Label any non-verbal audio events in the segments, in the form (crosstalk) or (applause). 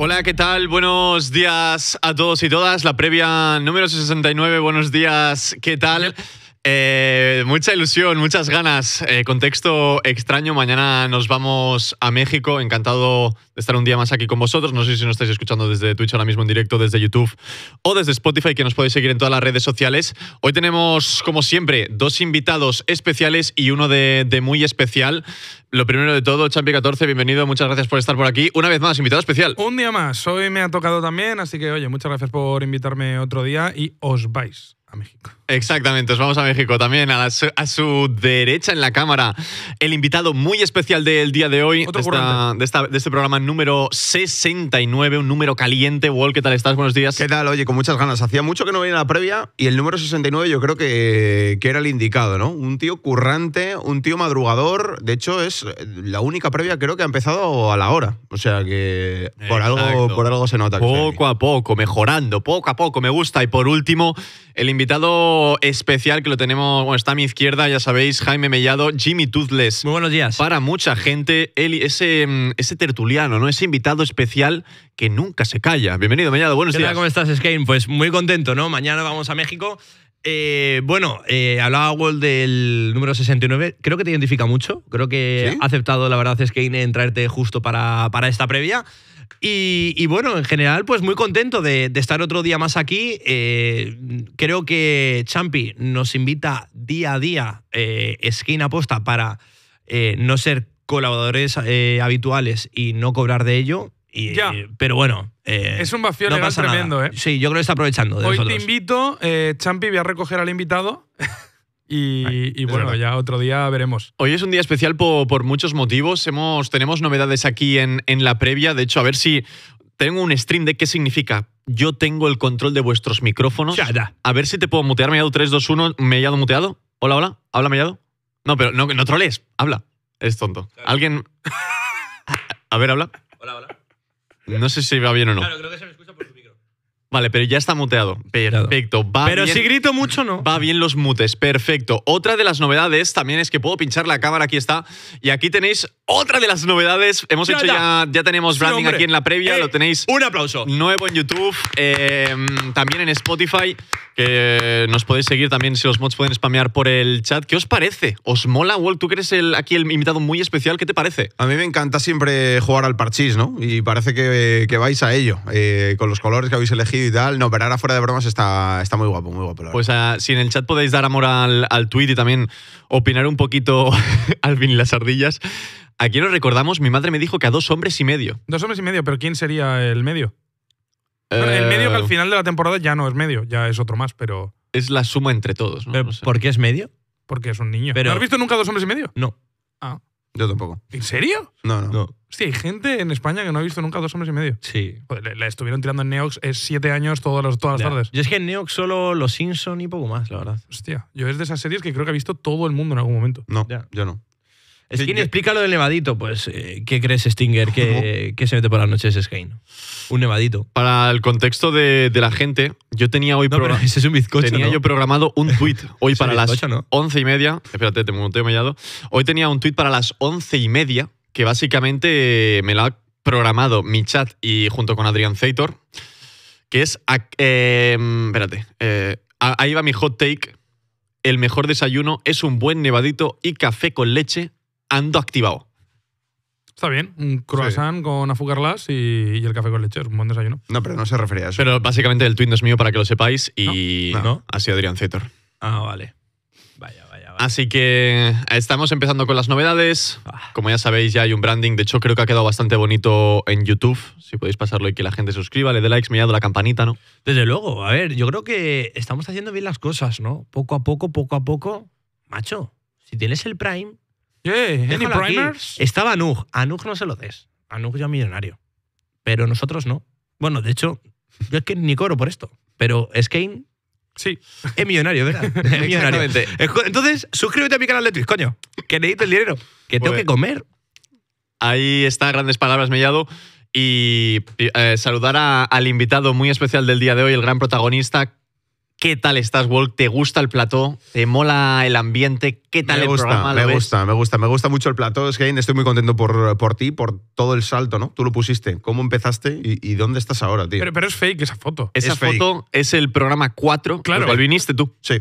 Hola, ¿qué tal? Buenos días a todos y todas. La previa número 69, buenos días, ¿qué tal? Eh, mucha ilusión, muchas ganas. Eh, contexto extraño. Mañana nos vamos a México. Encantado de estar un día más aquí con vosotros. No sé si nos estáis escuchando desde Twitch ahora mismo en directo, desde YouTube o desde Spotify, que nos podéis seguir en todas las redes sociales. Hoy tenemos, como siempre, dos invitados especiales y uno de, de muy especial. Lo primero de todo, Champi14, bienvenido, muchas gracias por estar por aquí. Una vez más, invitado especial. Un día más, hoy me ha tocado también, así que oye, muchas gracias por invitarme otro día y os vais a México. Exactamente, os vamos a México también. A, su, derecha en la cámara, el invitado muy especial del día de hoy, de, de, este programa número 69, un número caliente. Wall, ¿qué tal estás? Buenos días. ¿Qué tal? Oye, con muchas ganas. Hacía mucho que no venía la previa y el número 69 yo creo que, era el indicado, ¿no? Un tío currante, un tío madrugador. De hecho, es la única previa creo que ha empezado a la hora. O sea que por, algo, por algo se nota. Poco a poco, mejorando, poco a poco, me gusta. Y por último, el invitado especial que lo tenemos, bueno, está a mi izquierda, ya sabéis, Jaime Mellado, Jimmy Toothless. Muy buenos días. Para mucha gente, él, ese, mm, ese tertuliano, ¿no? Ese invitado especial que nunca se calla. Bienvenido, Mellado, buenos días. ¿Cómo estás, Skane? Pues muy contento, ¿no? Mañana vamos a México. Eh, bueno, eh, hablaba del número 69. Creo que te identifica mucho. Creo que ha aceptado, la verdad, Skane, en traerte justo para, para esta previa. Y, bueno, en general, pues muy contento de, estar otro día más aquí. Eh, creo que Champi nos invita día a día eh, esquina posta para eh, no ser colaboradores habituales y no cobrar de ello. Y, ya. pero bueno. es un vacío tremendo, ¿eh? Sí, yo creo que está aprovechando. Hoy te invito, Champi, voy a recoger al invitado. (laughs) Y, bueno, ya otro día veremos. Hoy es un día especial por, muchos motivos. tenemos novedades aquí en, en la previa. De hecho, a ver si tengo un stream de qué significa yo tengo el control de vuestros micrófonos. A ver si te puedo mutear, me Mellado 321, Mellado muteado. Hola, hola, habla me Mellado. No, pero no, no trolees, habla. Es tonto. Alguien. (laughs) a ver, habla. Hola, hola. No sé si va bien o no. Vale, pero ya está muteado. Perfecto. pero si grito mucho, no. Va bien los mutes. Perfecto. Otra de las novedades también es que puedo pinchar la cámara. Aquí está. Y aquí tenéis otra de las novedades. Hemos ya hecho ya, ya tenemos branding aquí en la previa. Eh, lo tenéis. Un aplauso. Nuevo en YouTube. Em, también en Spotify. Que nos podéis seguir también si los mods pueden spamear por el chat. ¿Qué os parece? ¿Os mola, Walt? Tú que eres el, aquí el invitado muy especial. ¿Qué te parece? A mí me encanta siempre jugar al parchís, ¿no? Y parece que, que vais a ello. Eh, con los colores que habéis elegido y tal. No, pero ahora fuera de bromas está, está muy guapo, muy guapo. pues eh, si en el chat podéis dar amor al, al tweet y también opinar un poquito (laughs) Alvin y las ardillas. Aquí lo recordamos, mi madre me dijo que a dos hombres y medio. Dos hombres y medio, pero ¿quién sería el medio? el medio que al eh, final de la temporada ya no es medio, ya es otro más, pero. Es la suma entre todos, eh, ¿Por qué es medio? Porque es un niño. Pero... ¿No has visto nunca dos hombres y medio? No. Ah. Yo tampoco. ¿En serio? No, no. no. Hostia, hay gente en España que no ha visto nunca dos hombres y medio. Sí. La estuvieron tirando en Neox Es siete años todas las tardes. Yo es que en Neox solo Los Simpson y poco más, la verdad. Hostia, yo es de esas series que creo que ha visto todo el mundo en algún momento. No, Ya. yo no. Es lo del nevadito, pues, eh, ¿qué crees, Stinger, que, se mete por las noches Skane? Un nevadito. Para el contexto de, la gente, yo tenía hoy programado. (laughs) Ese es un bizcocho. Tenía yo programado un tweet hoy (laughs) para las once y media. Espérate, te monteo mellado. Hoy tenía un tweet para las once y media, que básicamente eh, me lo ha programado mi chat y junto con Adrián Zeitor, que es. Em, espérate. Eh, ahí va mi hot take. El mejor desayuno es un buen nevadito y café con leche ando activado. Está bien, un croissant con afucarlas y, el café con leche, es un buen desayuno. No, pero no se refería a eso. Pero básicamente el tweet no es mío para que lo sepáis y no, ha sido Adrián Zetor. Ah, vale. Vaya, vaya, vaya. Así que estamos empezando con las novedades. Ah. Como ya sabéis, ya hay un branding. De hecho, creo que ha quedado bastante bonito en YouTube. Si podéis pasarlo y que la gente se suscriba, le dé likes, me dado la campanita, ¿no? Desde luego, a ver, yo creo que estamos haciendo bien las cosas, ¿no? Poco a poco, poco a poco. Macho, si tienes el Prime, ¿Qué? primers? Estaba Anug. Anug no se lo des. Anug ya millonario. Pero nosotros no. Bueno, de hecho, yo es que ni coro por esto. Pero Skane Sí. Es millonario, ¿verdad? (laughs) Es millonario. Entonces, suscríbete a mi canal de Twitch, coño. Que necesito el dinero. Que tengo que comer. Ahí está, grandes palabras, Mellado. Y eh, saludar al invitado muy especial del día de hoy, el gran protagonista, ¿Qué tal estás, Wolf? ¿Te gusta el plató? ¿Te mola el ambiente? ¿Qué tal me el gusta, programa? Me gusta, me gusta, me gusta mucho el plató. Es que estoy muy contento por, ti, por todo el salto, ¿no? Tú lo pusiste. ¿Cómo empezaste y, dónde estás ahora, tío? Pero, es fake esa foto. Esa foto es el programa 4, claro. al viniste tú. Sí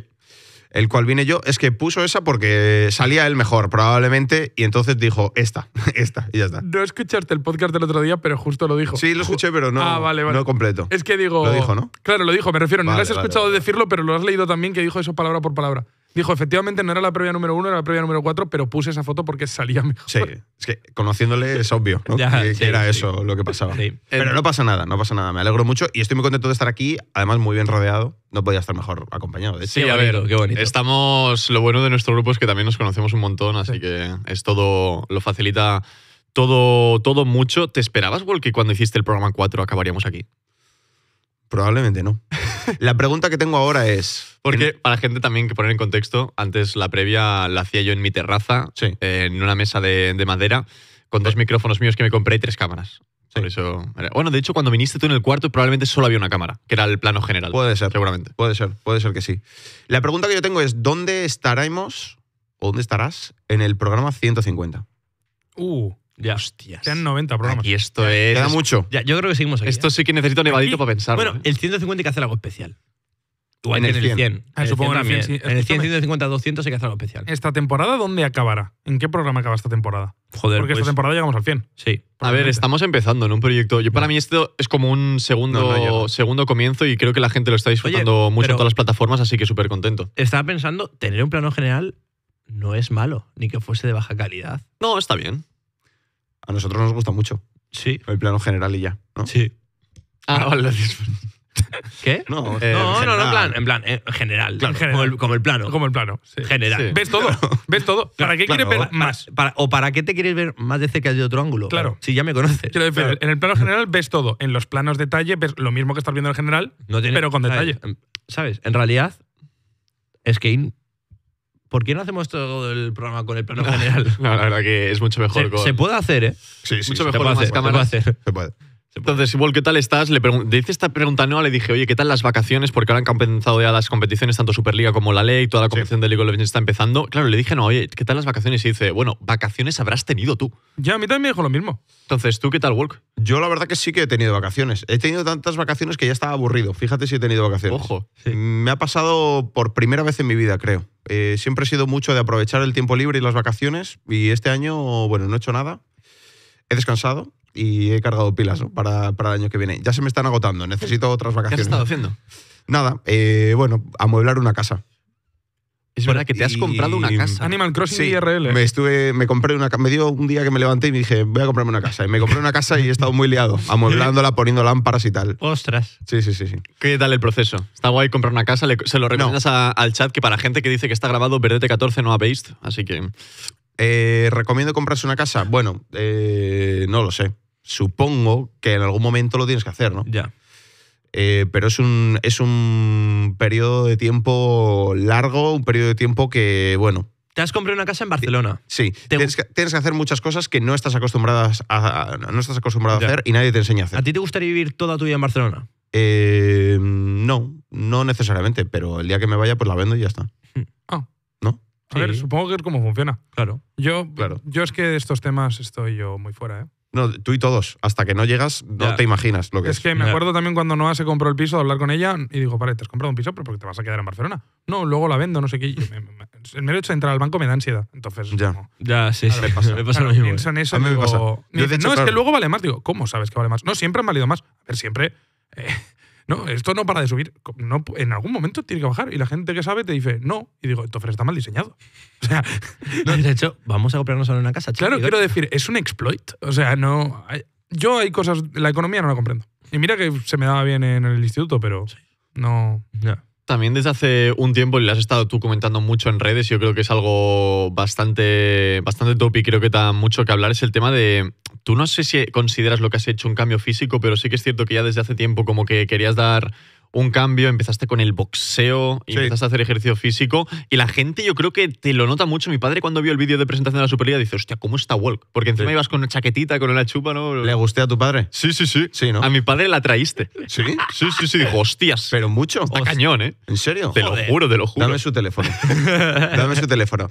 el cual vine yo, es que puso esa porque salía el mejor, probablemente, y entonces dijo, esta, (laughs) esta, y ya está. No escuchaste el podcast del otro día, pero justo lo dijo. Sí, lo escuché, pero no, ah, vale, vale. no completo. Es que digo... Lo dijo, ¿no? Claro, lo dijo, me refiero, no lo has escuchado decirlo, pero lo has leído también, que dijo eso palabra por palabra. Dijo, efectivamente, no era la previa número uno, era la previa número cuatro, pero puse esa foto porque salía mejor. Sí, es que conociéndole es obvio que, era eso lo que pasaba. Pero no pasa nada, no pasa nada. Me alegro mucho y estoy muy contento de estar aquí, además muy bien rodeado. No podía estar mejor acompañado. Sí, a ver, qué bonito. Estamos, lo bueno de nuestro grupo es que también nos conocemos un montón, así que es todo, lo facilita todo, todo mucho. ¿Te esperabas, porque que cuando hiciste el programa 4 acabaríamos aquí? Probablemente no. (laughs) La pregunta que tengo ahora es... Porque para la gente también que poner en contexto, antes la previa la hacía yo en mi terraza, eh, en una mesa de, madera, con dos micrófonos míos que me compré y tres cámaras. eso... Bueno, de hecho, cuando viniste tú en el cuarto probablemente solo había una cámara, que era el plano general. Puede ser. Seguramente. Puede ser, puede ser que sí. La pregunta que yo tengo es, ¿dónde estaremos o dónde estarás en el programa 150? Uh... Ya. Hostias. 90 programas. Y esto es. Queda mucho. Ya, yo creo que seguimos aquí. Esto ¿eh? sí que necesito nevadito para pensar. Bueno, ¿eh? el 150 hay que hacer algo especial. en, el 100. Ah, en el 100 el 150, 200 hay que hacer algo especial. ¿Esta temporada dónde acabará? ¿En qué programa acaba esta temporada? Joder. Porque pues- esta temporada llegamos al 100. Sí. A ver, estamos empezando en un proyecto. Yo, para mí esto es como un segundo, segundo comienzo y creo que la gente lo está disfrutando mucho en todas las plataformas, así que súper contento. Estaba pensando, tener un plano general no es malo, ni que fuese de baja calidad. No, está bien. A nosotros nos gusta mucho. Sí. El plano general y ya, Sí. Ah, ah vale. (laughs) ¿Qué? No, eh, no, no, en plan, en plan, en eh, general. Como, el, plano. Como el plano. General. ¿Ves todo? ¿Ves todo? ¿Para qué quieres ver más? ¿O para qué te quieres ver más de cerca de otro ángulo? Claro. Si ya me conoces. en el plano general ves todo. En los planos detalle ves lo mismo que estás viendo en general, pero con detalle. ¿Sabes? En realidad, es que ¿Por qué no hacemos todo el programa con el plano (laughs) general? la verdad que es mucho mejor. Se, puede hacer, ¿eh? Sí, sí. Mucho mejor puede hacer, más Se puede. Hacer. Se puede. Entonces, igual ¿qué tal estás? Le hice esta pregunta no, le dije, oye, ¿qué tal las vacaciones? Porque ahora han comenzado ya las competiciones, tanto Superliga como la Ley, toda la competición de League of Legends está empezando. Claro, le dije, no, oye, ¿qué tal las vacaciones? Y dice, bueno, vacaciones habrás tenido tú. Ya, a mí también me dijo lo mismo. Entonces, ¿tú qué tal, Walk? Yo la verdad que sí que he tenido vacaciones. He tenido tantas vacaciones que ya estaba aburrido. Fíjate si he tenido vacaciones. Ojo. Me ha pasado por primera vez en mi vida, creo. Eh, siempre he sido mucho de aprovechar el tiempo libre y las vacaciones. Y este año, bueno, no he hecho nada. He descansado y he cargado pilas para, el año que viene. Ya se me están agotando, necesito otras vacaciones. ¿Qué has estado haciendo? Nada, eh, bueno, amueblar una casa. Es verdad que te has comprado una casa. Animal Crossing IRL. Me estuve, me compré una me dio un día que me levanté y me dije, voy a comprarme una casa. Y me compré una casa y he estado muy liado, (laughs) amueblándola, poniendo lámparas y tal. Ostras. Sí, sí, sí, sí. ¿Qué tal el proceso? Está guay comprar una casa, se lo recomiendas al chat que para gente que dice que está grabado Verdete 14 no ha así que eh, recomiendo comprarse una casa. Bueno, eh, no lo sé supongo que en algún momento lo tienes que hacer, ¿no? Ya. Eh, pero es un, es un periodo de tiempo largo, un periodo de tiempo que, bueno, te has comprado una casa en Barcelona. Sí. Tienes, que, hacer muchas cosas que no estás acostumbradas a, no estás acostumbrado a hacer y nadie te enseña a hacer. ¿A ti te gustaría vivir toda tu vida en Barcelona? Eh, no, no necesariamente, pero el día que me vaya, pues la vendo y ya está. Hmm. Ah. ¿No? A ver, supongo que es como funciona. Claro. Yo, claro. yo es que de estos temas estoy yo muy fuera, ¿eh? No, tú y todos. Hasta que no llegas, no te imaginas lo que es. Es que me acuerdo también cuando Noah se compró el piso, de hablar con ella y digo, vale, te has comprado un piso, pero porque te vas a quedar en Barcelona. No, luego la vendo, no sé qué. el mero hecho de entrar al banco me da ansiedad. Entonces, ya. ya, sí, sí. Me pasa, (laughs) lo en eso. no, es que luego vale más. Digo, ¿cómo sabes que vale más? No, siempre han valido más. A ver, siempre. Eh, no, esto no para de subir, no, en algún momento tiene que bajar. Y la gente que sabe te dice, no. Y digo, esto está mal diseñado. (laughs) O sea, (laughs) de hecho, vamos a comprarnos solo una casa. claro, quiero decir, es un exploit. O sea, no. yo hay cosas, la economía no la comprendo. Y mira que se me daba bien en el instituto, pero sí. no. También desde hace un tiempo, y lo has estado tú comentando mucho en redes, yo creo que es algo bastante, bastante top y creo que da mucho que hablar, es el tema de, tú no sé si consideras lo que has hecho un cambio físico, pero sí que es cierto que ya desde hace tiempo como que querías dar un cambio, empezaste con el boxeo, y empezaste a hacer ejercicio físico y la gente yo creo que te lo nota mucho. Mi padre cuando vio el vídeo de presentación de la Superliga dice, hostia, ¿cómo está Walk? Porque encima ibas con una chaquetita, con una chupa, ¿no? ¿Le gusté a tu padre? Sí, sí, sí. sí ¿no? A mi padre la traíste. ¿Sí? Sí, sí, sí. Dijo, hostias. Pero mucho. Está cañón, ¿eh? ¿En serio? Te lo juro, te lo juro. Dame su teléfono. (laughs) Dame su teléfono.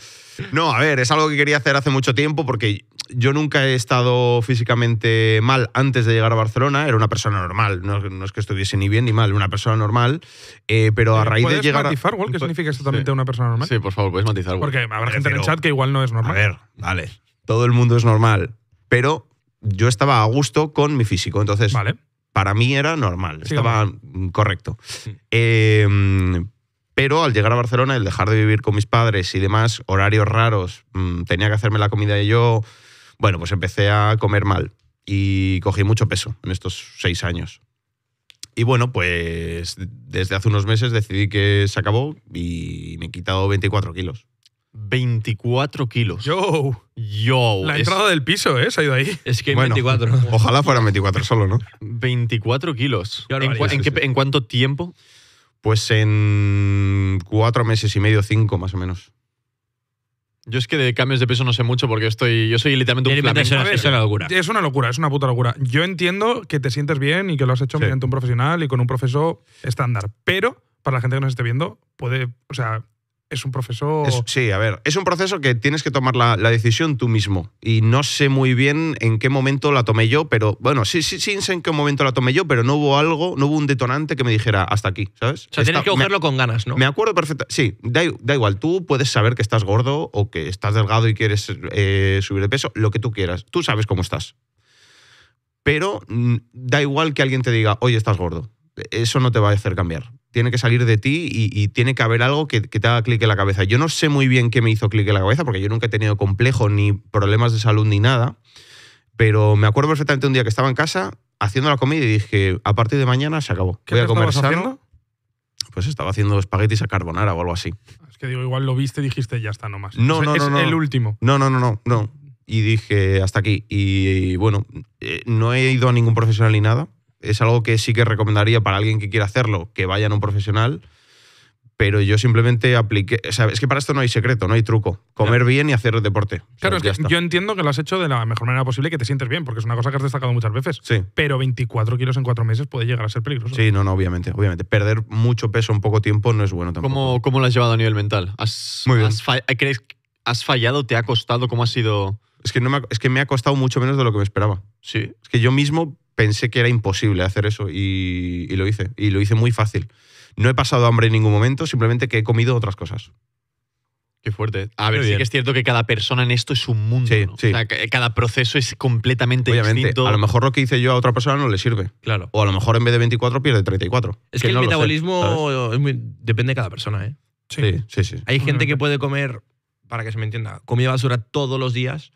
No, a ver, es algo que quería hacer hace mucho tiempo porque yo nunca he estado físicamente mal antes de llegar a Barcelona, era una persona normal, no, es que estuviese ni bien ni mal, una persona normal, eh, pero a eh, raíz de llegar... matizar, a... qué significa exactamente una persona normal? Sí, por favor, puedes matizar. Walt. Porque habrá eh, gente en el chat que igual no es normal. A ver, vale, todo el mundo es normal, pero yo estaba a gusto con mi físico, entonces vale. para mí era normal, estaba mm, correcto. Em, pero al llegar a Barcelona, el dejar de vivir con mis padres y demás, horarios raros, mm, tenía que hacerme la comida yo, bueno, pues empecé a comer mal y cogí mucho peso en estos seis años. Y bueno, pues desde hace unos meses decidí que se acabó y me he quitado 24 kilos. 24 kilos. Yo. Yo. La entrada del piso, ¿eh? Se ha ido ahí. Es que 24. (laughs) Ojalá fueran 24 solo, ¿no? 24 kilos. ¿En, cuánto tiempo? Pues en cuatro meses y medio, cinco más o menos. Yo es que de cambios de peso no sé mucho porque estoy. Yo soy literalmente un flamenco. es una locura. Es una locura, puta locura. Yo entiendo que te sientes bien y que lo has hecho mediante un profesional y con un profesor estándar. Pero, para la gente que nos esté viendo, puede. O sea, es un proceso. sí, a ver, es un proceso que tienes que tomar la, decisión tú mismo. Y no sé muy bien en qué momento la tomé yo, pero bueno, sí, sí, sí sé en qué momento la tomé yo, pero no hubo algo, no hubo un detonante que me dijera hasta aquí, ¿sabes? O sea, tienes que cogerlo con ganas, ¿no? Me acuerdo perfectamente. Sí, da, igual, tú puedes saber que estás gordo o que estás delgado y quieres eh, subir de peso, lo que tú quieras. Tú sabes cómo estás. Pero mm, da igual que alguien te diga, oye, estás gordo. Eso no te va a hacer cambiar tiene que salir de ti y, tiene que haber algo que, te haga clic en la cabeza. Yo no sé muy bien qué me hizo clic en la cabeza, porque yo nunca he tenido complejo ni problemas de salud ni nada, pero me acuerdo perfectamente un día que estaba en casa haciendo la comida y dije, a partir de mañana se acabó. ¿Qué Voy a comer Pues estaba haciendo espaguetis a carbonara o algo así. Ah, es que digo, igual lo viste y dijiste, ya está, nomás. No, no, no, no, el último. No, no, no, no, Y dije, hasta aquí. Y, bueno, eh, no he ido a ningún profesional ni nada es algo que sí que recomendaría para alguien que quiera hacerlo, que vaya a un profesional. Pero yo simplemente apliqué. es que para esto no hay secreto, no hay truco. Comer bien y hacer deporte. claro, yo entiendo que lo has hecho de la mejor manera posible que te sientes bien, porque es una cosa que has destacado muchas veces. Sí. Pero 24 kilos en cuatro meses puede llegar a ser peligroso. Sí, no, no, obviamente. obviamente. Perder mucho peso en poco tiempo no es bueno tampoco. ¿Cómo, lo has llevado a nivel mental? ¿Has, Muy Has, fallado? ¿Te ha costado? ¿Cómo ha sido.? Es que, no me es que me ha costado mucho menos de lo que me esperaba. Sí. Es que yo mismo pensé que era imposible hacer eso y, lo hice. Y lo hice muy fácil. No he pasado hambre en ningún momento, simplemente que he comido otras cosas. Qué fuerte. A ver, sí es cierto que cada persona en esto es un mundo. cada proceso es completamente Obviamente, A lo mejor lo que hice yo a otra persona no le sirve. Claro. O a lo mejor en vez de 24 pierde 34. Es que, el metabolismo depende de cada persona, ¿eh? sí, sí. sí. Hay gente que puede comer, para que se me entienda, comida basura todos los días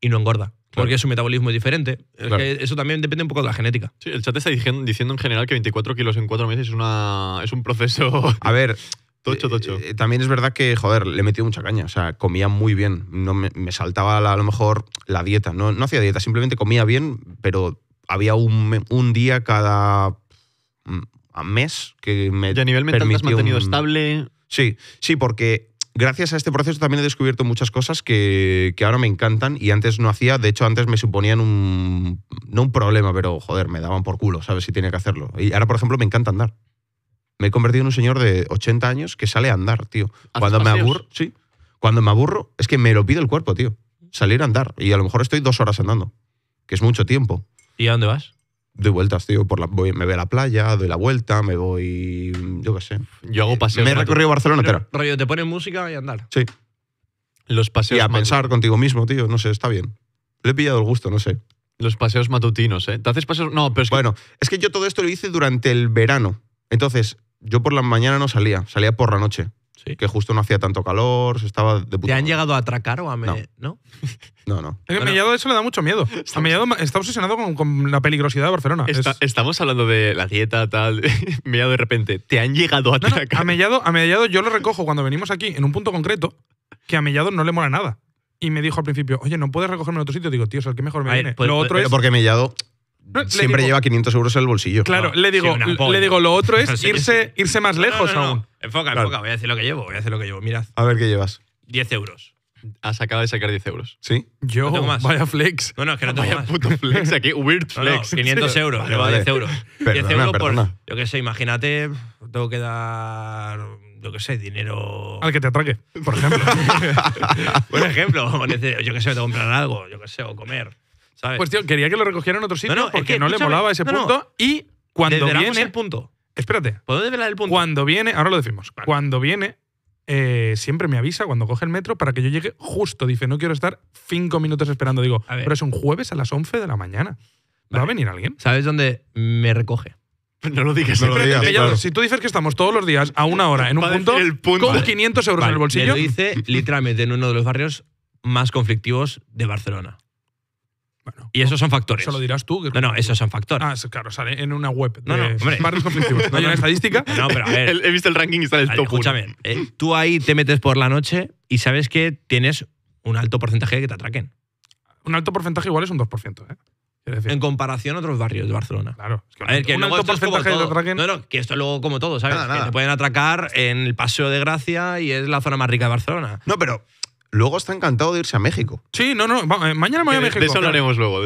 y no engorda. Porque su metabolismo es diferente. eso también depende un poco de la genética. Sí, el chat está diciendo, en general que 24 kilos en 4 meses es, una, es un proceso. (laughs) A ver. (laughs) Tocho, eh, tocho. Eh, también es verdad que, joder, le he metido mucha caña. O sea, comía muy bien. No me, saltaba a lo mejor la dieta. No, hacía dieta, simplemente comía bien, pero había un, día cada mm, mes que me. ¿Y a nivel mental has mantenido estable? Sí, sí, porque gracias a este proceso también he descubierto muchas cosas que, ahora me encantan y antes no hacía. De hecho, antes me suponían un. No un problema, pero joder, me daban por culo, ¿sabes? Si tenía que hacerlo. Y ahora, por ejemplo, me encanta andar. Me he convertido en un señor de 80 años que sale a andar, tío. Cuando me aburro. Sí. Cuando me aburro, es que me lo pide el cuerpo, tío. Salir a andar. Y a lo mejor estoy dos horas andando, que es mucho tiempo. ¿Y a dónde vas? doy vueltas, tío. Por la, me voy a la playa, doy la vuelta, me voy. Yo qué sé. Yo hago paseos. Me he recorrido Barcelona Rollo, te pones música y andar. Sí. Los paseos. Y a pensar contigo mismo, tío. No sé, está bien. Le he pillado el gusto, no sé. Los paseos matutinos, ¿eh? ¿Te haces paseos? No, pero es que... Bueno, es que yo todo esto lo hice durante el verano. Entonces, yo por la mañana no salía, salía por la noche. Que justo no hacía tanto calor, se estaba de puta ¿Te han llegado a atracar o a No. ¿No? (laughs) no, que Mellado eso le da mucho miedo. (laughs) A Mellado está obsesionado con, la peligrosidad de Barcelona. Estamos hablando de la dieta, tal. (laughs) Mellado de repente, ¿te han llegado a atracar? A, Mellado, yo lo recojo cuando venimos aquí en un punto concreto que a Mellado no le mola nada. Y me dijo al principio, oye, ¿no puedes recogerme en otro sitio? Digo, tío, es el que mejor me viene. Pues, lo otro es... porque Mellado siempre lleva 500 euros en el bolsillo. Claro, le, digo, le digo, lo otro (laughs) es irse, irse más lejos aún. Enfoca, enfoca, voy a decir lo que llevo, voy a decir lo que llevo. Mirad. A ver qué llevas. 10 euros. Has acabado de sacar 10 euros. ¿Sí? Yo, vaya flex. bueno es que no tengo vaya puto flex aquí, (laughs) weird flex. 500 euros, vale, vale. 10 euros. 10 euros perdona. por, pues, yo qué sé, imagínate, tengo que dar yo qué sé, dinero. Al que te atraque, por ejemplo. (laughs) por ejemplo, yo qué sé, tengo que comprar algo, yo qué sé, o comer. Cuestión, quería que lo recogieran en otro sitio porque no le molaba ese punto y cuando viene... el punto. Espérate. el punto? Cuando viene, ahora lo decimos. Cuando viene, eh, siempre me avisa cuando coge el metro para que yo llegue justo. Dice, no quiero estar cinco minutos esperando. Digo, pero es un jueves a las 11 de la mañana. ¿Va a venir alguien? ¿Sabes dónde me recoge? (laughs) No lo digas. Si tú dices que estamos todos los días a una hora en un punto, con 500 euros en el bolsillo. dice literalmente en uno de los barrios más conflictivos de Barcelona y esos son factores. Eso lo dirás tú. no, no, esos son factores. Ah, claro, sale en una web. De no, no, conflictivos. No hay una estadística. No, pero a ver. (laughs) He visto el ranking y sale el top Escúchame, eh, tú ahí te metes por la noche y sabes que tienes un alto porcentaje de que te atraquen. Un alto porcentaje igual es un 2%, ¿eh? Decir. En comparación a otros barrios de Barcelona. Claro. Es que a ver, un alto porcentaje es como todo. De No, no, que esto es luego como todo, ¿sabes? Que te pueden atracar en el Paseo de Gracia y es la zona más rica de Barcelona. No, pero luego está encantado de irse a México. Sí, no, no. Eh, mañana me voy a México. De eso hablaremos luego.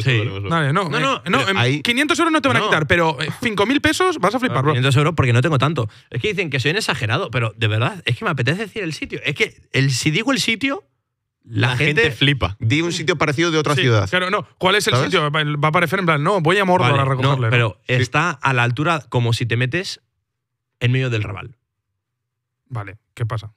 no, No, eh, no, 500 eh, euros no te van a quitar, pero 5.000 pesos vas a flipar, 500 euros porque no tengo tanto. Es que dicen que soy exagerado, pero de verdad, es que me apetece decir el sitio. Es que el, si digo el sitio, la, gente, flipa. Di un sitio parecido de otra ciudad. Claro, no. ¿Cuál es el sitio? Va a aparecer en plan, no, voy a Mordor a recogerle. pero está a la altura como si te metes en medio del rabal. Vale, ¿qué pasa?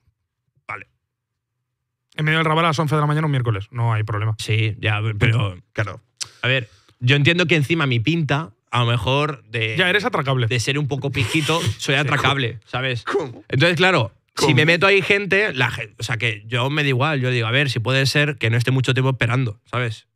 en medio del rabal a las 11 de la mañana un miércoles. No hay problema. Sí, ya, pero. Claro. A ver, yo entiendo que encima mi pinta, a lo mejor de. Ya eres atracable. De ser un poco pijito, soy (laughs) atracable, ¿sabes? ¿Cómo? Entonces, claro. Si me meto ahí gente, la gente, o sea, que yo me da igual, yo digo, a ver, si puede ser que no esté mucho tiempo esperando, ¿sabes?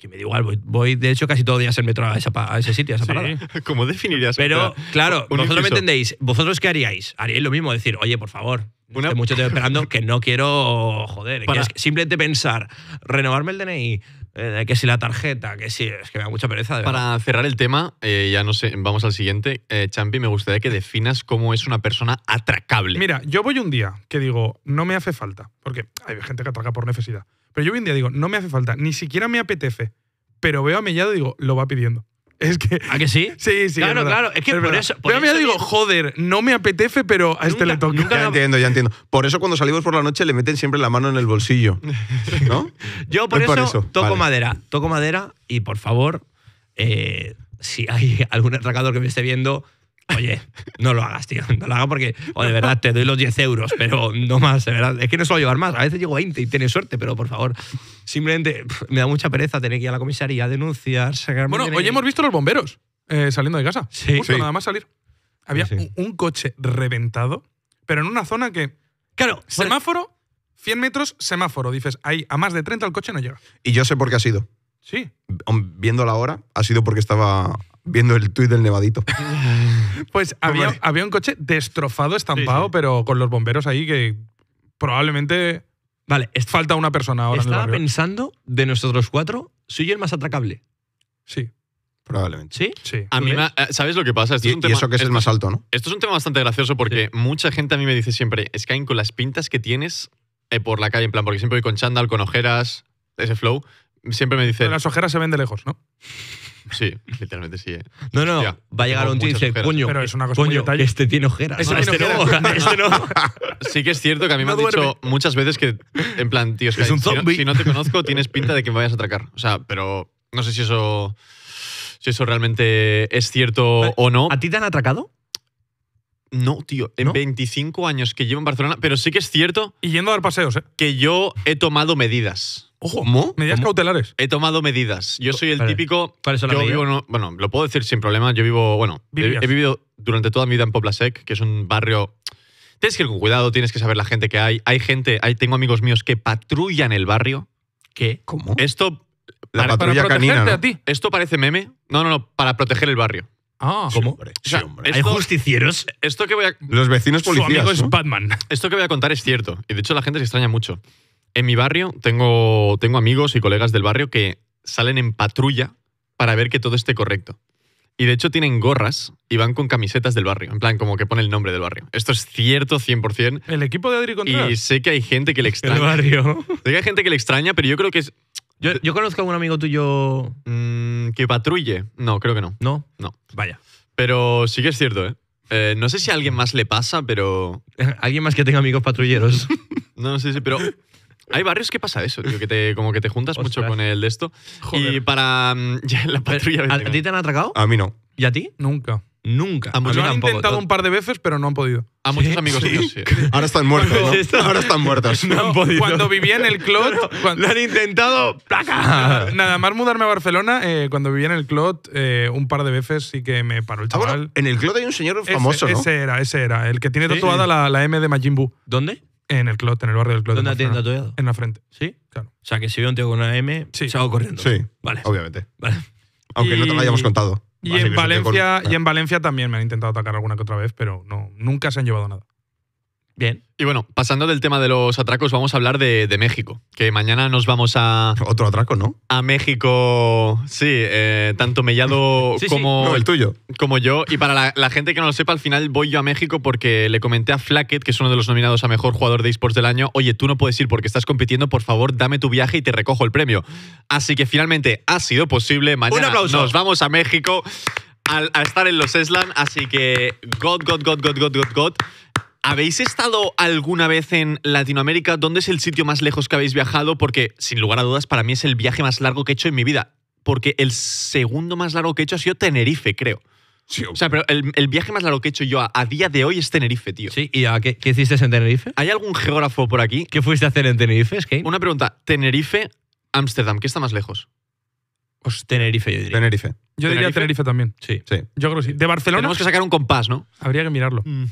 que me da igual, voy, de hecho casi todos los días en metro a, ese sitio, a esa parada. ¿Cómo definirías? Pero, claro, vosotros me entendéis. ¿Vosotros qué haríais? Haríais lo mismo, decir, oye, por favor, estoy mucho tiempo esperando, que no quiero, joder, simplemente pensar, renovarme el DNI, eh, que si la tarjeta, que si. Es que me da mucha pereza. Para cerrar el tema, eh, ya no sé, vamos al siguiente. Eh, Champi, me gustaría que definas cómo es una persona atracable. Mira, yo voy un día que digo, no me hace falta, porque hay gente que atraca por necesidad. Pero yo voy un día digo, no me hace falta, ni siquiera me apetece, pero veo a Mellado y digo, lo va pidiendo. Es que. ¿A que sí? Sí, sí. Claro, claro. Es que por eso. Yo me digo, joder, no me apetece, pero a este le toca. Ya entiendo, ya entiendo. Por eso cuando salimos por la noche le meten siempre la mano en el bolsillo. ¿No? (laughs) Yo por, eso, toco madera. Toco madera y por favor, eh, si hay (laughs) algún atracador que me esté viendo, Oye, no lo hagas, tío. No lo hagas porque, o de verdad, te doy los 10 euros, pero no más, de verdad. Es que no suelo llevar más. A veces llego 20 y tienes suerte, pero por favor, simplemente me da mucha pereza tener que ir a la comisaría a denunciar, Bueno, hoy hemos visto los bomberos eh, saliendo de casa. Sí. nada más salir. Había Un, coche reventado, pero en una zona que. Claro, semáforo, 100 metros, semáforo. Dices, ahí, a más de 30 el coche no llega. Y yo sé por qué ha sido. Sí. Viendo la hora, ha sido porque estaba viendo el tuit del nevadito. (laughs) pues, pues había, un coche destrozado, estampado, pero con los bomberos ahí que probablemente vale, falta una persona ahora. Estaba pensando, de nosotros cuatro, soy el más atracable. Sí. Probablemente. ¿Sí? Sí. A mí eh, ¿Sabes lo que pasa? es un tema, eso que es el más alto, ¿no? Esto es un tema bastante gracioso porque mucha gente a mí me dice siempre, Sky, con las pintas que tienes eh, por la calle, en plan, porque siempre voy con Chandal, con ojeras, ese flow, Siempre me dicen. las ojeras se ven de lejos, ¿no? Sí, literalmente sí. ¿eh? No, no, va a llegar un tío y dice, coño, pero es una cosa este tiene ojeras. Este, este ojeras. (laughs) este, no, Sí que es cierto que a mí me ha dicho muchas veces que, en plan, tío, es que, si, no, te conozco, tienes pinta de que me vayas a atracar. O sea, pero no sé si eso, si eso realmente es cierto o no. ¿A ti te han atracado? No, tío, en 25 años que llevo en Barcelona, pero sí que es cierto. Y yendo a dar paseos, ¿eh? Que yo he tomado medidas. Ojo, ¿Cómo? Medidas cautelares. He tomado medidas. Yo soy el típico. yo vivo, bueno, lo puedo decir sin problema. Yo vivo, bueno, he, vivido durante toda mi vida en Sec, que es un barrio. Tienes que ir con cuidado, tienes que saber la gente que hay. Hay gente, hay, tengo amigos míos que patrullan el barrio. ¿Qué? ¿Cómo? Esto. La patrulla canina. A ti. Esto parece meme. No, no, no, para proteger el barrio. Ah, ¿cómo? o Hay justicieros. Esto que voy Los vecinos policías. Su amigo es Batman. Esto que voy a contar es cierto. Y de hecho, la gente se extraña mucho. En mi barrio tengo, tengo amigos y colegas del barrio que salen en patrulla para ver que todo esté correcto. Y de hecho tienen gorras y van con camisetas del barrio. En plan, como que pone el nombre del barrio. Esto es cierto 100%. El equipo de Adri Y sé que hay gente que le (laughs) extraña. El barrio. Sé que hay gente que le extraña, pero yo creo que es... Yo, yo conozco a un amigo tuyo... Mm, que patrulle. No, creo que no. ¿No? No. Vaya. Pero sí que es cierto, ¿eh? eh no sé si a alguien más le pasa, pero... (laughs) alguien más que tenga amigos patrulleros. (laughs) no, sé si, pero hay barrios que pasa eso, que te, como que te juntas mucho con el de esto. Y para mm, (laughs) la patrulla. ¿A ti te han atracado? A mí no. ¿Y a ti? Nunca. Nunca. A muchos han intentado un par de veces, pero no han podido. A muchos amigos sí. (laughs) Ahora están muertos, ¿no? (laughs) Ahora están muertos. No, han podido. Cuando vivía en el Clot… Lo han intentado… ¡Placa! Nada más mudarme a Barcelona, eh, cuando vivía en el Clot, eh, un par de veces sí que me paró el ah, chaval. en el Clot hay un señor famoso, ese, era, ese era. El que tiene tatuada la, M de Majin Buu. ¿Dónde? En el clot, en el barrio del clot. ¿Dónde te tatuado? En la frente. ¿Sí? Claro. O sea, que si veo un tío con una M, sí. hago corriendo. Sí. Vale. Obviamente. Aunque no te lo hayamos contado. Y en, Valencia, y en Valencia también me han intentado atacar alguna que otra vez, pero no, nunca se han llevado nada. Bien. Y bueno, pasando del tema de los atracos, vamos a hablar de, de México. Que mañana nos vamos a. Otro atraco, ¿no? A México. Sí, eh, tanto Mellado (laughs) como. el tuyo. Como yo. Y para la, gente que no lo sepa, al final voy yo a México porque le comenté a Flackett, que es uno de los nominados a mejor jugador de esports del año. Oye, tú no puedes ir porque estás compitiendo, por favor, dame tu viaje y te recojo el premio. Así que finalmente ha sido posible. Mañana nos vamos a México a, estar en los Eslan. Así que, God, God, God, God, God. God ¿Habéis estado alguna vez en Latinoamérica? ¿Dónde es el sitio más lejos que habéis viajado? Porque, sin lugar a dudas, para mí es el viaje más largo que he hecho en mi vida. Porque el segundo más largo que he hecho ha sido Tenerife, creo. o sea, pero el, viaje más largo que he hecho yo a, día de hoy es Tenerife, tío. Sí, ¿y a qué, qué, hiciste en Tenerife? ¿Hay algún geógrafo por aquí? ¿Qué fuiste a hacer en Tenerife, Es que Una pregunta. Tenerife, Ámsterdam, ¿qué está más lejos? Pues Tenerife, yo diría. Tenerife. Yo diría Tenerife también. Sí. Yo creo que sí. De Barcelona. Tenemos que sacar un compás, ¿no? Habría que mirarlo. Mm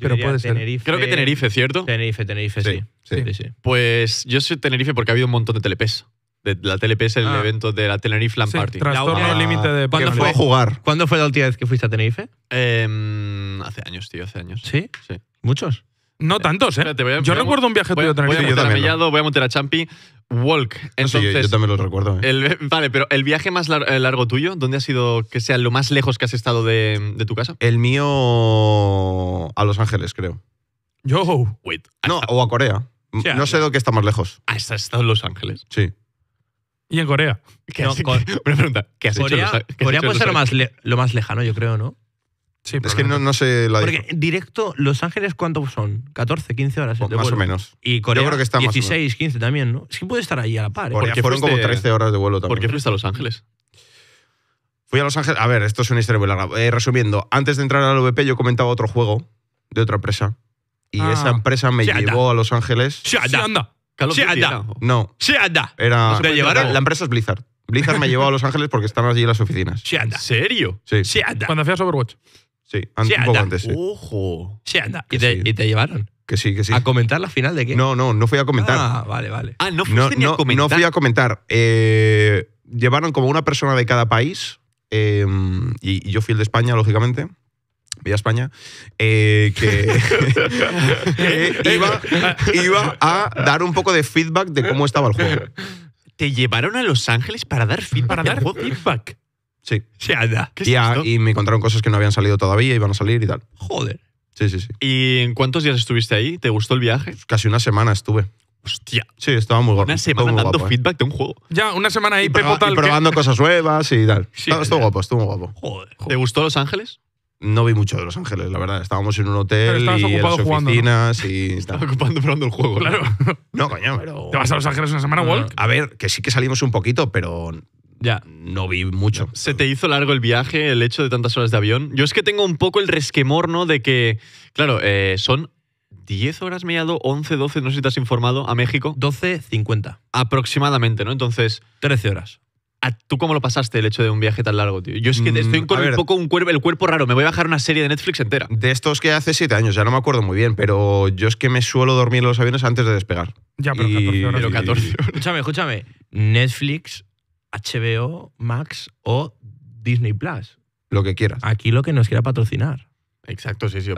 pero puede Tenerife, ser. Creo que Tenerife, ¿cierto? Tenerife, Tenerife, sí. Sí, sí. Pues yo soy Tenerife porque ha habido un montón de telepes. la telepes es el ah. evento de la Tenerife Land sí, Party. Trastorno límite de ¿Cuándo fue, a jugar? ¿Cuándo fue la última vez que fuiste a Tenerife? Em, hace años, tío, hace años. ¿Sí? Sí. ¿Muchos? No tantos, ¿eh? yo recuerdo un viaje tuyo voy a a voy a montar a Champi, Walk. yo- Entonces, yo, también lo recuerdo. ¿eh? vale, pero el viaje más eh, largo tuyo, ¿dónde ha sido que sea lo más lejos que has estado de, tu casa? El mío a Los Ángeles, creo. Yo. Wait, No, o a Corea. No sé lo que está más lejos. ¿has estado en Los Ángeles? Sí. Y en Corea. ¿Qué has- (laughs) Una pregunta. ¿Qué has hecho Corea, puede ser más lo más lejano, yo creo, ¿no? es que no, sé la Porque directo, Los Ángeles, cuántos son? ¿14, 15 horas? Pues más o menos. Y Corea, creo que 16, 15 también, ¿no? Es que puede estar ahí a la par. ¿eh? Porque, fueron como 13 horas de vuelo también. ¿Por qué fuiste a Los Ángeles? Fui a Los Ángeles. A ver, esto es una historia muy eh, resumiendo, antes de entrar al VP, yo comentaba otro juego de otra empresa. Y ah. esa empresa me llevó a Los Ángeles. Sí, anda. Sí, anda. No. Sí, anda. Era, La empresa es Blizzard. Blizzard me llevó a Los Ángeles porque están allí las oficinas. Sí, anda. ¿Serio? Sí. anda. Cuando hacías Overwatch. Sí, un poco antes. Sí. Ojo. Sí, anda. ¿Y, te, llevaron? Que sí, que sí. ¿A comentar la final de qué? No, no, no fui a comentar. Ah, vale, vale. Ah, no no, a comentar. no fui a comentar. Eh, llevaron como una persona de cada país. Em, y, yo fui el de España, lógicamente. a España. Eh, (laughs) que iba, iba a dar un poco de feedback de cómo estaba el juego. Te llevaron a Los Ángeles para dar feedback. Para dar feedback. Sí. sí ya y, me encontraron cosas que no habían salido todavía, y iban a salir y tal. Joder. Sí, sí, sí. ¿Y en cuántos días estuviste ahí? ¿Te gustó el viaje? Pues casi una semana estuve. Hostia. Sí, estaba muy guapo. Una semana dando eh. feedback de un juego. Ya, una semana ahí, probando cosas nuevas y tal. estuvo guapo, estuvo guapo. Joder. ¿Te gustó Los Ángeles? No vi mucho de Los Ángeles, la verdad. Estábamos en un hotel y en las jugando, oficinas y (laughs) ocupando probando el juego. Claro. No, coño, pero... ¿Te vas a Los Ángeles una semana, Walk? A ver, que sí que salimos un poquito, pero ya. No vi mucho. ¿Se te hizo largo el viaje, el hecho de tantas horas de avión? Yo es que tengo un poco el resquemor, ¿no? De que, claro, eh, son 10 horas me he dado, 11, 12, no sé si te has informado, a México. 12, 50. Aproximadamente, ¿no? Entonces. 13 horas. ¿Tú cómo lo pasaste el hecho de un viaje tan largo, tío? Yo es que estoy mm, con un poco un cuerpo, el cuerpo raro. Me voy a bajar una serie de Netflix entera. De estos que hace 7 años, ya no me acuerdo muy bien, pero yo es que me suelo dormir en los aviones antes de despegar. Ya, pero 14 Pero 14 horas. (laughs) Escúchame, escúchame. Netflix HBO, Max o Disney Plus. Lo que quieras. Aquí lo que nos quiera patrocinar. Exacto, sí, sí.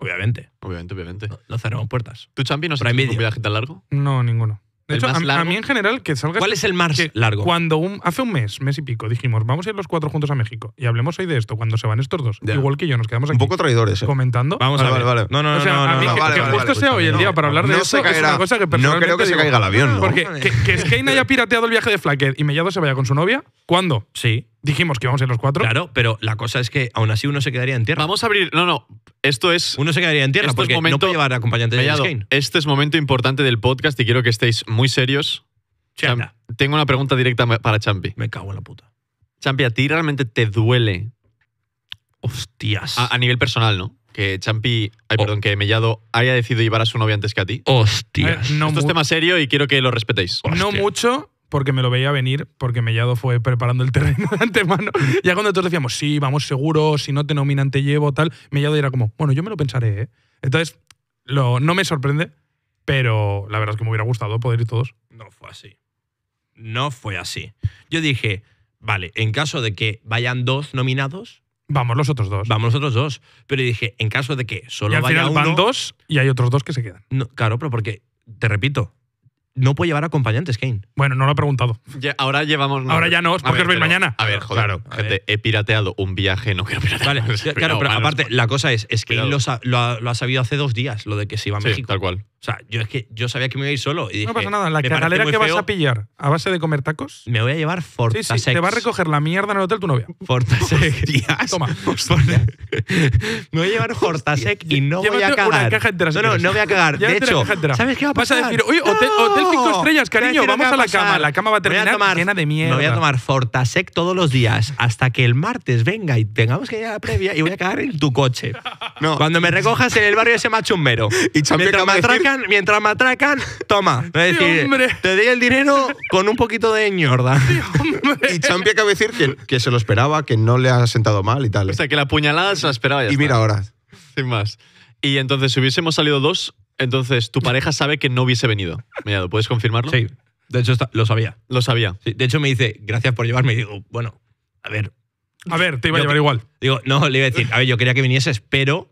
Obviamente. Obviamente, obviamente. No, cerramos puertas. ¿Tu Champi, no has un viaje tan largo? No, ninguno. De hecho, a, mí en general que salgas… ¿Cuál es el más largo? Cuando un, hace un mes, mes y pico, dijimos, vamos a ir los cuatro juntos a México y hablemos hoy de esto, cuando se van estos dos. Igual que yo, nos quedamos aquí. Un poco traidores. ¿eh? Comentando. Vamos a ver. Vale, No, no, no, a mí que, justo sea hoy el día para hablar de esto es una cosa que No creo que se caiga el avión, ¿no? Porque que, que Skane haya pirateado el viaje de Flacker y Mellado se vaya con su novia, ¿cuándo? Sí. Dijimos que íbamos a ir los cuatro. Claro, pero la cosa es que aún así uno se quedaría en tierra. Vamos a abrir. No, no. Esto es. Uno se quedaría en tierra porque no puede llevar acompañante de James Este es momento importante del podcast y quiero que estéis muy serios. tengo una pregunta directa para Champi. Me cago en la puta. Champi, ¿a ti realmente te duele? Hostias. A, nivel personal, ¿no? Que Champi, ay, oh. perdón, que Mellado haya decidido llevar a su novia antes que a ti. Hostias. Eh, no Esto es tema serio y quiero que lo respetéis. No mucho, porque me lo veía venir, porque Mellado fue preparando el terreno de antemano. (laughs) Ya cuando todos decíamos, sí, vamos seguro, si no te nominan te llevo, tal, Mellado era como, bueno, yo me lo pensaré. ¿eh? Entonces, lo, no me sorprende, pero la verdad es que me hubiera gustado poder ir todos. No fue así. No fue así. Yo dije, vale, en caso de que vayan dos nominados, Vamos los otros dos. Vamos los otros dos. Pero dije, en caso de que solo y al vaya final van dos y hay otros dos que se quedan. No, claro, pero porque, te repito, no puede llevar acompañantes, Kane. Bueno, no lo he preguntado. ahora llevamos. ahora ya no, es porque os veis mañana. A ver, joder, gente, he pirateado un viaje, no quiero piratear. Vale, (laughs) claro, pero aparte, la cosa es, es que lo, ha sabido hace dos días, lo de que se iba a sí, Tal cual. O sea, yo es que yo sabía que me iba a ir solo. Y dije, no pasa nada, la carretera que vas a pillar a base de comer tacos. Me voy a llevar Fortasec te va a recoger la mierda en el hotel tu novia. Fortasec (laughs) (laughs) Toma. (laughs) me voy a llevar Fortasec y no voy a cagar. no, no, no voy a cagar. de hecho, ¿sabes qué va a pasar? Vas a decir, oye, hotel, 5 estrellas, cariño, vamos a, la cama. La cama va a terminar a tomar, llena de mierda. Me voy a tomar Fortasec todos los días hasta que el martes venga y tengamos que ir a la previa y voy a cagar en tu coche. No. Cuando me recojas en el barrio ese machumbero. Y champion Mientras mientras matracan, toma. Es decir, te di el dinero con un poquito de ñorda. (laughs) y Champi acaba de decir que, que, se lo esperaba, que no le ha sentado mal y tal. O sea, que la puñalada se la esperaba. y mira ahora. Sin más. Y entonces, si hubiésemos salido dos, entonces tu pareja sabe que no hubiese venido. mirado ¿puedes confirmarlo? Sí. De hecho, lo sabía. Lo sabía. de hecho, me dice, gracias por llevarme. Y digo, bueno, a ver. A ver, te iba a llevar igual. Digo, no, le iba a decir, a ver, yo quería que vinieses, pero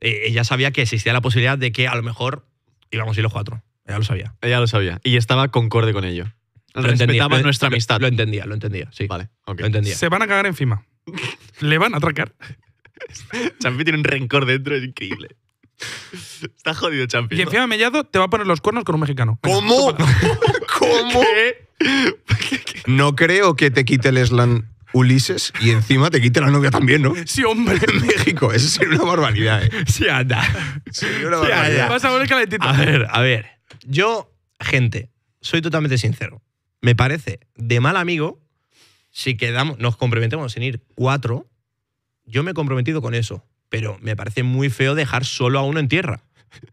eh, ella sabía que existía la posibilidad de que a lo mejor íbamos a ir los cuatro. Ella lo sabía. Ella lo sabía. Y estaba concorde con ello. Lo nuestra amistad. Lo entendía, lo entendía, sí. Vale, Lo entendía. Se van a cagar encima. (laughs) Le van a atracar. Champi tiene un rencor dentro, increíble. Está jodido, Champi. Y encima Mellado te va a poner los cuernos con un mexicano. ¿Cómo? (laughs) ¿Cómo? (laughs) No creo que te quite el slam Ulises y encima te quite la novia también, ¿no? Sí, hombre. En México, eso sería una barbaridad, ¿eh? Sí, anda. Sería una sí, barbaridad. Vas a calentito. A ver, a ver. Yo, gente, soy totalmente sincero. Me parece de mal amigo si quedamos, nos comprometemos en ir cuatro. Yo me he comprometido con eso, pero me parece muy feo dejar solo a uno en tierra.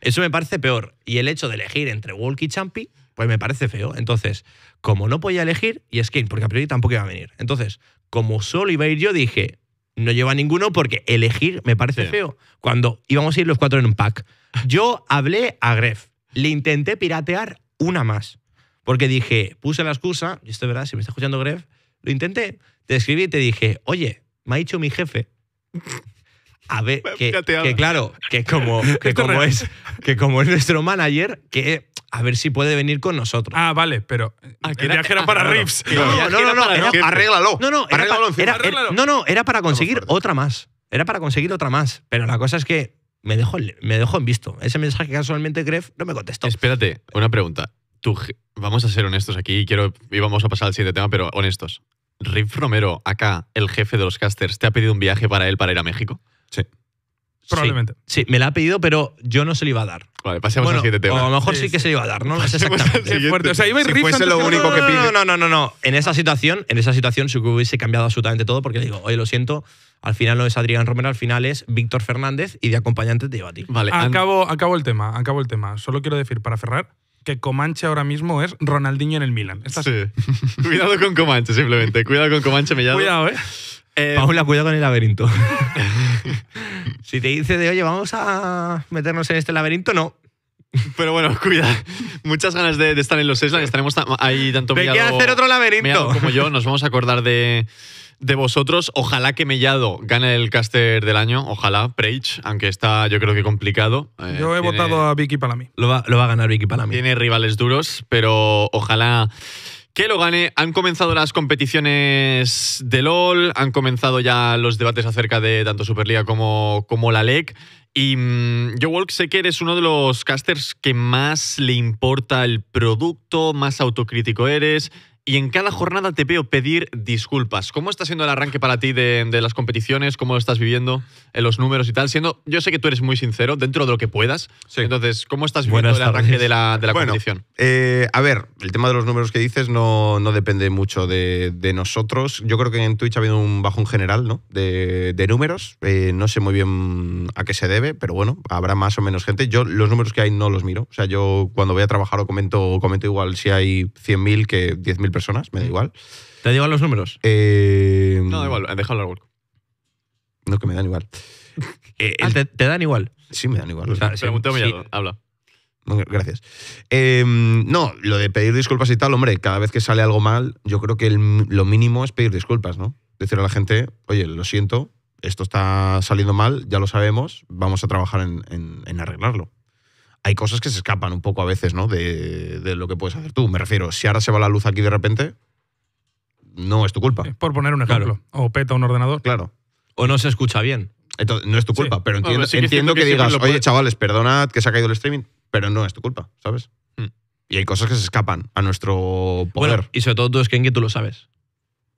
Eso me parece peor. Y el hecho de elegir entre Walkie y Champi, pues me parece feo. Entonces, como no podía elegir, y Skin, porque a priori tampoco iba a venir. Entonces, como solo iba a ir yo, dije, no lleva ninguno porque elegir me parece feo. Cuando íbamos a ir los cuatro en un pack. Yo hablé a Gref, le intenté piratear una más. Porque dije, puse la excusa, y esto es verdad, si me está escuchando Gref, lo intenté, te escribí y te dije, oye, me ha dicho mi jefe. (laughs) A ver, que, que claro, que como, que como es, que como es nuestro manager, que a ver si puede venir con nosotros. Ah, vale, pero ah, el viaje era para Riffs. No, no, no, no, arréglalo. No, no, no, no, era para conseguir otra más. Era para conseguir otra más. Pero la cosa es que me dejó, me dejó en visto. Ese mensaje casualmente Gref no me contestó. Espérate, una pregunta. Tú, vamos a ser honestos aquí quiero, y vamos a pasar al siguiente tema, pero honestos. ¿Riff Romero, acá, el jefe de los casters, te ha pedido un viaje para él para ir a México? Sí. Probablemente. Sí, me la ha pedido, pero yo no se lo iba a dar. Vale, pasemos al a lo mejor sí, que se iba a dar, no (laughs) exactamente. fuese lo único que pide. No, no, no, En esa situación, en esa situación si hubiese cambiado absolutamente todo porque le digo, oye, lo siento, al final no es Adrián Romero, al final es Víctor Fernández y de acompañante te lleva a ti. Vale. Acabo, acabo el tema, acabo el tema. Solo quiero decir, para cerrar, que Comanche ahora mismo es Ronaldinho en el Milan. Estás... (laughs) cuidado con Comanche, simplemente. Cuidado con Comanche, me llamo. Cuidado, eh. Eh, Paula, cuidado con el laberinto. (laughs) si te dice de, oye, vamos a meternos en este laberinto, no. Pero bueno, (laughs) cuidado. Muchas ganas de, estar en los Eslan. Estaremos ahí tanto De hacer otro laberinto. como yo, nos vamos a acordar de, vosotros. Ojalá que Mellado gane el caster del año. Ojalá, Preich, aunque está yo creo que complicado. Eh, yo he votado a Vicky Palami. Lo va, lo va a ganar Vicky Palami. Tiene rivales duros, pero ojalá que lo gane. Han comenzado las competiciones de LOL, han comenzado ya los debates acerca de tanto Superliga como, como la LEC. Y mm, yo, Walk, sé que eres uno de los casters que más le importa el producto, más autocrítico eres y en cada jornada te veo pedir disculpas. ¿Cómo está siendo el arranque para ti de, las competiciones? ¿Cómo lo estás viviendo en los números y tal? Siendo, yo sé que tú eres muy sincero dentro de lo que puedas. Entonces, ¿cómo estás viviendo el arranque de la, de competición? Eh, a ver, el tema de los números que dices no, depende mucho de, nosotros. Yo creo que en Twitch ha habido un bajón general ¿no? de, de números. Eh, no sé muy bien a qué se debe, pero bueno, habrá más o menos gente. Yo los números que hay no los miro. O sea, yo cuando voy a trabajar o comento, comento igual si hay 100.000 que 10.000 personas personas, me da igual. ¿Te dan igual los números? Eh, no, da igual, déjalo al No, que me dan igual. (laughs) Eh, ¿te, dan igual? Sí, me dan igual. habla. Gracias. Em, no, lo de pedir disculpas y tal, hombre, cada vez que sale algo mal, yo creo que lo mínimo es pedir disculpas, ¿no? Decir a la gente, oye, lo siento, esto está saliendo mal, ya lo sabemos, vamos a trabajar en arreglarlo hay cosas que se escapan un poco a veces, ¿no? De, lo que puedes hacer tú. Me refiero, si ahora se va la luz aquí de repente, no es tu culpa. por poner un ejemplo. O peta un ordenador. Claro. O no se escucha bien. no es tu culpa, pero entiendo, que, digas, oye, chavales, perdonad que se ha caído el streaming, pero no es tu culpa, ¿sabes? Hmm. Y hay cosas que se escapan a nuestro poder. y sobre todo tú es que tú lo sabes.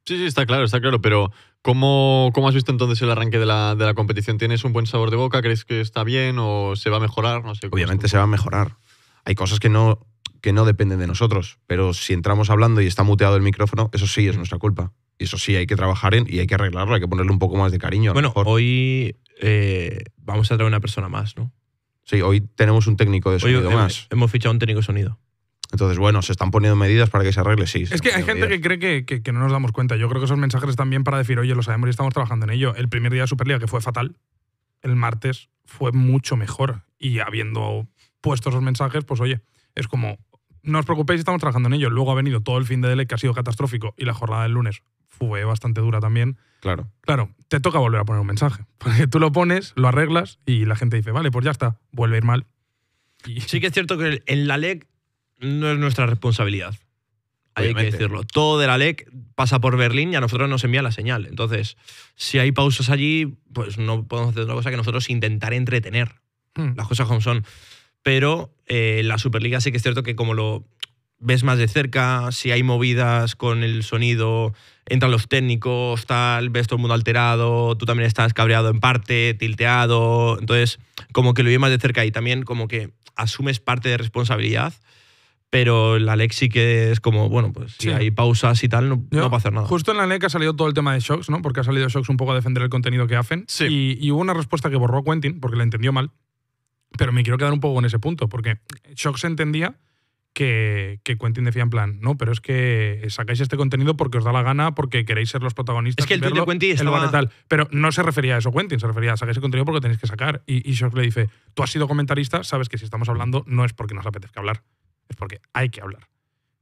Sí, sí, está claro, está claro, pero ¿Cómo, has visto entonces el arranque de la, competición? ¿Tienes un buen sabor de boca? ¿Crees que está bien o se va a mejorar? No sé, Obviamente se va a mejorar. Hay cosas que no, que no dependen de nosotros, pero si entramos hablando y está muteado el micrófono, eso sí es mm. nuestra culpa. Y eso sí hay que trabajar en y hay que arreglarlo, hay que ponerle un poco más de cariño. bueno, hoy eh, vamos a traer una persona más, ¿no? Sí, hoy tenemos un técnico de sonido más. Hemos fichado un técnico de sonido. Entonces, bueno, se están poniendo medidas para que se arregle, sí. Es que hay gente que cree que, no nos damos cuenta. Yo creo que esos mensajes están bien para decir, oye, lo sabemos y estamos trabajando en ello. El primer día de Superliga, que fue fatal, el martes fue mucho mejor. Y habiendo puesto esos mensajes, pues oye, es como, no os preocupéis, estamos trabajando en ello. Luego ha venido todo el fin de DL e que ha sido catastrófico y la jornada del lunes fue bastante dura también. Claro. Claro, te toca volver a poner un mensaje. (laughs) Porque tú lo pones, lo arreglas y la gente dice, vale, pues ya está, vuelve a ir mal. Sí que es cierto que en la LEC no es nuestra responsabilidad. Hay que decirlo. Todo de la LEC pasa por Berlín y a nosotros nos envía la señal. Entonces, si hay pausas allí, pues no podemos hacer otra cosa que nosotros intentar entretener hmm. las cosas como son. Pero eh, la Superliga sí que es cierto que como lo ves más de cerca, si hay movidas con el sonido, entran los técnicos, tal, ves todo el mundo alterado, tú también estás cabreado en parte, tilteado, entonces como que lo ves más de cerca y también como que asumes parte de responsabilidad pero la LEC que es como, bueno, pues si hay pausas y tal, no, no, va a hacer nada. Justo en la LEC ha salido todo el tema de Shocks, ¿no? Porque ha salido Shocks un poco a defender el contenido que hacen. Sí. Y, y, hubo una respuesta que borró Quentin, porque la entendió mal. Pero me quiero quedar un poco en ese punto, porque Shocks entendía que, que Quentin decía en plan, no, pero es que sacáis este contenido porque os da la gana, porque queréis ser los protagonistas. Es que el es de Quentin estaba... tal. Pero no se refería a eso Quentin, se refería a sacáis el contenido porque tenéis que sacar. Y, y Shocks le dice, tú has sido comentarista, sabes que si estamos hablando no es porque nos apetezca hablar es porque hay que hablar.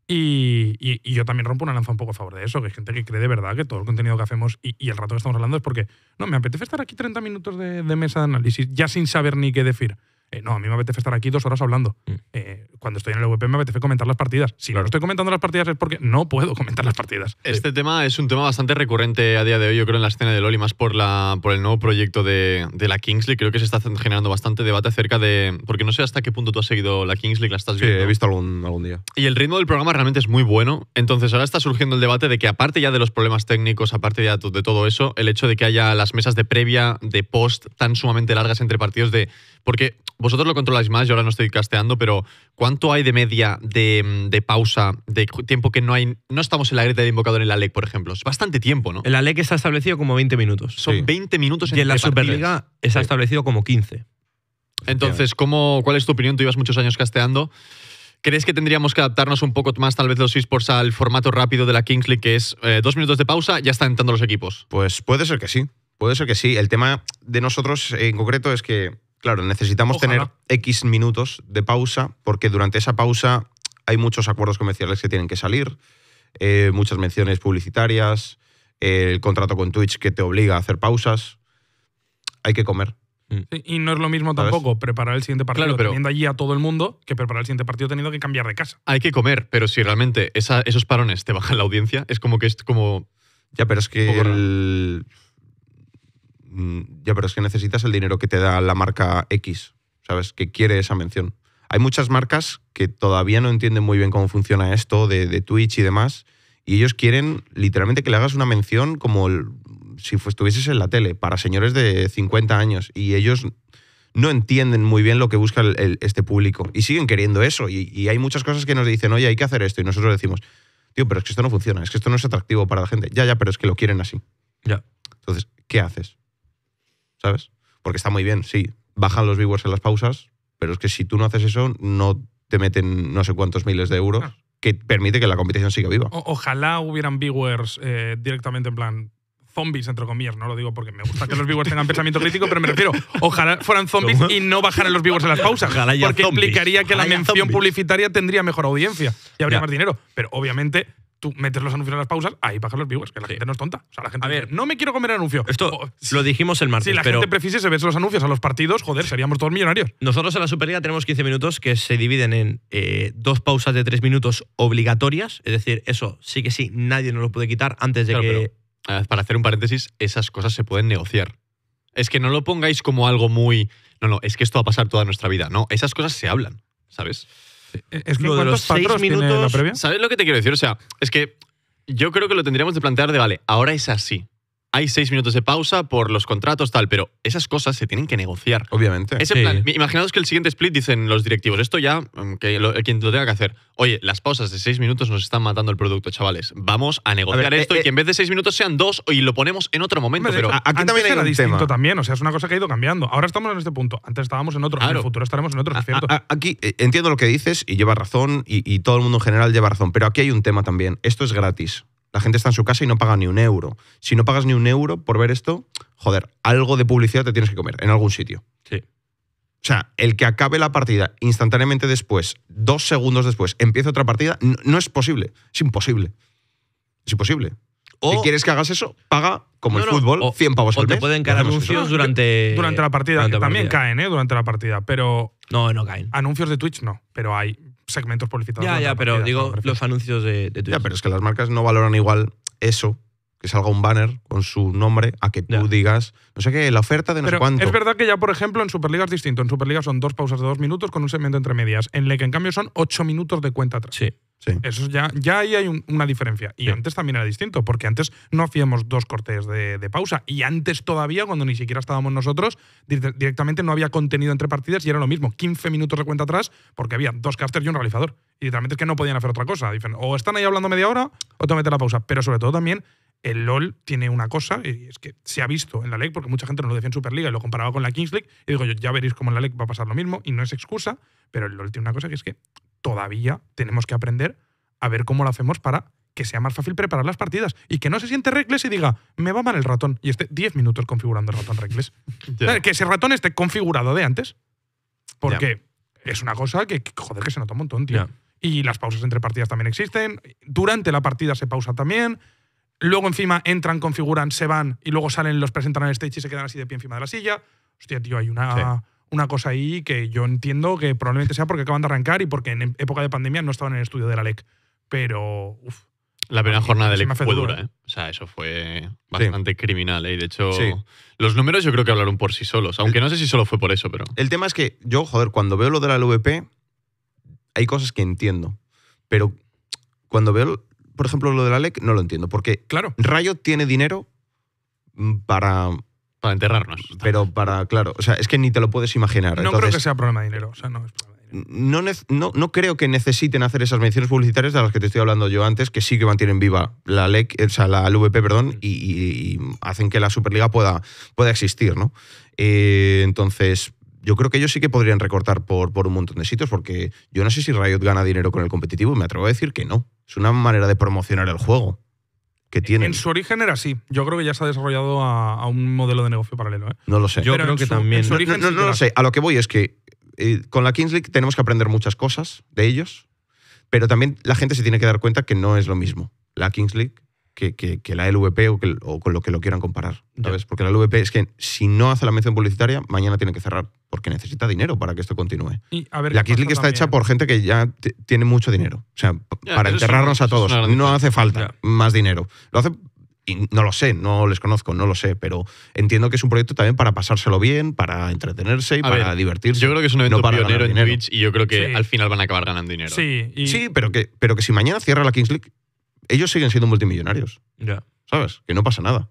Y, yo también rompo una lanza un poco a favor de eso, que hay gente que cree de verdad que todo el contenido que hacemos y, el rato que estamos hablando es porque, no, me apetece estar aquí 30 minutos de mesa de análisis ya sin saber ni qué decir. Eh, no, a mí me apetece estar aquí dos horas hablando. Mm. Eh, cuando estoy en el VP me apetece comentar las partidas. Si no no estoy comentando las partidas es porque no puedo comentar las partidas. Este tema es un tema bastante recurrente a día de hoy, yo creo, en la escena del y más por, la, por el nuevo proyecto de, de, la Kingsley. Creo que se está generando bastante debate acerca de. Porque no sé hasta qué punto tú has seguido la Kingsley, la estás viendo. Sí, he visto algún, algún día. Y el ritmo del programa realmente es muy bueno. Entonces ahora está surgiendo el debate de que, aparte ya de los problemas técnicos, aparte ya de todo eso, el hecho de que haya las mesas de previa, de post tan sumamente largas entre partidos de. Porque vosotros lo controláis más, yo ahora no estoy casteando, pero ¿cuánto hay de media de, mm, pausa, de tiempo que no hay. No estamos en la grieta de invocador en la LEC, por ejemplo? Es bastante tiempo, ¿no? En la LEC está establecido como 20 minutos. Son 20 minutos en Y en la Superliga está establecido como 15. Entonces, ¿cómo, ¿cuál es tu opinión? Tú ibas muchos años casteando. ¿Crees que tendríamos que adaptarnos un poco más, tal vez, los esports al formato rápido de la Kings League, que es eh, dos minutos de pausa, ya están entrando los equipos? Pues puede ser que sí. Puede ser que sí. El tema de nosotros en concreto es que Claro, necesitamos tener X minutos de pausa porque durante esa pausa hay muchos acuerdos comerciales que tienen que salir, eh, muchas menciones publicitarias, eh, el contrato con Twitch que te obliga a hacer pausas. Hay que comer. Mm. y no es lo mismo tampoco preparar el siguiente partido pero teniendo allí a todo el mundo que preparar el siguiente partido teniendo que cambiar de casa. Hay que comer, pero si realmente esos parones te bajan la audiencia, es como que es como. Ya, pero es que Mm, ya, pero es que necesitas el dinero que te da la marca X, ¿sabes? Que quiere esa mención. Hay muchas marcas que todavía no entienden muy bien cómo funciona esto de, Twitch y demás, y ellos quieren literalmente que le hagas una mención como si estuvieses en la tele, para señores de 50 años, y ellos no entienden muy bien lo que busca este público, y siguen queriendo eso, y, y hay muchas cosas que nos dicen, oye, hay que hacer esto, y nosotros decimos, tío, pero es que esto no funciona, es que esto no es atractivo para la gente, ya, ya, pero es que lo quieren así. Ya. Entonces, ¿qué haces? ¿sabes? Porque está muy bien, sí, bajan los viewers en las pausas, pero es que si tú no haces eso, no te meten no sé cuántos miles de euros. que permite que la competición siga viva. ojalá hubieran viewers eh, directamente en plan, zombies, entre comillas, no lo digo porque me gusta que los viewers tengan pensamiento crítico, pero me refiero, ojalá fueran zombies y no bajaran los viewers en las pausas. Ojalá porque implicaría que la mención publicitaria tendría mejor audiencia y habría más dinero. Pero obviamente tú metes los anuncios en las pausas, ahí bajas los viewers, que la gente no es tonta. O sea, la gente a ver, no me quiero comer anuncio. Esto lo dijimos el martes. Si la gente prefisiese verse los anuncios a los partidos, joder, seríamos todos millonarios. Nosotros en la Superliga tenemos 15 minutos que se dividen en eh, dos pausas de tres minutos obligatorias. Es decir, eso sí que sí, nadie nos lo puede quitar antes de claro, que. Pero, eh, para hacer un paréntesis, esas cosas se pueden negociar. Es que no lo pongáis como algo muy. No, no, es que esto va a pasar toda nuestra vida. No, esas cosas se hablan, ¿sabes? Eh, es que los ¿Sabes lo que te quiero decir? O sea, es que yo creo que lo tendríamos de plantear de, vale, ahora es así hay seis minutos de pausa por los contratos, tal, pero esas cosas se tienen que negociar. Obviamente. Ese imaginaos que el siguiente split dicen los directivos, esto ya, mm, que eh, quien lo tenga que hacer, oye, las pausas de seis minutos nos están matando el producto, chavales. Vamos a negociar esto y eh, que en vez de seis minutos sean dos y lo ponemos en otro momento. pero aquí también era distinto tema. también, o sea, es una cosa que ha ido cambiando. Ahora estamos en este punto, antes estábamos en otro, en el futuro estaremos en otro, cierto. aquí eh, entiendo lo que dices y lleva razón y, y todo el mundo en general lleva razón, pero aquí hay un tema también, esto es gratis. La gente está en su casa y no paga ni un euro. Si no pagas ni un euro por ver esto, joder, algo de publicidad te tienes que comer en algún sitio. Sí. O sea, el que acabe la partida instantáneamente después, dos segundos después, empieza otra partida, no, es posible. Es imposible. Es imposible. O, si quieres que hagas eso, paga, como el fútbol, 100 pavos al mes. te pueden caer anuncios durante, durante la partida. también caen, ¿eh? Durante la partida. Pero. No, no caen. Anuncios de Twitch no, pero hay segmentos publicitarios. Ya, ya, pero digo los anuncios de, de Ya, pero es que las marcas no valoran igual eso que salga un banner con su nombre a que tú digas, no sé qué, la oferta de no Pero Es verdad que ya, por ejemplo, en Superliga es distinto. En Superliga son dos pausas de dos minutos con un segmento entre medias. En que en cambio, son ocho minutos de cuenta atrás. Sí. Sí. Eso ya, ya ahí hay una diferencia. Y antes también era distinto, porque antes no hacíamos dos cortes de, pausa. Y antes todavía, cuando ni siquiera estábamos nosotros, directamente no había contenido entre partidas y era lo mismo. 15 minutos de cuenta atrás, porque había dos casters y un realizador. Y literalmente es que no podían hacer otra cosa. Dicen, o están ahí hablando media hora, o te meten la pausa. Pero sobre todo también el LOL tiene una cosa, y es que se ha visto en la LEC, porque mucha gente no lo decía en Superliga y lo comparaba con la Kings League, y digo yo, ya veréis cómo en la LEC va a pasar lo mismo, y no es excusa, pero el LOL tiene una cosa que es que todavía tenemos que aprender a ver cómo lo hacemos para que sea más fácil preparar las partidas y que no se siente reckless y diga, me va mal el ratón y esté 10 minutos configurando el ratón reckless. (laughs) Eh, que ese ratón esté configurado de antes. Porque es una cosa que, joder, que se nota un montón, tío. Y las pausas entre partidas también existen. Durante la partida se pausa también. Luego encima entran, configuran, se van y luego salen, los presentan al stage y se quedan así de pie encima de la silla. Hostia, tío, hay una una cosa ahí que yo entiendo que probablemente sea porque acaban de arrancar y porque en época de pandemia no estaban en el estudio de la LEC. Pero, la primera jornada de LEC fue dura, ¿eh? ¿eh? O sea, eso fue bastante criminal, ¿eh? Y de hecho, los números yo creo que hablaron por sí solos, aunque no sé si solo fue por eso, pero... El tema es que yo, joder, cuando veo lo de la LVP, hay cosas que entiendo, pero cuando veo, por ejemplo, lo de la LEC, no lo entiendo, porque claro. Rayo tiene dinero para enterrarnos. Pero para, claro, o sea, es que ni te lo puedes imaginar. No creo que sea problema de dinero, no creo que necesiten hacer esas menciones publicitarias de las que te estoy hablando yo antes, que sí que mantienen viva la LEC, o sea, la LVP, perdón, y, hacen que la Superliga pueda, pueda existir, ¿no? Eh, entonces, yo creo que ellos sí que podrían recortar por, por un montón de sitios, porque yo no sé si Riot gana dinero con el competitivo, y me atrevo a decir que no. Es una manera de promocionar el juego. En su origen era así. Yo creo que ya se ha desarrollado a, un modelo de negocio paralelo. ¿eh? No lo sé. Yo creo que también. no, lo sé. A lo que voy es que eh, con la Kings League tenemos que aprender muchas cosas de ellos, pero también la gente se tiene que dar cuenta que no es lo mismo la Kings League que, la LVP o, con lo que lo quieran comparar. ¿sabes? Porque la LVP es que si no hace la mención publicitaria, mañana tiene que cerrar porque necesita dinero para que esto continúe. la Kings League está hecha por gente que ya tiene mucho dinero. O sea, para enterrarnos a todos. No hace falta más dinero. Lo hace y no lo sé, no les conozco, no lo sé, pero entiendo que es un proyecto también para pasárselo bien, para entretenerse y para divertirse. Yo creo que es un evento pionero en Twitch y yo creo que al final van a acabar ganando dinero. Sí, sí pero, que, pero que si mañana cierra la Kings League, ellos siguen siendo multimillonarios. Ya. ¿Sabes? Que no pasa nada.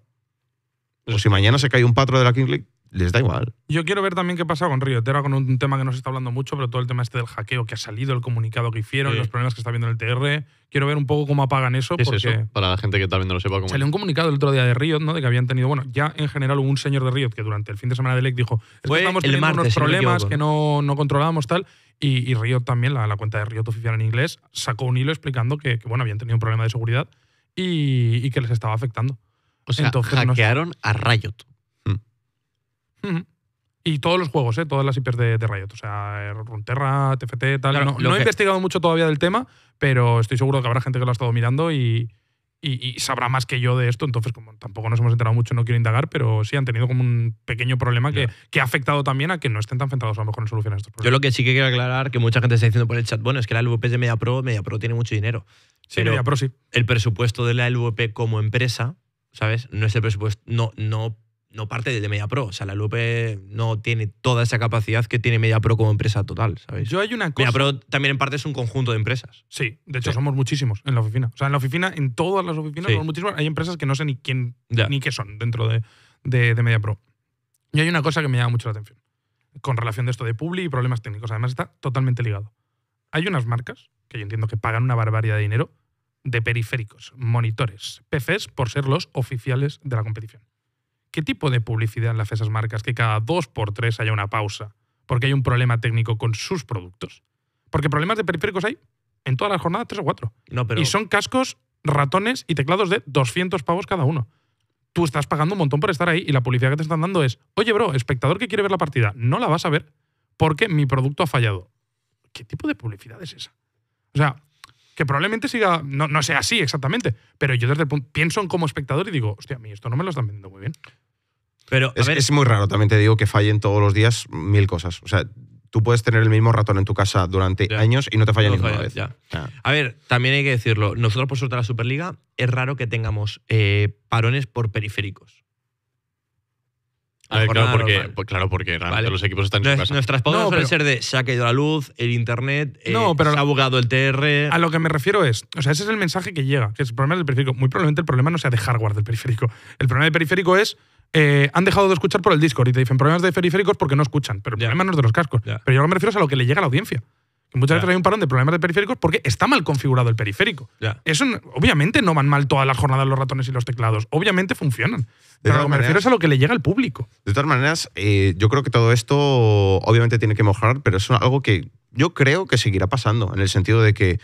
Pues o si mañana se cae un patro de la King League, les da igual. Yo quiero ver también qué pasa con Era con un tema que no se está hablando mucho, pero todo el tema este del hackeo que ha salido, el comunicado que hicieron, los problemas que está viendo en el TR. Quiero ver un poco cómo apagan eso. es eso? Para la gente que también no lo sepa. Cómo salió un comunicado el otro día de Riot, ¿no? De que habían tenido, bueno, ya en general hubo un señor de Riot que durante el fin de semana de LEC dijo, es que estamos unos problemas que no, no controlábamos, tal. Y, Riot también, la, cuenta de Riot oficial en inglés, sacó un hilo explicando que, bueno, habían tenido un problema de seguridad y, que les estaba afectando. O sea, Entonces, hackearon a Riot. Mm. Y todos los juegos, ¿eh? todas las IPs de, Riot. O sea, Runterra, TFT, tal. no, he investigado mucho todavía del tema, pero estoy seguro que habrá gente que lo ha estado mirando y, y, sabrá más que yo de esto, entonces como tampoco nos hemos enterado mucho, no quiero indagar, pero sí han tenido como un pequeño problema que, ha afectado también a que no estén tan centrados a lo mejor en solucionar estos problemas. Yo lo que sí que quiero aclarar, que mucha gente está diciendo por el chat, bueno, es que la LVP de MediaPro, MediaPro tiene mucho dinero. Sí, MediaPro sí. El presupuesto de la LVP como empresa, ¿sabes? No es el presupuesto, no, no no parte de Media Pro. O sea, la Lupe no tiene toda esa capacidad que tiene Media Pro como empresa total, ¿sabéis? Yo hay una cosa. también en parte es un conjunto de empresas. Sí, de hecho somos muchísimos en la oficina. O sea, en la oficina, en todas las oficinas somos muchísimos. Hay empresas que no sé ni quién ni qué son dentro de, de, Media Pro. Y hay una cosa que me llama mucho la atención con relación de esto de Publi y problemas técnicos. Además, está totalmente ligado. Hay unas marcas que yo entiendo que pagan una barbaridad de dinero de periféricos, monitores, PCs por ser los oficiales de la competición. ¿Qué tipo de publicidad le hace esas marcas que cada dos por tres haya una pausa? Porque hay un problema técnico con sus productos. Porque problemas de periféricos hay en todas las jornadas tres o cuatro. No, pero... Y son cascos, ratones y teclados de 200 pavos cada uno. Tú estás pagando un montón por estar ahí y la publicidad que te están dando es, oye, bro, espectador que quiere ver la partida, no la vas a ver porque mi producto ha fallado. ¿Qué tipo de publicidad es esa? O sea, que probablemente siga, no, no sea así exactamente, pero yo desde el punto, pienso en como espectador y digo, hostia, a mí esto no me lo están vendiendo muy bien es, muy raro, también te digo, que fallen todos los días mil cosas. O sea, tú puedes tener el mismo ratón en tu casa durante años y no te falla ninguna vez. A ver, también hay que decirlo. Nosotros, por suerte, la Superliga, es raro que tengamos eh, parones por periféricos. Pues claro, porque, realmente los equipos están en su Nuestras pausas ser de se ha caído la luz, el internet, eh, no, pero se ha bugado el TR. A lo que me refiero es, o sea, ese es el mensaje que llega, que es el problema del periférico. Muy probablemente el problema no sea de hardware del periférico. El problema del periférico es eh, han dejado de escuchar por el Discord y te dicen problemas de periféricos porque no escuchan, pero ya yeah. de los cascos. Pero yo me refiero a lo que le llega a la audiencia. muchas veces hay un parón de problemas de periféricos porque está mal configurado el periférico. Eso, obviamente no van mal todas las jornadas los ratones y los teclados, obviamente funcionan. pero me refiero a lo que le llega al público. De todas maneras, eh, yo creo que todo esto obviamente tiene que mejorar, pero es algo que yo creo que seguirá pasando, en el sentido de que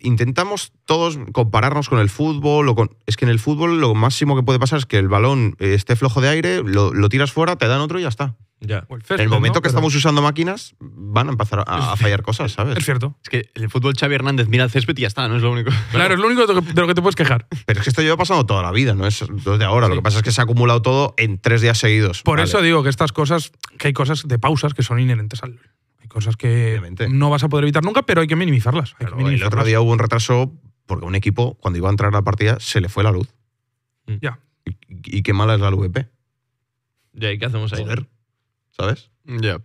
intentamos todos compararnos con el fútbol. es que en el fútbol lo máximo que puede pasar es que el balón eh, esté flojo de aire, lo, tiras fuera, te dan otro y ya está. en el momento que estamos usando máquinas, van a empezar a, fallar cosas, ¿sabes? Es cierto. Es que el fútbol Xavi Hernández mira el césped y ya está, no es lo único. Claro, es lo único de lo que te puedes quejar. Pero es que esto lleva pasando toda la vida, no es desde ahora. Lo que pasa es que se ha acumulado todo en tres días seguidos. Por eso digo que estas cosas, que hay cosas de pausas que son inherentes al cosas que no vas a poder evitar nunca, pero hay que minimizarlas. El otro día hubo un retraso porque un equipo, cuando iba a entrar a la partida, se le fue la luz. Mm. Ya. Y, qué mala es la LVP? Ya, ¿y qué hacemos ahí? Joder, ¿sabes? Ya.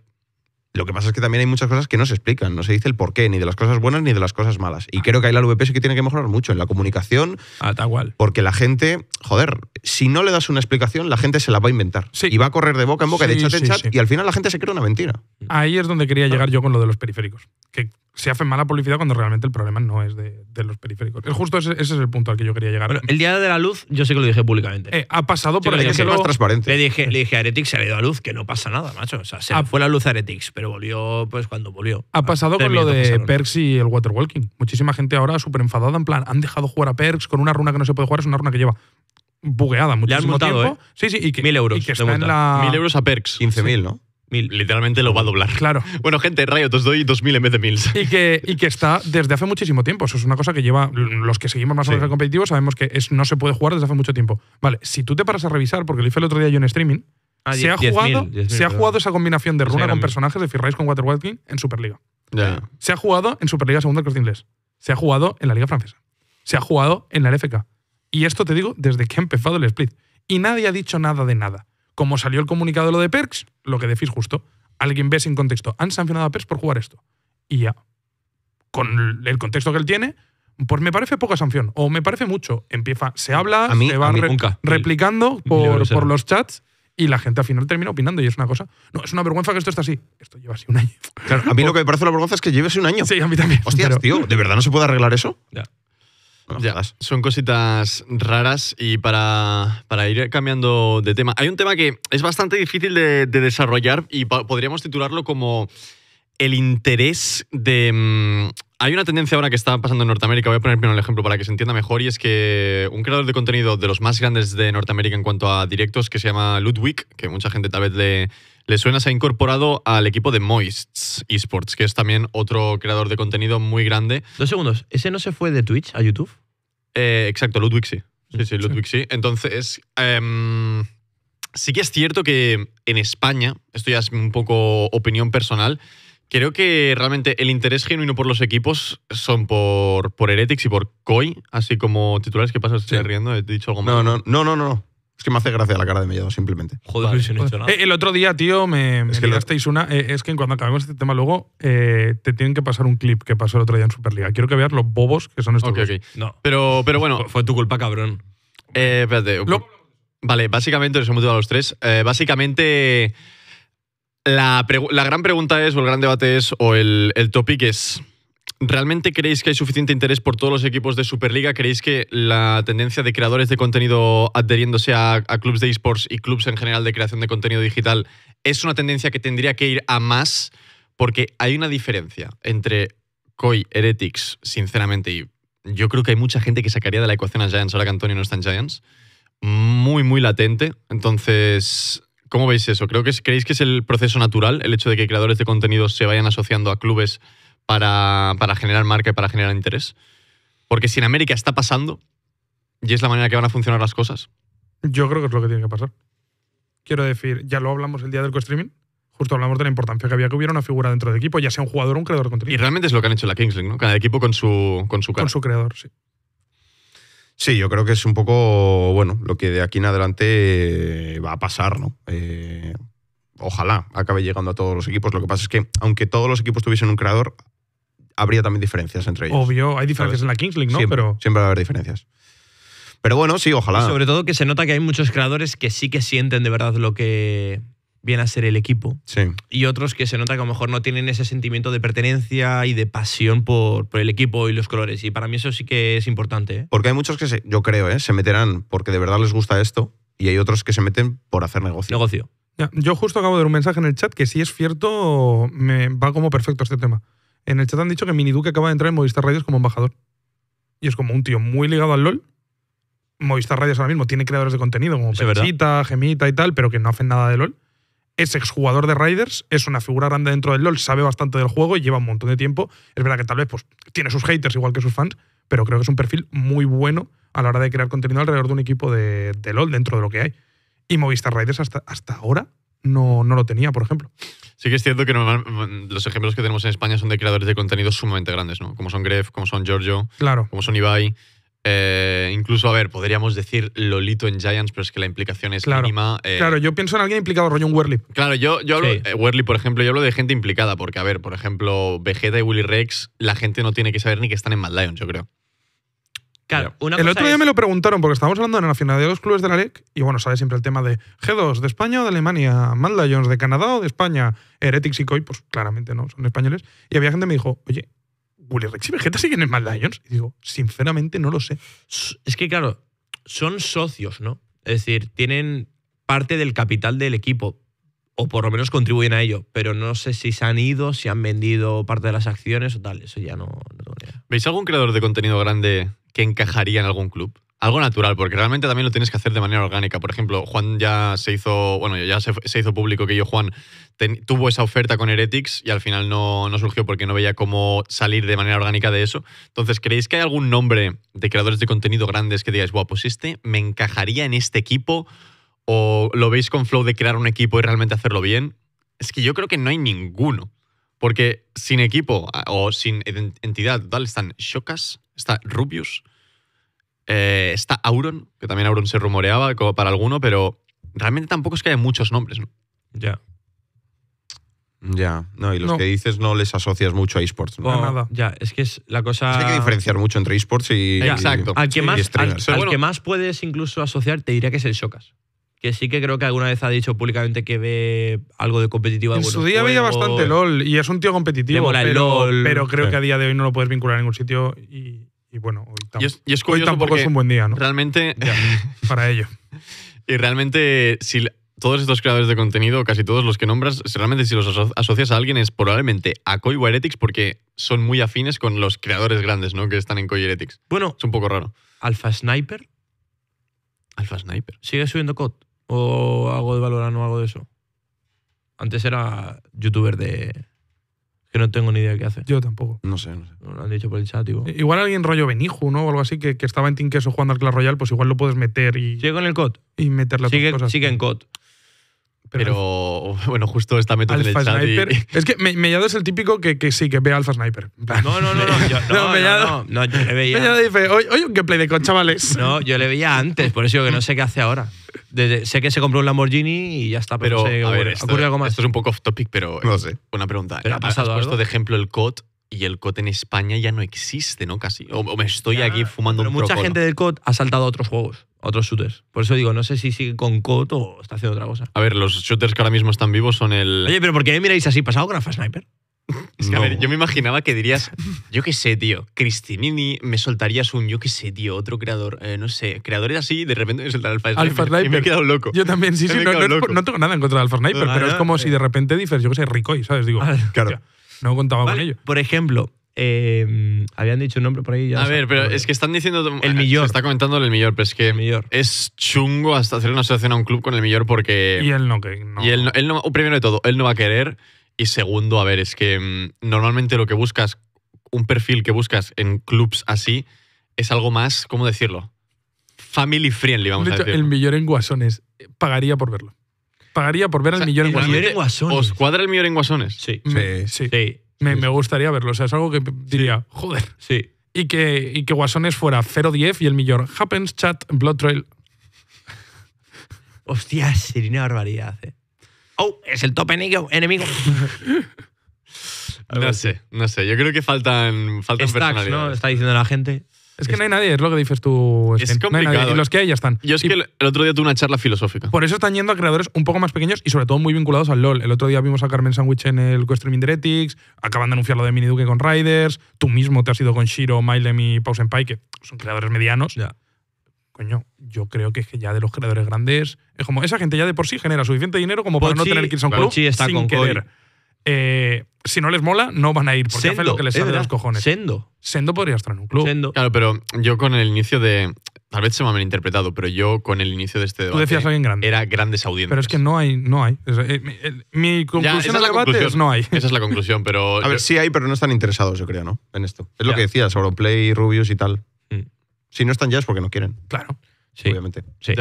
Lo que pasa es que también hay muchas cosas que no se explican, no se dice el porqué ni de las cosas buenas ni de las cosas malas. Y ah. creo que ahí la LVP sí que tiene que mejorar mucho en la comunicación. Ah, tal cual. Porque la gente, joder, si no le das una explicación, la gente se la va a inventar. Y va a correr de boca en boca, de chat en chat, y al final la gente se crea una mentira. Ahí es donde quería llegar yo con lo de los periféricos. Que se hace mala publicidad cuando realmente el problema no es de, los periféricos. justo ese, es el punto al que yo quería llegar. el día de la luz, yo sé que lo dije públicamente. Eh, ha pasado por el transparente. Le dije, le dije a Aretix se ha ido a luz, que no pasa nada, macho. O sea, fue la luz a pero volvió pues cuando volvió. Ha pasado con lo de Perks y el waterwalking. Muchísima gente ahora súper enfadada, en plan, han dejado jugar a Perks con una runa que no se puede jugar, es una runa que lleva bugueada muchísimo tiempo. ¿eh? Sí, sí, y que, mil euros. que está en la... Mil euros a perks. 15.000, ¿no? Mil. Literalmente lo va a doblar. Claro. (laughs) bueno, gente, rayo, te os doy 2.000 en vez de 1.000. Y que, está desde hace muchísimo tiempo. Eso es una cosa que lleva. Los que seguimos más o menos el competitivo sabemos que es, no se puede jugar desde hace mucho tiempo. Vale, si tú te paras a revisar, porque lo hice el otro día yo en streaming, ah, se, ha jugado, esa combinación de runa con personajes de rays con Water Wild King en Superliga. ya Se ha jugado en Superliga Segunda Cruz Inglés. Se ha jugado en la Liga Francesa. Se ha jugado en la LFK. Y esto te digo desde que ha empezado el split. Y nadie ha dicho nada de nada. Como salió el comunicado de lo de Perks, lo que decís justo. Alguien ve sin contexto. Han sancionado a Perks por jugar esto. Y ya. Con el contexto que él tiene, pues me parece poca sanción. O me parece mucho. Empieza, se habla, se va replicando por, los chats y la gente al final termina opinando y es una cosa. No, es una vergüenza que esto esté así. Esto lleva así un año. a mí lo (laughs) que me parece la vergüenza es que lleve un año. Sí, a mí también. Hostias, tío, ¿de verdad no se puede arreglar eso? Ya son cositas raras y para, para, ir cambiando de tema. Hay un tema que es bastante difícil de, desarrollar y podríamos titularlo como el interés de... Mm, hay una tendencia ahora que está pasando en Norteamérica, voy a poner primero el ejemplo para que se entienda mejor, y es que un creador de contenido de los más grandes de Norteamérica en cuanto a directos, que se llama Ludwig, que mucha gente tal vez le, suena se ha incorporado al equipo de Moist Esports, que es también otro creador de contenido muy grande. Dos segundos, ¿ese no se fue de Twitch a YouTube? Eh, exacto, Ludwig sí. Sí, sí, mm, Ludwig sí. Entonces, em, sí que es cierto que en España, esto ya es un poco opinión personal, creo que realmente el interés genuino por los equipos son por, por Heretics y por Koi, así como titulares. que pasa? estoy riendo? ¿He dicho algo mal? No, no, no, no. no. Es que me hace gracia la cara de Mellado, simplemente. Joder, no hecho eh, el otro día, tío, me, me una. Eh, es que cuando acabemos este tema luego, eh, te tienen que pasar un clip que pasó el otro día en Superliga. Quiero que veas los bobos que son estos. No. Pero, pero bueno. Fue, tu culpa, cabrón. espérate. Vale, básicamente, nos hemos a los tres. básicamente, la, gran pregunta es, o el gran debate es, o el, el topic es ¿Realmente creéis que hay suficiente interés por todos los equipos de Superliga? ¿Creéis que la tendencia de creadores de contenido adheriéndose a, clubs clubes de esports y clubes en general de creación de contenido digital es una tendencia que tendría que ir a más? Porque hay una diferencia entre Koi, Heretics, sinceramente, y yo creo que hay mucha gente que sacaría de la ecuación a Giants ahora que Antonio no está en Giants, muy, muy latente. Entonces, ¿cómo veis eso? ¿Creo que, ¿Creéis que es el proceso natural el hecho de que creadores de contenido se vayan asociando a clubes? para, generar marca y para generar interés. Porque si en América está pasando y es la manera que van a funcionar las cosas. Yo creo que es lo que tiene que pasar. Quiero decir, ya lo hablamos el día del co-streaming, justo hablamos de la importancia que había que hubiera una figura dentro del equipo, ya sea un jugador o un creador de contenido. Y realmente es lo que han hecho la Kingsley, ¿no? Cada equipo con su, con su cara. Con su creador, sí. Sí, yo creo que es un poco, bueno, lo que de aquí en adelante eh, va a pasar, ¿no? Eh, ojalá acabe llegando a todos los equipos. Lo que pasa es que, aunque todos los equipos tuviesen un creador, habría también diferencias entre ellos. Obvio, hay diferencias en la Kings League, ¿no? Siempre, Pero... siempre va a haber diferencias. Pero bueno, sí, ojalá. sobre todo que se nota que hay muchos creadores que sí que sienten de verdad lo que viene a ser el equipo. Sí. Y otros que se nota que a lo mejor no tienen ese sentimiento de pertenencia y de pasión por, el equipo y los colores. Y para mí eso sí que es importante. ¿eh? Porque hay muchos que, se, yo creo, ¿eh? se meterán porque de verdad les gusta esto. Y hay otros que se meten por hacer negocio. Negocio. yo justo acabo de ver un mensaje en el chat que si es cierto, me va como perfecto este tema. En el chat han dicho que Mini acaba de entrar en Movistar Radios como embajador. Y es como un tío muy ligado al LOL. Movistar Radios ahora mismo tiene creadores de contenido como sí, Gemita y tal, pero que no hacen nada de LOL. Es exjugador de Raiders, es una figura grande dentro del LOL, sabe bastante del juego y lleva un montón de tiempo. Es verdad que tal vez pues, tiene sus haters igual que sus fans, pero creo que es un perfil muy bueno a la hora de crear contenido alrededor de un equipo de, LOL dentro de lo que hay. Y Movistar Raiders hasta, hasta ahora no, no lo tenía, por ejemplo. Sí que es cierto que los ejemplos que tenemos en España son de creadores de contenido sumamente grandes, ¿no? Como son Gref, como son Giorgio, claro. como son Ibai. Eh, incluso, a ver, podríamos decir Lolito en Giants, pero es que la implicación es mínima. Eh. claro, yo pienso en alguien implicado, rollo un Claro, yo, yo hablo, eh, por ejemplo, yo hablo de gente implicada, porque, a ver, por ejemplo, Vegeta y Willy Rex, la gente no tiene que saber ni que están en Mad Lions, yo creo el otro día me lo preguntaron porque estábamos hablando en la final de los clubes de la LEC y bueno, sale siempre el tema de G2 de España o de Alemania, Mad Lions de Canadá o de España, Heretics y coy pues claramente no, son españoles. Y había gente que me dijo, oye, Willy Rex y Vegeta siguen en Mad Lions. Y digo, sinceramente no lo sé. Es que claro, son socios, ¿no? Es decir, tienen parte del capital del equipo o por lo menos contribuyen a ello, pero no sé si se han ido, si han vendido parte de las acciones o tal, eso ya no, tengo ¿Veis algún creador de contenido grande que encajaría en algún club? Algo natural, porque realmente también lo tienes que hacer de manera orgánica. Por ejemplo, Juan ya se hizo, bueno, ya se, hizo público que yo, Juan, tuvo esa oferta con Heretics y al final no, no, surgió porque no veía cómo salir de manera orgánica de eso. Entonces, ¿creéis que hay algún nombre de creadores de contenido grandes que digáis, guau, pues este me encajaría en este equipo? ¿O lo veis con flow de crear un equipo y realmente hacerlo bien? Es que yo creo que no hay ninguno. Porque sin equipo o sin entidad total están Shokas, está Rubius, eh, está Auron, que también Auron se rumoreaba para alguno, pero realmente tampoco es que haya muchos nombres. Ya. Ya, no, y los que dices no les asocias mucho a esports. ¿no? nada. Ya, es que es la cosa. Pues hay que diferenciar mucho entre esports y. Exacto. Al ¿eh? que, más, puedes incluso asociar, te diría que es el Shokas. Que sí que creo que alguna vez ha dicho públicamente que ve algo de competitivo. En su día veía bastante LOL y es un tío competitivo, pero, pero creo que a día de hoy no lo puedes vincular en ningún sitio y, y bueno, hoy, tampoco es un buen día, ¿no? Realmente. para ello. (laughs) y realmente, si todos estos creadores de contenido, casi todos los que nombras, realmente si los asocias a alguien es probablemente a Koi porque son muy afines con los creadores grandes, ¿no? Que están en Koi Bueno. Es un poco raro. Alpha Sniper. Alpha Sniper. ¿Sigue subiendo COD? ¿O algo de Valorant o algo de eso? Antes era youtuber de, que no tengo ni idea qué hace. Yo tampoco. No sé, no sé. lo han dicho por el chat, Igual alguien rollo Beniju, ¿no? O algo así, que, estaba en Tinkeso jugando al Clash Royale, pues igual lo puedes meter y. Sigue en el cot. Y meter las cosas. Sigue en COD. Pero, bueno, justo está metido en el chat. Y... (laughs) Es que me, Mellado es el típico que, que sí, que ve Alfa Sniper. No, no, no. no, (laughs) no, Mellado, dice: oye, un gameplay de con chavales. No, yo le veía antes, por eso digo que no sé qué hace ahora. sé que se compró un Lamborghini y ya está, pero, pero no sé, a ver, ocurre, esto, algo más. Esto es un poco off topic, pero. No sé. Una pregunta. ¿Ha pasado ¿Has puesto de ejemplo el COD y el COD en España ya no existe, ¿no? Casi. O, me estoy aquí fumando pero mucha gente del COD ha saltado a otros juegos, a otros shooters. Por eso digo, no sé si sigue con COD o está haciendo otra cosa. A ver, los shooters que ahora mismo están vivos son el. Oye, pero ¿por qué miráis así? ¿Pasado Alpha Sniper? (laughs) Es que, a ver, yo me imaginaba que dirías, yo qué sé, tío, Cristinini, me soltarías un, yo qué sé, tío, otro creador, eh, no sé, creadores así, de repente me soltaría Alpha, Alpha Sniper. (laughs) Y me he quedado loco. Yo también, sí, (laughs) sí, no, tengo nada en contra de Alpha Sniper, pero es como eh. si de repente dices, yo qué sé, Ricoy, ¿sabes? Digo, ah, claro. No contaba con ello. Por ejemplo, em, habían dicho un nombre por ahí. a ver, pero es que están diciendo. El Millor. está comentando el Millor, pero es que. Millor. Es chungo hasta hacer una asociación a un club con el Millor porque. Y él no. Que Y él, no, Primero de todo, él no va a querer. Y segundo, a ver, es que mm, normalmente lo que buscas, un perfil que buscas en clubs así, es algo más, ¿cómo decirlo? Family friendly, vamos a El Millor en Guasones eh, pagaría por verlo pagaría por ver el millón en guasones. ¿Os cuadra el millón en guasones? Sí. Sí. Me, gustaría verlo. O sea, es algo que diría, joder. Sí. Y que, y que Guasones fuera 0-10 y el millón Happens, Chat, Blood Trail. (laughs) Hostia, sería barbaridad, eh. ¡Oh! Es el top enemigo. (laughs) no sé, no sé. Yo creo que faltan, faltan personalidades. Está diciendo la gente. Es que no hay nadie, es lo que dices tú. Es, Y los que hay ya están. Yo es que el otro día tuve una charla filosófica. Por eso están yendo a creadores un poco más pequeños y sobre todo muy vinculados al LOL. El otro día vimos a Carmen Sandwich en el Co-Streaming acaban de anunciar lo de Mini Duque con Riders, tú mismo te has ido con Shiro, Miley y Pie que son creadores medianos. Ya. Coño, yo creo que es que ya de los creadores grandes, es como esa gente ya de por sí genera suficiente dinero como para no tener que irse a un club querer. Eh, si no les mola, no van a ir porque Sendo, hacen lo que les sale de los cojones. Sendo. Sendo podría estar en un club. Claro, pero yo con el inicio de. Tal vez se me ha malinterpretado, pero yo con el inicio de este debate. Era grandes audiencias. Pero es que no hay. No hay. Eh, mi eh, conclusión es debate es no hay. Esa es la conclusión, pero. a ver, sí hay, pero no están interesados, yo creo, ¿no? En esto. Es lo que decías, Play, Rubius y tal. Mm. Si no están ya es porque no quieren. Claro obviamente. ¿eh?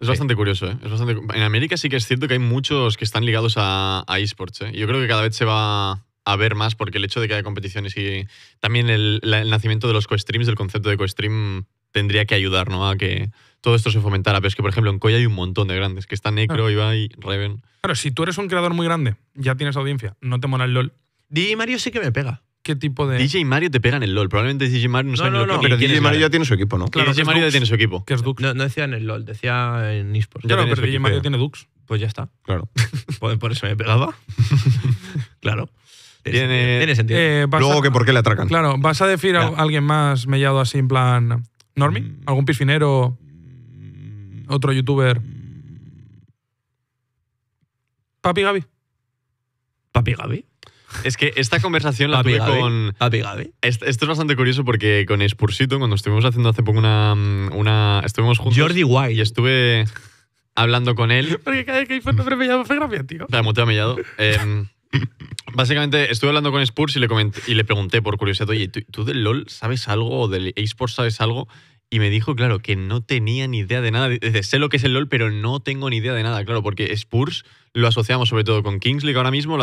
Es bastante curioso. Es bastante... En América sí que es cierto que hay muchos que están ligados a, esports. ¿eh? Yo creo que cada vez se va a ver más porque el hecho de que haya competiciones y también el, nacimiento de los co-streams, del concepto de co-stream, tendría que ayudar ¿no? a que todo esto se fomentara. Pero es que, por ejemplo, en Koya hay un montón de grandes, que está Necro, y Ibai, Reven. Claro, si tú eres un creador muy grande, ya tienes audiencia, no te mola el LOL. Di Mario sí que me pega qué tipo de. DJ Mario te en el LOL. Probablemente DJ Mario no, sabe no, lo Pero DJ Mario ya tiene su equipo, ¿no? Claro, DJ Mario ya tiene su equipo. Que es Dux. No, decía en el LOL, decía en eSports. Claro, pero DJ Mario tiene Dux. Pues ya está. Claro. (laughs) Por eso me pegaba. (laughs) claro. Tiene, eh, sentido. Luego, que ¿por qué le atracan? Claro, ¿vas a decir a alguien más mellado así en plan. Normi? Mm. ¿Algún piscinero? Mm. ¿Otro youtuber? Mm. ¿Papi Gaby? ¿Papi Gaby? Es que esta conversación la tuve con. Esto es bastante curioso porque con Spursito, cuando estuvimos haciendo hace poco una. una estuvimos juntos. Jordi White. Y estuve hablando con él. Porque cada vez que hay me fue gracia, tío. Te ha mellado. básicamente estuve hablando con Spurs y le, comenté, y le pregunté por curiosidad, oye, ¿tú, del LOL sabes algo o del eSports sabes algo? Y me dijo, claro, que no tenía ni idea de nada. Dice, sé lo que es el LOL, pero no tengo ni idea de nada, claro, porque Spurs lo asociamos sobre todo con Kings League ahora mismo,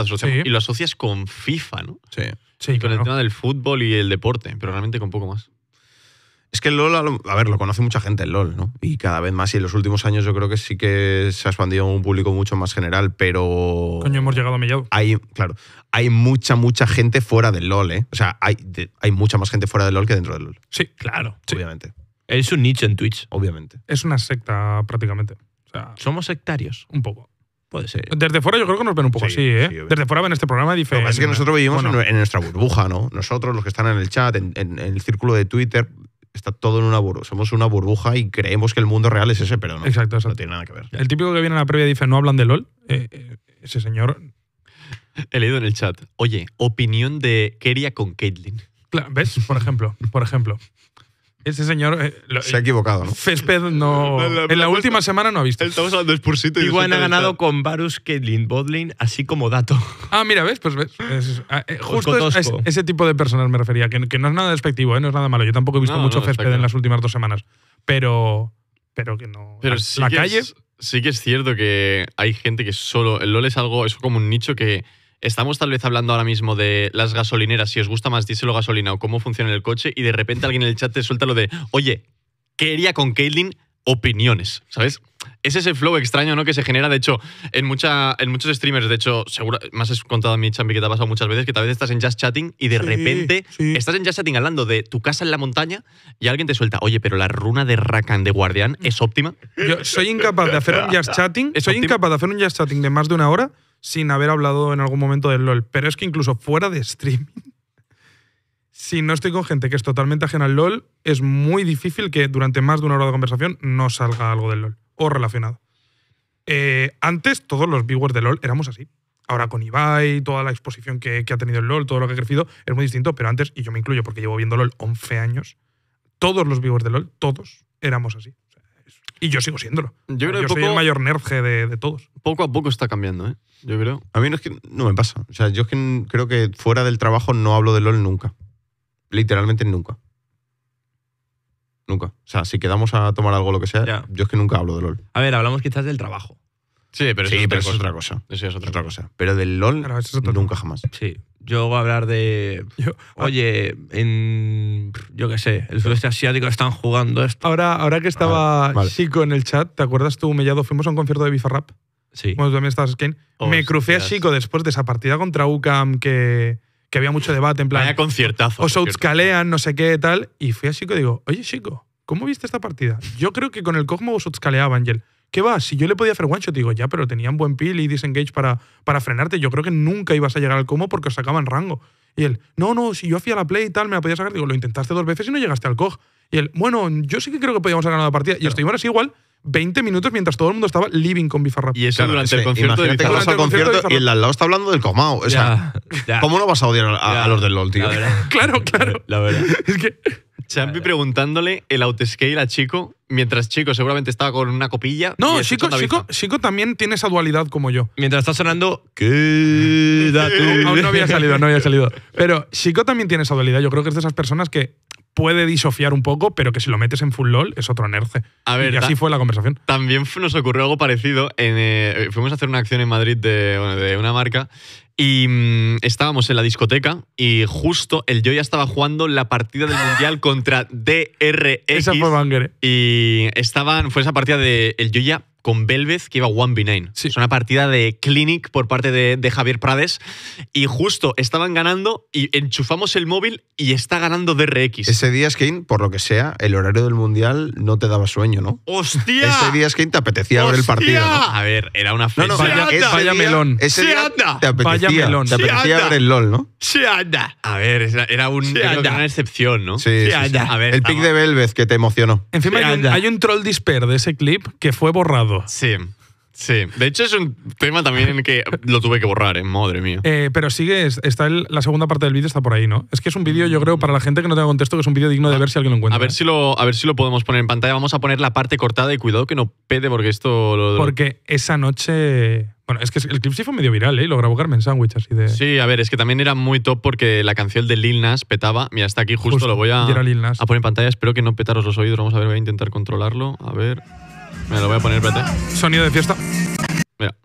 y lo asocias con FIFA, ¿no? Sí. con el tema del fútbol y el deporte, pero realmente con poco más. Es que el LOL, a ver, lo conoce mucha gente el LOL, ¿no? Y cada vez más, y en los últimos años yo creo que sí que se ha expandido un público mucho más general, pero. Coño, hemos llegado a millado. Hay, claro, hay mucha, mucha gente fuera del LOL, ¿eh? O sea, hay, hay mucha más gente fuera del LOL que dentro del LOL. Sí, claro. Obviamente. Es un nicho en Twitch. Obviamente. Es una secta prácticamente. O sea, Somos sectarios. Un poco. Puede ser. Desde fuera yo creo que nos ven un poco así, ¿eh? Desde fuera ven este programa diferente. dice es que nosotros vivimos en nuestra burbuja, ¿no? Nosotros, los que están en el chat, en, el círculo de Twitter, está todo en una burbuja. Somos una burbuja y creemos que el mundo real es ese, pero no. Exacto, No tiene nada que ver. El típico que viene a la previa dice, no hablan de LOL. Eh, eh, ese señor... He leído en el chat. Oye, opinión de Keria con Caitlyn. ¿Ves? Por ejemplo, por ejemplo. Ese señor. Eh, Se ha eh, equivocado, ¿no? Césped no. en la última semana no ha visto. Estamos hablando de Spursito y ha ganado con Varus Kedlin Bodlin, así como dato. Ah, mira, ¿ves? Pues ves. Ah, eh, justo ese tipo de personas me refería, que, no es nada despectivo, ¿eh? no es nada malo. Yo tampoco he visto mucho Fesped en las últimas dos semanas. Pero. Pero que no. Pero la, calle. es- sí que es cierto que hay gente que solo. El LOL es algo. Es como un nicho que estamos tal vez hablando ahora mismo de las gasolineras, si os gusta más díselo gasolina o cómo funciona el coche, y de repente alguien en el chat te suelta lo de, oye, ¿qué haría con Caitlyn opiniones, ¿sabes? Es ese flow extraño, ¿no? Que se genera, de hecho, en, mucha, en muchos streamers. De hecho, seguro, más has contado a mi Chambi, que te ha pasado muchas veces, que tal vez estás en Just Chatting y de repente estás en Just Chatting hablando de tu casa en la montaña y alguien te suelta, oye, pero la runa de Rakan de Guardián es óptima. Yo soy incapaz de hacer un Just (laughs) Chatting. Soy incapaz de hacer un Just Chatting de más de una hora sin haber hablado en algún momento del LOL. Pero es que incluso fuera de streaming si no estoy con gente que es totalmente ajena al LOL, es muy difícil que durante más de una hora de conversación no salga algo del LOL o relacionado. Eh, antes todos los viewers de LOL éramos así. Ahora con Ibai, toda la exposición que, ha tenido el LOL, todo lo que ha crecido, es muy distinto, pero antes, y yo me incluyo porque llevo viendo LOL 11 años, todos los viewers de LOL, todos éramos así. y yo sigo siéndolo. Yo, creo yo soy el mayor Nerje de, de, todos. Poco a poco está cambiando, ¿eh? Yo creo. A mí no es que no me pasa. O sea, yo es que creo que fuera del trabajo no hablo de LOL nunca literalmente nunca. Nunca. O sea, si quedamos a tomar algo, lo que sea, yo es que nunca hablo de LOL. A ver, hablamos quizás del trabajo. Sí, pero, es otra cosa. Eso es otra, cosa. Pero del LOL, nunca jamás. Sí. Yo voy a hablar de. Ah. Oye, en. Yo qué sé, el sudeste asiático están jugando esto. Ahora, ahora que estaba ah, Chico en el chat, ¿te acuerdas tú, Mellado? Fuimos a un concierto de Bifarrap. Sí. Bueno, también estabas, Kane. Me crucé a Chico después de esa partida contra UCAM que, que había mucho debate en plan. Vaya conciertazo. Os outscalean, no sé qué, tal. Y fui a Chico y digo, oye, Chico, ¿cómo viste esta partida? Yo creo que con el Cosmo os outscaleaban, Angel. ¿Qué va? Si yo le podía hacer one shot, digo, ya, pero tenían buen peel y disengage para, para frenarte. Yo creo que nunca ibas a llegar al como porque os sacaban rango. Y él, no, no, si yo hacía la play y tal, me la podía sacar. Digo, lo intentaste dos veces y no llegaste al cog. Y él, bueno, yo sí que creo que podíamos haber ganado la partida. Claro. Y estuvimos así igual 20 minutos mientras todo el mundo estaba living con Bifarra. Y eso durante, el concierto concierto y el al lado está hablando del comao. O sea, ¿cómo no vas a odiar a, los del LOL, tío? (laughs) claro, claro. La verdad. es que... Champi preguntándole el autoscale a Chico, mientras Chico seguramente estaba con una copilla. No, Chico, también tiene esa dualidad como yo. Mientras está sonando. (laughs) Quédate. Aún no había salido, no había salido. Pero Chico también tiene esa dualidad. Yo creo que es de esas personas que puede disociar un poco, pero que si lo metes en full LOL es otro nerce. A ver, y así fue la conversación. También nos ocurrió algo parecido. En, eh, fuimos a hacer una acción en Madrid de, una marca y mm, estábamos en la discoteca y justo el yo estaba jugando la partida del mundial contra DRX. Esa fue Banger. Eh. Y estaban, fue esa partida de el con Belvez que iba 1v9. Sí. Es una partida de Clinic por parte de, Javier Prades. Y justo estaban ganando y enchufamos el móvil y está ganando DRX. Ese día, Skane, por lo que sea, el horario del mundial no te daba sueño, ¿no? ¡Hostia! Ese día, Skane, te apetecía ver el partido. ¿no? A ver, era una No, vaya, melón. Ese anda. te apetecía, melón. Te apetecía ver el LOL, ¿no? Se anda. A ver, era, una excepción, ¿no? Sí, sí, A el pick de Belvez que te emocionó. Encima hay un, hay un troll disper de ese clip que fue borrado. Sí. Sí, de hecho es un tema también en que lo tuve que borrar, ¿eh? madre mía. Eh, pero sigue, está la segunda parte del vídeo está por ahí, ¿no? Es que es un vídeo, yo creo, para la gente que no tenga contexto, que es un vídeo digno de ver si alguien lo encuentra. A ver, ¿eh? si lo, a ver si lo podemos poner en pantalla. Vamos a poner la parte cortada y cuidado que no pede porque esto... Porque esa noche... Bueno, es que el clip sí fue medio viral, ¿eh? Lo grabó Carmen sándwich así de... Sí, a ver, es que también era muy top porque la canción de Lil Nas petaba. Mira, está aquí justo, lo voy a, a poner en pantalla. Espero que no petaros los oídos. Vamos a ver, voy a intentar controlarlo. A ver... Me lo voy a poner, espérate. Sonido de fiesta. Mira.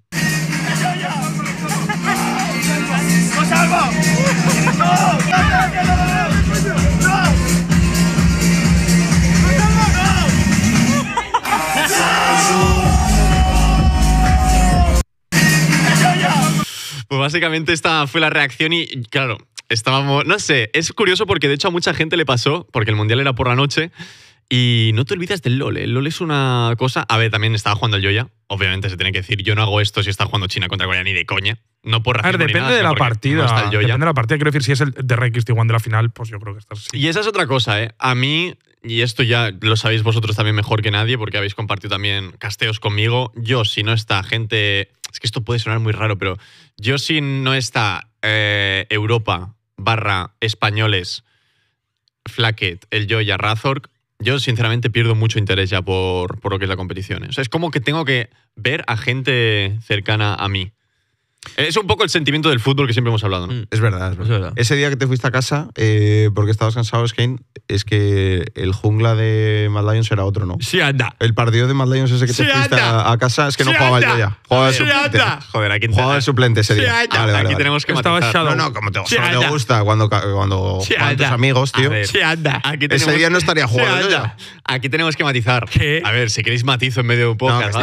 Pues básicamente esta fue la reacción y claro, estábamos, no sé, es curioso porque de hecho a mucha gente le pasó, porque el Mundial era por la noche, y no te olvides del LOL. ¿eh? El LOL es una cosa. A ver, también estaba jugando el Joya. Obviamente se tiene que decir, yo no hago esto si está jugando China contra Corea ni de coña. No por razón. A ver, depende de la partida. depende de la partida. Quiero decir, si es el de y 1 de la final, pues yo creo que está así. Y esa es otra cosa, ¿eh? A mí, y esto ya lo sabéis vosotros también mejor que nadie, porque habéis compartido también casteos conmigo. Yo, si no está gente. Es que esto puede sonar muy raro, pero yo, si no está eh, Europa barra españoles, Flacket, el Joya, Razork yo sinceramente pierdo mucho interés ya por, lo que es la competición. ¿eh? es como que tengo que ver a gente cercana a mí. Es un poco el sentimiento del fútbol que siempre hemos hablado, ¿no? Mm. Es, verdad, Ese día que te fuiste a casa, eh, porque estabas cansado, Skane, es que el jungla de Mad Lions era otro, ¿no? Sí, anda. El partido de Mad Lions ese que te fuiste a, casa es que no jugaba yo ya. Jugaba de suplente. Anda. Jugaba el suplente ese día. vale, aquí tenemos que matizar. No, no, como te, no gusta cuando, cuando juegan tus amigos, tío. Sí, anda. Ese día no estaría jugando ya Aquí tenemos que matizar. A ver, si queréis matizo en medio de un podcast.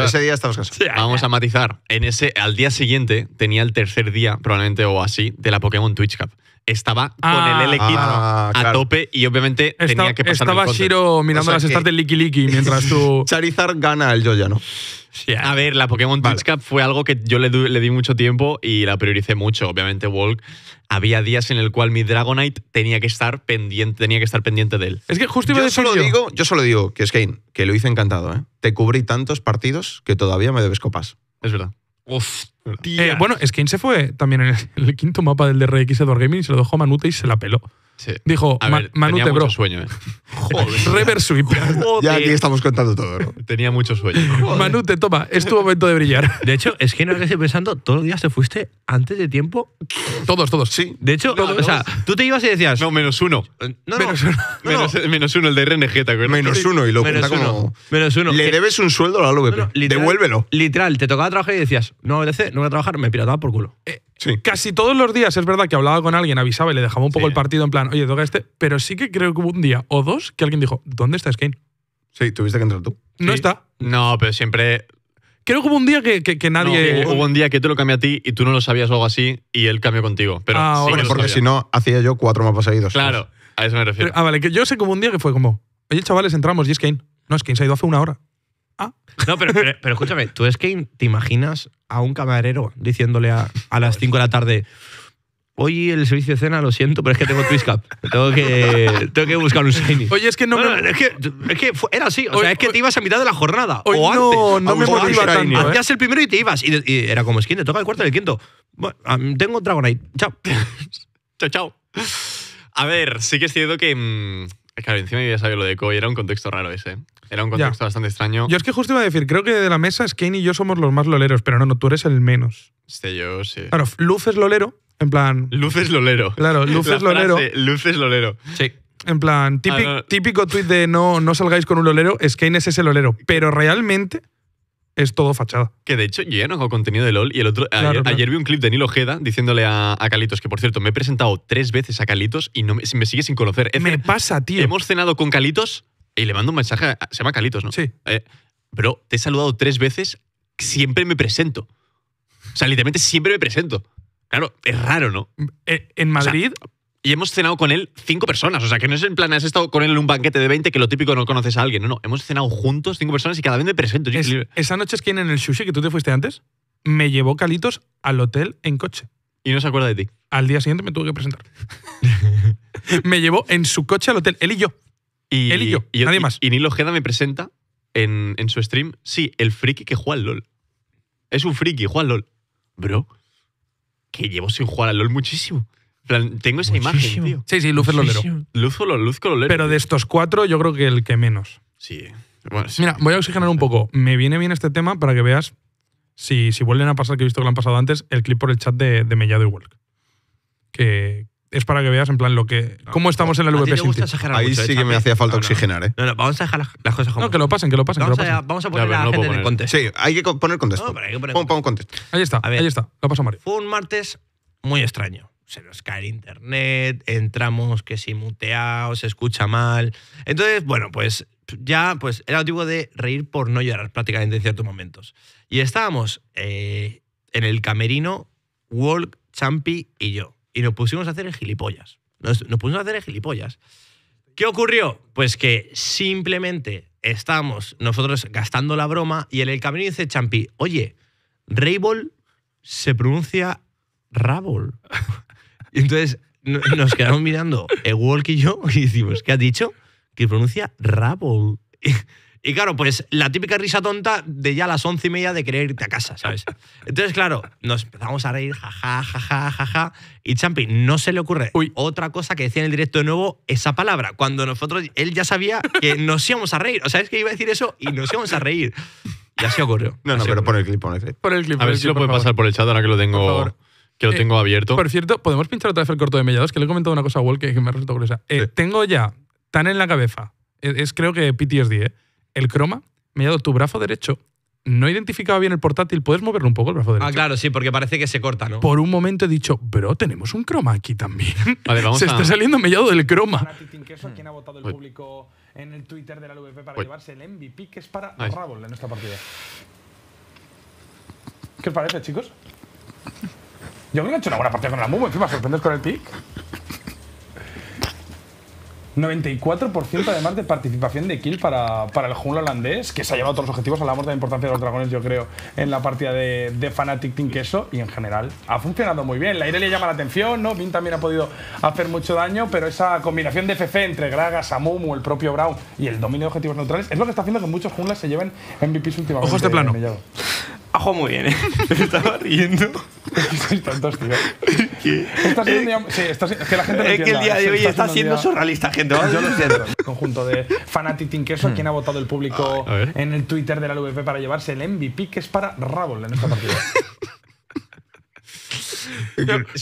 Ese día estabas cansados. Vamos a matizar. En ese, al día siguiente tenía el tercer día, probablemente o así, de la Pokémon Twitch Cup. Estaba con el ah. LK ah, a tope y obviamente tenía que pasar Estaba el Shiro mirando las stats de Liki Liki mientras tú. (laughs) Charizard gana el Yoyano. Eh. A ver, la Pokémon Twitch Cup fue algo que yo le, di mucho tiempo y la prioricé mucho. Obviamente, Walk. Había días en el cual mi Dragonite tenía que estar pendiente, tenía que estar pendiente de él. Es que justo iba yo a solo digo, yo solo digo que es Kane, que lo hice encantado, ¿eh? Te cubrí tantos partidos que todavía me debes copas. Es verdad. Uf, eh, bueno, Skane se fue también en el, quinto mapa del DRX Edward Gaming y se lo dejó a Manute y se la peló. Dijo, a tenía mucho sueño, ¿eh? (laughs) Joder. sweep. Ya aquí estamos contando todo, ¿no? Tenía mucho sueño. Manute, toma, es tu momento de brillar. De hecho, es que no estoy pensando, todos los días te fuiste antes de tiempo. Todos, todos. Sí. De hecho, tú te ibas y decías. No, menos uno. menos uno. menos, uno, el de RNG, Menos uno, y lo menos como. Le debes un sueldo a la Devuélvelo. Literal, te tocaba trabajar y decías, no obedece, no voy a trabajar, me pirataba por culo. Eh, casi todos los días es verdad que hablaba con alguien, avisaba y le dejaba un poco el partido en plan oye, toca este, pero sí que creo que hubo un día o dos que alguien dijo, ¿dónde está Skane? Sí, tuviste que entrar tú. No está. No, pero siempre. Creo que hubo un día que, que- nadie... hubo, un día que te lo cambié a ti y tú no lo sabías o algo así y él cambió contigo. Pero Ah, porque si no, hacía yo cuatro mapas seguidos. Claro, a eso me refiero. Ah, vale, que yo sé como un día que fue como, oye, chavales, entramos y es No, Skain se ha ido hace una hora. Ah. No, pero, escúchame, tú es que te imaginas a un camarero diciéndole a, a las 5 de la tarde, Oye, el servicio de cena, lo siento, pero es que tengo Twitch Cup. Tengo que, tengo que buscar un Shiny. Oye, es que no me... es, que, es que era así. O sea, es que te ibas a mitad de la jornada. o antes. no- no me o tanto, Hacías ¿eh? el primero y te ibas. Y, era como skin, te toca el cuarto y el quinto. Bueno, tengo Dragonite. Chao. Chao, chao. A ver, sí que es cierto que. Mm, claro, encima ya sabía lo de Koi, era un contexto raro ese. Era un contexto bastante extraño. Yo es que justo iba a decir, creo que de la mesa Skane y yo somos los más loleros, pero no, no, tú eres el menos. Este, yo sí. Claro, Luz es lolero, en plan. Luces Lolero. Claro, Luces Lolero. luces Lolero. Sí. En plan, ah, típico tuit de no, no salgáis con un lolero, es Kane es ese lolero. Pero realmente es todo fachada. Que de hecho yo ya no hago contenido de LOL y el otro ayer, vi un clip de Nilo Ojeda diciéndole a, a Calitos que por cierto me he presentado tres veces a Calitos y no me, me sigue sin conocer. Me pasa, tío. hemos cenado con Calitos y le mando un mensaje, se llama Calitos, ¿no? Sí. Eh, pero te he saludado tres veces, siempre me presento. O sea, literalmente siempre me presento. Claro, es raro, ¿no? Mm, eh, en Madrid. y hemos cenado con él cinco personas. O sea, que no es en plan, has estado con él en un banquete de 20, que lo típico no conoces a alguien. No, no. Hemos cenado juntos cinco personas y cada vez me presento. esa noche es quien en el sushi que tú te fuiste antes me llevó Calitos al hotel en coche. Y no se acuerda de ti. Al día siguiente me tuve que presentar. (laughs) me llevó en su coche al hotel, él y yo. Y, él y yo, y nadie más. Y, Nilo Jeda me presenta en, en, su stream, sí, el friki que juega al LOL. Es un friki, juega al LOL. Bro, que llevo sin jugar al LOL muchísimo. tengo esa imagen, tío. Sí, sí, Lufer Lolero. Luz, lo, luz Pero de estos cuatro, yo creo que el que menos. Sí. Mira, voy a oxigenar un poco. Me viene bien este tema para que veas si, si vuelven a pasar, que he visto que lo han pasado antes, el clip por el chat de, de Mellado y Walk. Que, es para que veas en plan lo que cómo estamos en la LVP Ahí sí eh, que me hacía falta oxigenar, ¿eh? No, no, vamos a dejar las, cosas como. No, que lo pasen, que lo pasen. Vamos, A, vamos a poner la gente en el contexto. Sí, hay que poner contexto. Vamos un poner contexto. Ahí está, ahí está. Lo pasó Mario. Fue un martes muy extraño. Se nos cae el internet, entramos que si muteados, se escucha mal. Entonces, bueno, pues ya pues era tipo de reír por no llorar prácticamente en ciertos momentos. Y estábamos eh, en el camerino, Walk, Champi y yo y nos pusimos a hacer el gilipollas. Nos, pusimos a hacer el gilipollas. ¿Qué ocurrió? Pues que simplemente estábamos nosotros gastando la broma y en el camino dice Champi, oye, Raybol se pronuncia Rabol. (laughs) y entonces nos quedamos mirando el y yo y decimos, ¿qué ha dicho? Que pronuncia Rabol. (laughs) Y claro, pues la típica risa tonta de ya a las once y media de querer irte a casa, ¿sabes? (laughs) Entonces, claro, nos empezamos a reír, ja ja ja Y Champi, no se le ocurre otra cosa que decía en el directo de nuevo esa palabra. Cuando nosotros, él ya sabía que nos íbamos a reír. O sea, es que iba a decir eso y nos íbamos a reír. Ya se ocurrió. No, no, pero por el clip, el clip. Por el clip a ver si lo puede pasar por el chat ahora que lo tengo. Que lo eh, tengo abierto. Por cierto, podemos pinchar otra vez el corto de Mellados, que le he comentado una cosa a Walt que me resultado curiosa. Eh, Tengo ya tan en la cabeza, es, eh, es creo que PTSD, ¿eh? el croma me tu brazo derecho. No identificaba bien el portátil. ¿Puedes moverlo un poco el brazo ah, derecho? Ah, claro, sí, porque parece que se corta, ¿no? Por un momento he dicho, bro, tenemos un croma aquí también. (laughs) se está saliendo mellado del croma. quién ha votado el público en el Twitter LVP para llevarse el MVP que es para en partida? ¿Qué os parece, chicos? Yo creo que he hecho una buena partida con la MUBO. Encima, sorprendes con el pick. 94% además de participación de kill para, el jungla holandés, que se ha llevado todos los objetivos. Hablamos de la importancia de los dragones, yo creo, en la partida de, de Fnatic Team Queso y en general ha funcionado muy bien. La Irelia llama la atención, ¿no? Vin también ha podido hacer mucho daño, pero esa combinación de FC entre Gragas, Amumu, el propio Brown y el dominio de objetivos neutrales es lo que está haciendo que muchos junglas se lleven MVPs últimamente. Ojo este plano ajo muy bien, ¿eh? (laughs) estaba riendo. Sois tantos, tío. Estás siendo un eh, día- sí, es que la gente el día de ¿eh? hoy está siendo surrealista, gente. Yo lo siento. (laughs) Conjunto de Fanatic queso. Hmm. quien ha votado el público en el Twitter de la LVP para llevarse el MVP, que es para Rabol en esta partida. (laughs)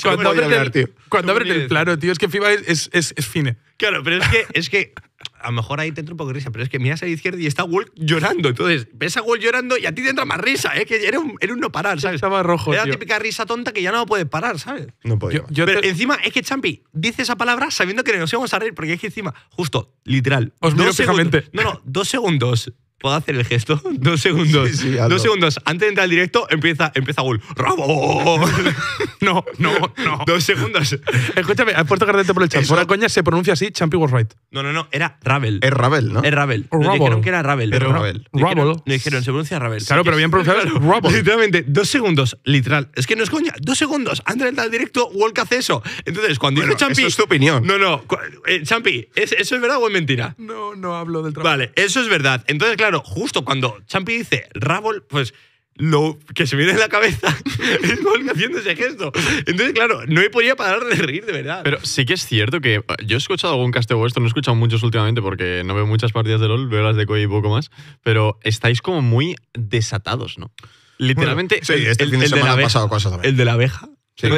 Cuando abren el, cuando abren, el tío, es que FIBA es, es fine. Claro, pero es que, es que a lo mejor ahí te entra un poco de risa, pero es que miras a la izquierda y está Walt llorando. Entonces, ves a Walt llorando y a ti te entra más risa, ¿eh? que era un, no parar, ¿sabes? Estaba rojo. Era la típica risa tonta que ya no puedes parar, ¿sabes? No podía. pero encima, es que Champi dice esa palabra sabiendo que nos íbamos a reír, porque es que encima, justo, literal. Os miro fijamente. no, no, dos segundos ¿Puedo hacer el gesto? (laughs) Dos segundos. dos segundos. Antes de entrar al directo, empieza, empieza Gul. ¡Rabo! (laughs) no, no, no. Dos segundos. Escúchame, has puesto cartel por el chat. la coña, se pronuncia así, Champi was right. No, no, no. Era Ravel. Es Ravel, ¿no? Es Ravel. No dijeron que era Ravel. Pero Ravel. Ravel. dijeron, se pronuncia Ravel. Claro, pero bien pronunciado Rabel. Literalmente, dos segundos, literal. Es que no es coña. Dos segundos. Antes de entrar al directo, Wolk hace eso. Entonces, cuando dice Champy. Eso es tu opinión. No, no. Eh, Champi, ¿eso es verdad o es mentira? No, no hablo del trabajo. Vale, eso es verdad. Entonces, claro, justo cuando Champi dice Rabol, pues lo que se viene en la cabeza (laughs) es haciendo ese gesto. Entonces, claro, no he podido parar de reír, de verdad. Pero sí que es cierto que eh, yo he escuchado algún casteo esto no he escuchado muchos últimamente porque no veo muchas partidas de LOL, veo las de Koi y poco más, pero estáis como muy desatados, ¿no? Literalmente, sí, este el, fin de la abeja, cosas también. El de la abeja.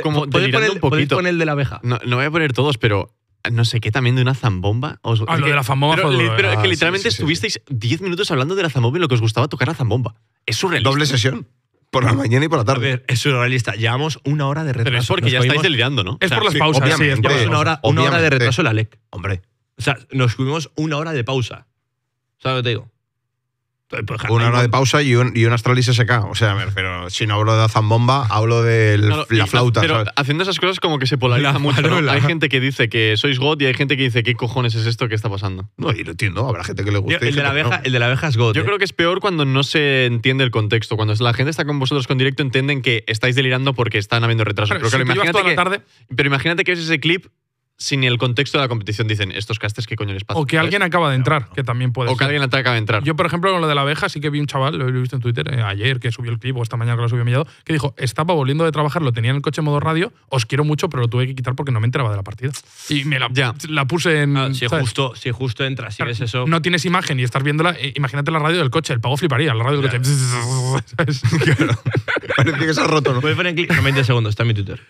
poner, un poquito. en el de la abeja. no voy a poner todos, pero no sé qué también de una zambomba. Os, ah, de la zambomba Pero, es que ah, literalmente estuvisteis 10 minutos hablando de la zambomba y lo que os gustaba tocar la zambomba. Es surrealista. Doble sesión. Por la mañana y por la tarde. A ver, es surrealista. Llevamos una hora de retraso. porque ya estáis delirando, ¿no? Es por las pausas, sí. una hora, una hora de retraso en la LEC. Hombre. O sea, nos tuvimos una hora de pausa. ¿Sabes lo que te digo? Pues, Una hora de pausa y un, y un Astralis SK. O sea, pero si no hablo de Zambomba, hablo de la flauta. haciendo esas cosas como que se polariza mucho. Hay gente que dice que sois God y hay gente que dice qué cojones es esto que está pasando. No, y lo entiendo, habrá gente que le guste. el, de la abeja, es God. Yo eh. creo que es peor cuando no se entiende el contexto. Cuando la gente está con vosotros con directo, entienden que estáis delirando porque están habiendo retrasos. Pero, creo imagínate que, pero imagínate que es ese clip sin el contexto de la competición dicen estos castes qué coño les pasa. O que alguien acaba de entrar, que también puede O que alguien acaba de entrar. Yo, por ejemplo, con lo de la abeja sí que vi un chaval, lo he visto en Twitter eh, ayer, que subió el clip o esta mañana que lo subió lado que dijo, estaba volviendo de trabajar, lo tenía en el coche modo radio, os quiero mucho, pero lo tuve que quitar porque no me entraba de la partida. Y me la, la puse en... Ah, si, justo, si justo entras, si ves eso. No tienes imagen y estás viéndola, eh, imagínate la radio del coche, el pago fliparía, la radio del coche. (laughs) (laughs) que se ha roto, ¿no? en 20 segundos, está en mi Twitter.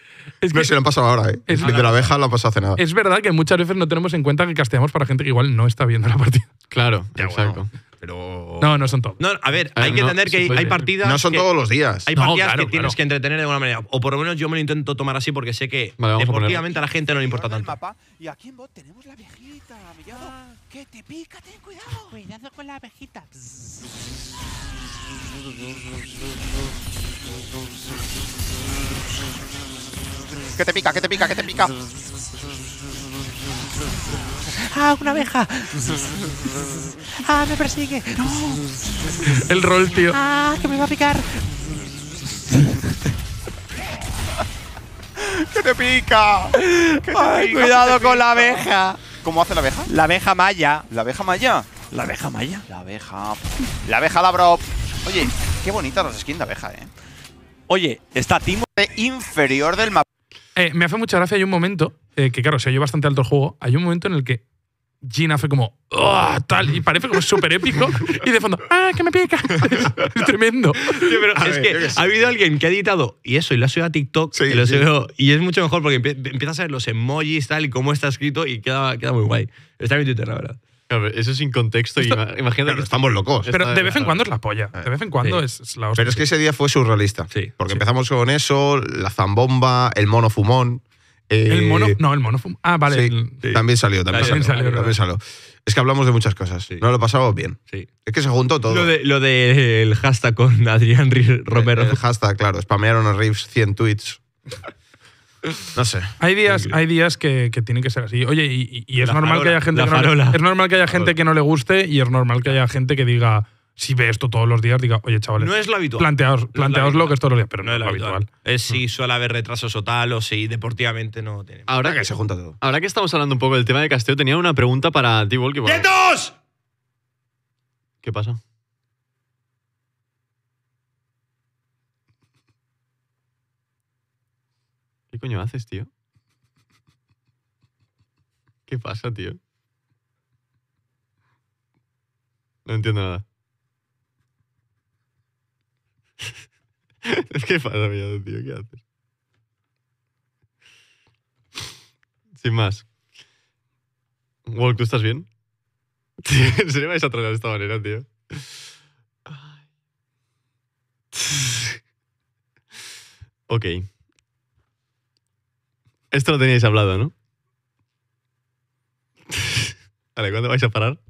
lo han pasado ahora, eh. de la abeja lo han pasado hace nada es verdad que muchas veces no tenemos en cuenta que casteamos para gente que igual no está viendo la partida. Claro, exacto. pero... No, no son todos. No, a ver, hay que entender que hay, partidas. No son todos los días. Hay partidas que tienes que entretener de alguna manera. O por lo menos yo me lo intento tomar así porque sé que deportivamente a, la gente no le importa tanto. y aquí en bot tenemos la viejita. que te pica, ten cuidado. Cuidado con la viejita. Que te pica, que te pica, que te pica. ¡Ah, una abeja! ¡Ah, me persigue! ¡No! El rol, tío. ¡Ah, que me va a picar! ¡Que te pica! Ay, cuidado con la abeja. ¿Cómo hace la abeja? La abeja maya. ¿La abeja maya? La abeja maya. La abeja. La abeja bro. Oye, qué bonita las skins de abeja, eh. Oye, está Timo. Inferior del mapa. Eh, me hace mucha gracia, hay un momento, eh, que claro, se yo bastante alto el juego, hay un momento en el que Gina fue como, tal, y parece como súper épico, y de fondo, ¡ah, que me pica! (laughs) es tremendo. es que ha habido alguien que ha editado y eso, y lo ha subido a TikTok, y, es mucho mejor porque empiezas a ver los emojis, tal, y cómo está escrito, y queda, queda muy guay. Está en Twitter, la verdad eso eso sin contexto. y estamos locos. Pero de vez en cuando es la polla. De vez en cuando es, la Pero es que ese día fue surrealista. Sí. Porque empezamos con eso, la zambomba, el monofumón el eh, mono. No, el mono Ah, vale. también salió, también, salió. Es que hablamos de muchas cosas. No lo pasamos bien. Es que se juntó todo. Lo del hashtag con (laughs) Adrián Romero. El, hashtag, claro. Spamearon a Reeves 100 tweets. (laughs) No sé. Hay días, hay días que, tienen que ser así. Oye, y, es, normal que haya gente que no, es normal que haya gente que no le guste y es normal que haya gente que diga, si ve esto todos los días, diga, oye, chavales. No es lo habitual. Planteaos, lo que esto pero no, es lo habitual. Es si mm. suele haber retrasos o tal, o si deportivamente no tiene Ahora que, junta Ahora que estamos hablando un poco del tema de Casteo, tenía una pregunta para ti, Volky. ¡Quietos! ¿Qué pasa? ¿Qué coño haces, tío? ¿Qué pasa, tío? No entiendo nada. (laughs) es que pasa, miedo, tío, ¿qué haces? Sin más. Walk, ¿tú estás bien? Se (laughs) ¿En serio vais a tratar de esta manera, tío? (laughs) ok. Esto lo teníais hablado, ¿no? (laughs) vale, ¿cuándo vais a parar?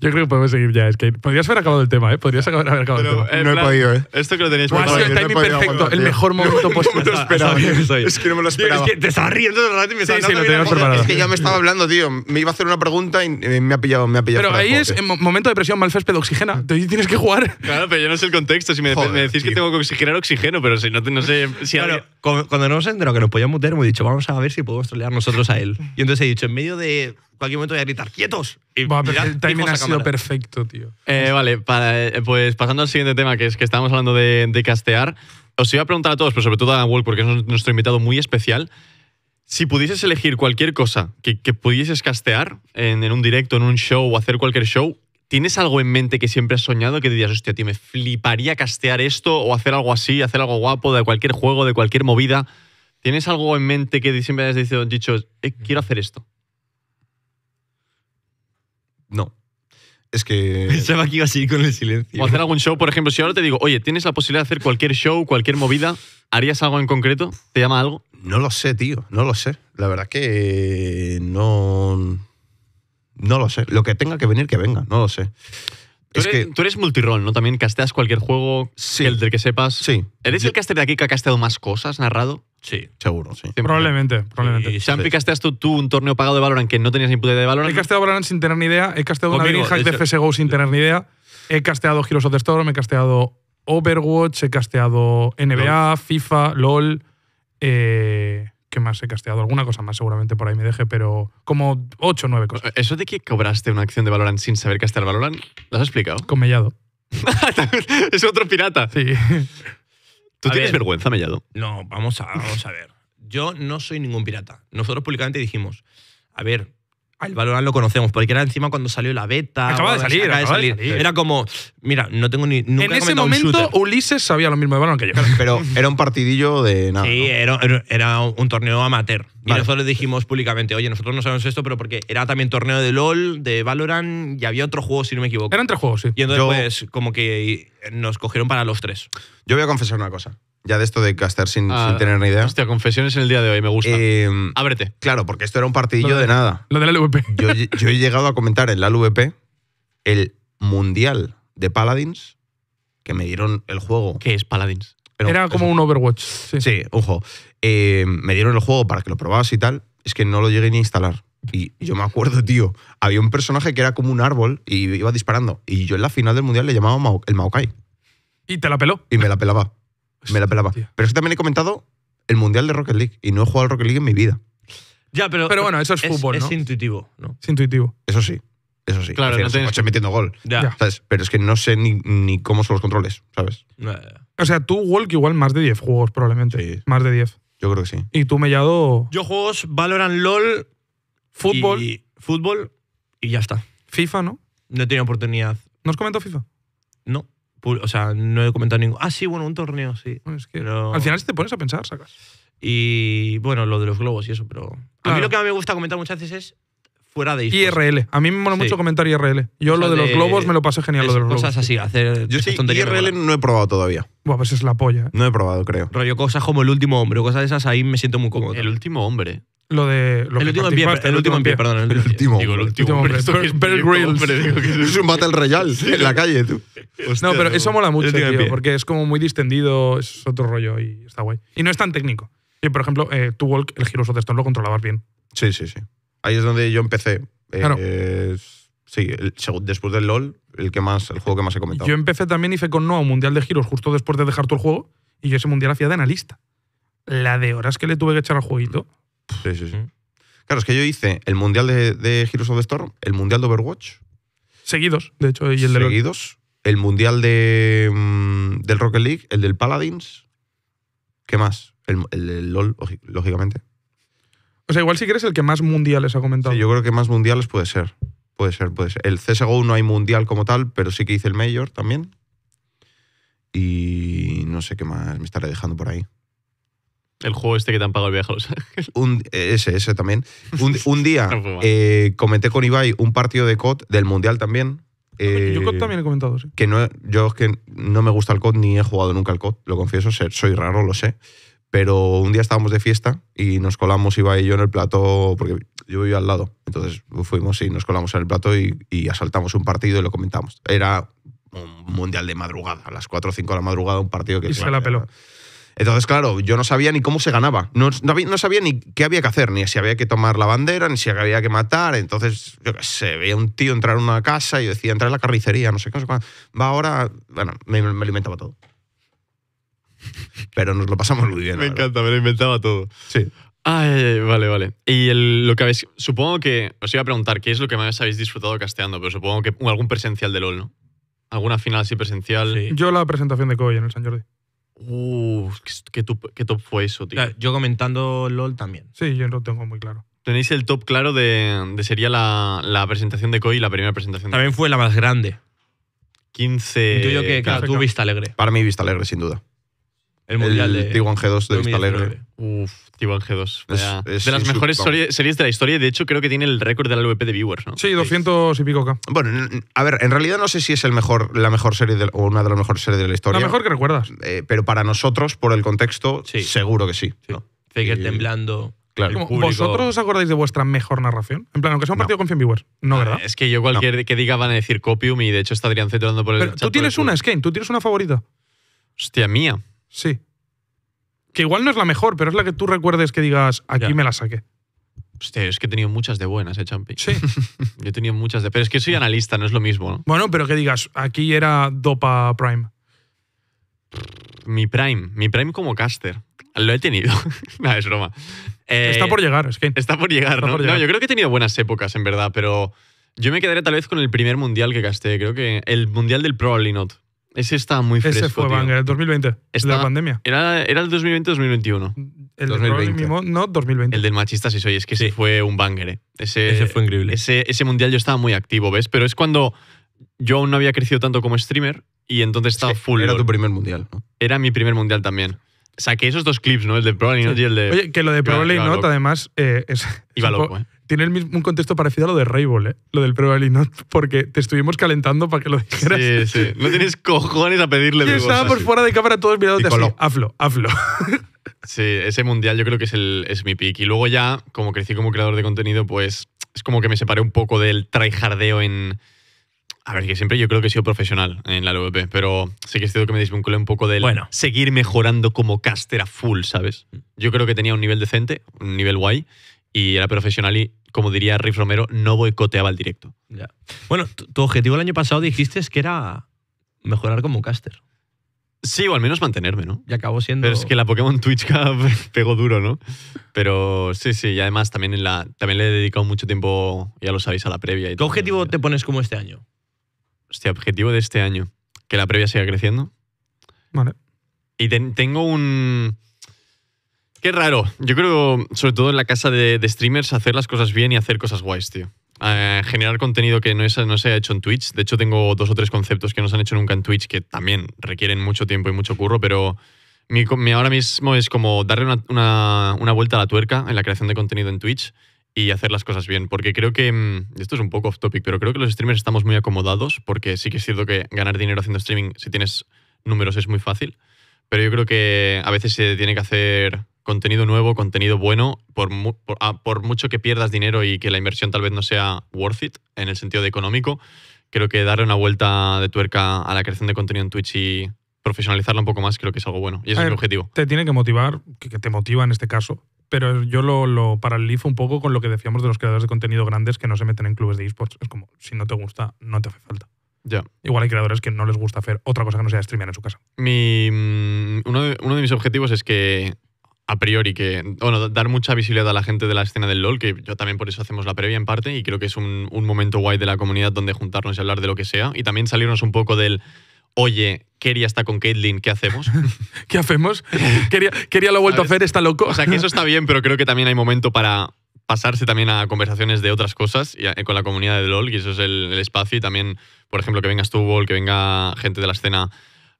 Yo creo que podemos seguir ya. Es que podrías haber acabado el tema, ¿eh? Podrías haber acabado el tema. No he podido, ¿eh? Esto que lo tenéis por sido el el mejor momento (laughs) posible. No me lo esperaba. Es que no me lo esperaba. Es que te estaba riendo de rato y me estaba sí, Es que ya me estaba hablando, tío. Me iba a hacer una pregunta y eh, me ha pillado, me ha pillado. Pero ahí es en momento de presión, mal césped oxigena. Tienes que jugar. Claro, pero yo no sé el contexto. Si me, decís que tengo que oxigenar oxígeno, pero si no, no sé. cuando no hemos enterado que nos podíamos me hemos dicho, vamos a ver si podemos trolear nosotros a él. Y entonces he dicho, en medio de cualquier momento voy a gritar, ¡quietos! Y el timing ha sido perfecto, tío. Eh, vale, eh, pues pasando al siguiente tema, que es que estábamos hablando de, castear, os iba a preguntar a todos, pero sobre todo a Wolf, porque es nuestro invitado muy especial. Si pudieses elegir cualquier cosa que, pudieses castear en, un directo, en un show o hacer cualquier show, ¿tienes algo en mente que siempre has soñado que dirías, hostia, tío, me fliparía castear esto o hacer algo así, hacer algo guapo de cualquier juego, de cualquier movida? ¿Tienes algo en mente que siempre has dicho, eh, quiero hacer esto? No. Es que. Pensaba que iba a con el silencio. O hacer algún show, por ejemplo. Si ahora te digo, oye, tienes la posibilidad de hacer cualquier show, cualquier movida, ¿harías algo en concreto? ¿Te llama algo? No lo sé, tío. No lo sé. La verdad que no. No lo sé. Lo que tenga que venir, que venga. No lo sé. Tú, eres, multirol, ¿no? También casteas cualquier juego, el del que sepas. Sí. ¿Eres el caster de aquí que ha casteado más cosas, narrado? Sí. Seguro, sí. Probablemente, probablemente. Y tú, un torneo pagado de Valorant que no tenías ni puta idea de Valorant? He casteado Valorant sin tener ni idea. He casteado una una hack de, FSGO sin tener ni idea. He casteado Heroes of the Storm, he casteado Overwatch, he casteado NBA, FIFA, LOL. Eh que más he casteado? Alguna cosa más seguramente por ahí me deje, pero como 8 o 9 cosas. ¿Eso de que cobraste una acción de Valorant sin saber castear Valorant? ¿Lo has explicado? Con Mellado. (laughs) es otro pirata. Sí. ¿Tú tienes vergüenza, Mellado? No, vamos a, vamos a ver. Yo no soy ningún pirata. Nosotros públicamente dijimos, a ver, al Valorant lo conocemos, porque era encima cuando salió la beta. Acaba de salir, Era como, mira, no tengo ni. Nunca en ese momento, Ulises sabía lo mismo de Valorant que yo. pero era un partidillo de nada. Sí, era, un torneo amateur. Y nosotros dijimos públicamente, oye, nosotros no sabemos esto, pero porque era también torneo de LOL, de Valorant, y había otro juego, si no me equivoco. Eran tres juegos, sí. Y entonces, pues, como que nos cogieron para los tres. Yo voy a confesar una cosa ya de esto de caster sin, ah, tener ni idea. Hostia, confesiones en el día de hoy, me gusta. Eh, Ábrete. Claro, porque esto era un partidillo de, nada. Lo de la LVP. Yo, he llegado a comentar en la LVP el mundial de Paladins que me dieron el juego. ¿Qué es Paladins? era como un Overwatch. Sí, ojo. Em, me dieron el juego para que lo probabas y tal. Es que no lo llegué ni a instalar. Y yo me acuerdo, tío, había un personaje que era como un árbol y iba disparando. Y yo en la final del mundial le llamaba el Maokai. Y te la peló. Y me la pelaba me la pelaba. Pero es que también he comentado el Mundial de Rocket League y no he jugado al Rocket League en mi vida. Ya, pero, Pero bueno, eso es fútbol, ¿no? Es intuitivo, ¿no? Es intuitivo. Eso sí, eso sí. Claro, no estoy metiendo gol. Ya. Pero es que no sé ni, ni cómo son los controles, ¿sabes? O sea, tú, Walk, igual más de 10 juegos, probablemente. Más de 10. Yo creo que sí. Y tú, me Mellado, Yo juegos Valorant, LOL, fútbol, fútbol y ya está. FIFA, ¿no? No he tenido oportunidad. ¿No has comentado FIFA? No. O sea, no he comentado ningún. Ah, sí, bueno, un torneo, sí. Al final, si te pones a pensar, sacas. Y bueno, lo de los globos y eso, pero. A mí lo que más me gusta comentar muchas veces es fuera de IRL. A mí me mola mucho comentar IRL. Yo lo de, los globos me lo pasé genial, lo de los Cosas así, hacer. Yo sí, IRL no he probado todavía. Bueno, pues es la polla. ¿eh? No he probado, creo. Rollo cosas como el último hombre o cosas de esas, ahí me siento muy cómodo. El último hombre lo de. el, último en pie, el, último perdón. El, último. Digo, el último. es, un Battle Royale en la calle, tú. no, pero eso mola mucho, tío, porque es como muy distendido, es otro rollo y está guay. Y no es tan técnico. Y, por ejemplo, eh, Walk, el Heroes of the lo controlabas bien. Sí, sí, sí. Ahí es donde yo empecé. Eh, claro. sí, después del LOL, el, que más, el juego que más he comentado. Yo empecé también y fue con Noah, un mundial de giros justo después de dejar tu el juego. Y yo ese mundial hacía de analista. La de horas que le tuve que echar al jueguito. Sí, sí, sí. Mm. Claro, es que yo hice el mundial de, de, Heroes of the Storm, el mundial de Overwatch. Seguidos, de hecho, y el Seguidos. El mundial de, mm, del Rocket League, el del Paladins. ¿Qué más? El, el, LOL, lógicamente. O sea, igual si quieres el que más mundiales ha comentado. yo creo que más mundiales puede ser. Puede ser, puede ser. El CSGO no hay mundial como tal, pero sí que hice el Major también. Y no sé qué más me estaré dejando por ahí. El juego este que te han pagado el Un, ese, ese también. Un, día (laughs) eh, comenté con Ibai un partido de COD del Mundial también. yo eh, COD también he comentado, sí. Que no, yo es que no me gusta el COD ni he jugado nunca al COD, lo confieso, soy raro, lo sé. Pero un día estábamos de fiesta y nos colamos Ibai y yo en el plato porque yo vivía al lado. Entonces fuimos y nos colamos en el plato y, asaltamos un partido y lo comentamos. Era un mundial de madrugada, a las 4 o 5 de la madrugada, un partido que... Y se la peló. Entonces, claro, yo no sabía ni cómo se ganaba. No, sabía ni qué había que hacer, ni si había que tomar la bandera, ni si había que matar. Entonces, se veía un tío entrar en una casa y decía, entra en la carnicería, no sé qué, Va ahora, bueno, me, me lo inventaba todo. Pero nos lo pasamos muy bien. me encanta, me lo inventaba todo. Sí. Ay, ah, vale, vale. Y lo que habéis. Supongo que. Os iba a preguntar qué es lo que más habéis disfrutado casteando, pero supongo que algún presencial de LOL, ¿no? ¿Alguna final así presencial? Yo la presentación de Kobe en el San Jordi. Uh, ¿qué top, fue eso, tío? yo comentando LOL también. Sí, yo lo tengo muy claro. Tenéis el top claro de, sería la, presentación de Koi, la primera presentación. También fue la más grande. 15. Yo, yo que, claro, tú vista alegre. Para mí, vista alegre, sin duda. El mundial de. 1 G2 de Uf, T1 G2. Es, de las mejores series de la historia. De hecho, creo que tiene el récord de la LVP de viewers, ¿no? Sí, 200 y pico K. Bueno, a ver, en realidad no sé si es el mejor, la mejor serie o una de las mejores series de la historia. La mejor que recuerdas. Eh, pero para nosotros, por el contexto, seguro que sí. Faker temblando. Claro. ¿Vosotros os acordáis de vuestra mejor narración? En plan, aunque sea un partido con 100 viewers. No, ¿verdad? Es que yo cualquier que diga van a decir copium y de hecho está Adrián por el. Pero tú tienes una, Skane, tú tienes una favorita. Hostia, mía. Sí. Que igual no es la mejor, pero es la que tú recuerdes que digas, aquí me la saqué. Hostia, es que he tenido muchas de buenas, eh, Champi. Sí. (laughs) Yo he tenido muchas de. Pero es que soy analista, no es lo mismo, ¿no? Bueno, pero que digas, aquí era Dopa Prime. Mi Prime. Mi Prime como caster. Lo he tenido. (laughs) no, es broma. Eh, está por llegar, es que. Está por llegar, ¿no? No, yo creo que he tenido buenas épocas, en verdad, pero yo me quedaré tal vez con el primer mundial que casté. Creo que el mundial del Probably Not. Ese estaba muy fresco. Ese fue Banger, el 2020, de la pandemia. Era, era el 2020-2021. El 2020. no, 2020. El del machista, sí soy. Es que se ese fue un banger. ¿eh? Ese, fue increíble. Ese, ese mundial yo estaba muy activo, ¿ves? Pero es cuando yo aún no había crecido tanto como streamer y entonces estaba full. Era tu primer mundial, Era mi primer mundial también. O sea, que esos dos clips, ¿no? El de Probably y el de. Oye, que lo de Probably Not, además, eh, es. Iba loco, ¿eh? tiene el mismo, un contexto parecido a lo de Rayball, ¿eh? lo del Pro Not, porque te estuvimos calentando para que lo dijeras. Sí, sí. No tienes (laughs) cojones a pedirle de estaba por fuera de cámara todos mirándote así. Hazlo, hazlo. (laughs) Sí, ese mundial yo creo que es, el, es mi pick. Y luego ya, como crecí como creador de contenido, pues es como que me separé un poco del tryhardeo en... A ver, que siempre yo creo que he sido profesional en la LVP, pero sí que es cierto que me desvinculé un poco del bueno. seguir mejorando como caster a full, ¿sabes? Yo creo que tenía un nivel decente, un nivel guay, y era profesional y, como diría Riff Romero, no boicoteaba el directo. Bueno, tu objetivo el año pasado dijiste que era mejorar como caster. Sí, o al menos mantenerme, ¿no? Y acabó siendo. Pero es que la Pokémon Twitch Cup (laughs) pegó duro, ¿no? Pero sí, sí, y además también, en la, también le he dedicado mucho tiempo, ya lo sabéis, a la previa. Y ¿Qué objetivo te pones como este año? Hostia, objetivo de este año. Que la previa siga creciendo. Vale. Y tengo un Qué raro. Yo creo, sobre todo en la casa de, streamers, hacer las cosas bien y hacer cosas guays, tío. Eh, generar contenido que no, no se ha hecho en Twitch. De hecho, tengo dos o tres conceptos que no se han hecho nunca en Twitch que también requieren mucho tiempo y mucho curro, pero mi, ahora mismo es como darle una, vuelta a la tuerca en la creación de contenido en Twitch y hacer las cosas bien. Porque creo que, mm, esto es un poco off topic, pero creo que los streamers estamos muy acomodados porque sí que es cierto que ganar dinero haciendo streaming si tienes números es muy fácil, pero yo creo que a veces se tiene que hacer contenido nuevo, contenido bueno, ah, por, mucho que pierdas dinero y que la inversión tal vez no sea worth it en el sentido de económico, creo que darle una vuelta de tuerca a la creación de contenido en Twitch y profesionalizarla un poco más creo que es algo bueno. Y ese es el mi objetivo. Te tiene que motivar, que te motiva en este caso, pero yo lo, lo, un poco con lo que decíamos de los creadores de contenido grandes que no se meten en clubes de esports. Es como, si no te gusta, no te hace falta. Ya. Igual hay creadores que no les gusta hacer otra cosa que no sea streamear en su casa. Mi, mm, uno de mis objetivos es que a priori que, bueno, dar mucha visibilidad a la gente de la escena del LOL, que yo también por eso hacemos la previa en parte y creo que es un, momento guay de la comunidad donde juntarnos y hablar de lo que sea y también salirnos un poco del, oye, quería está con Caitlyn, ¿qué hacemos? (laughs) ¿Qué hacemos? quería lo ha vuelto a hacer, está loco. O sea, que eso está bien, pero creo que también hay momento para pasarse también a conversaciones de otras cosas y eh, con la comunidad del LOL, y eso es el, espacio y también, por ejemplo, que vengas tú, que venga gente de la escena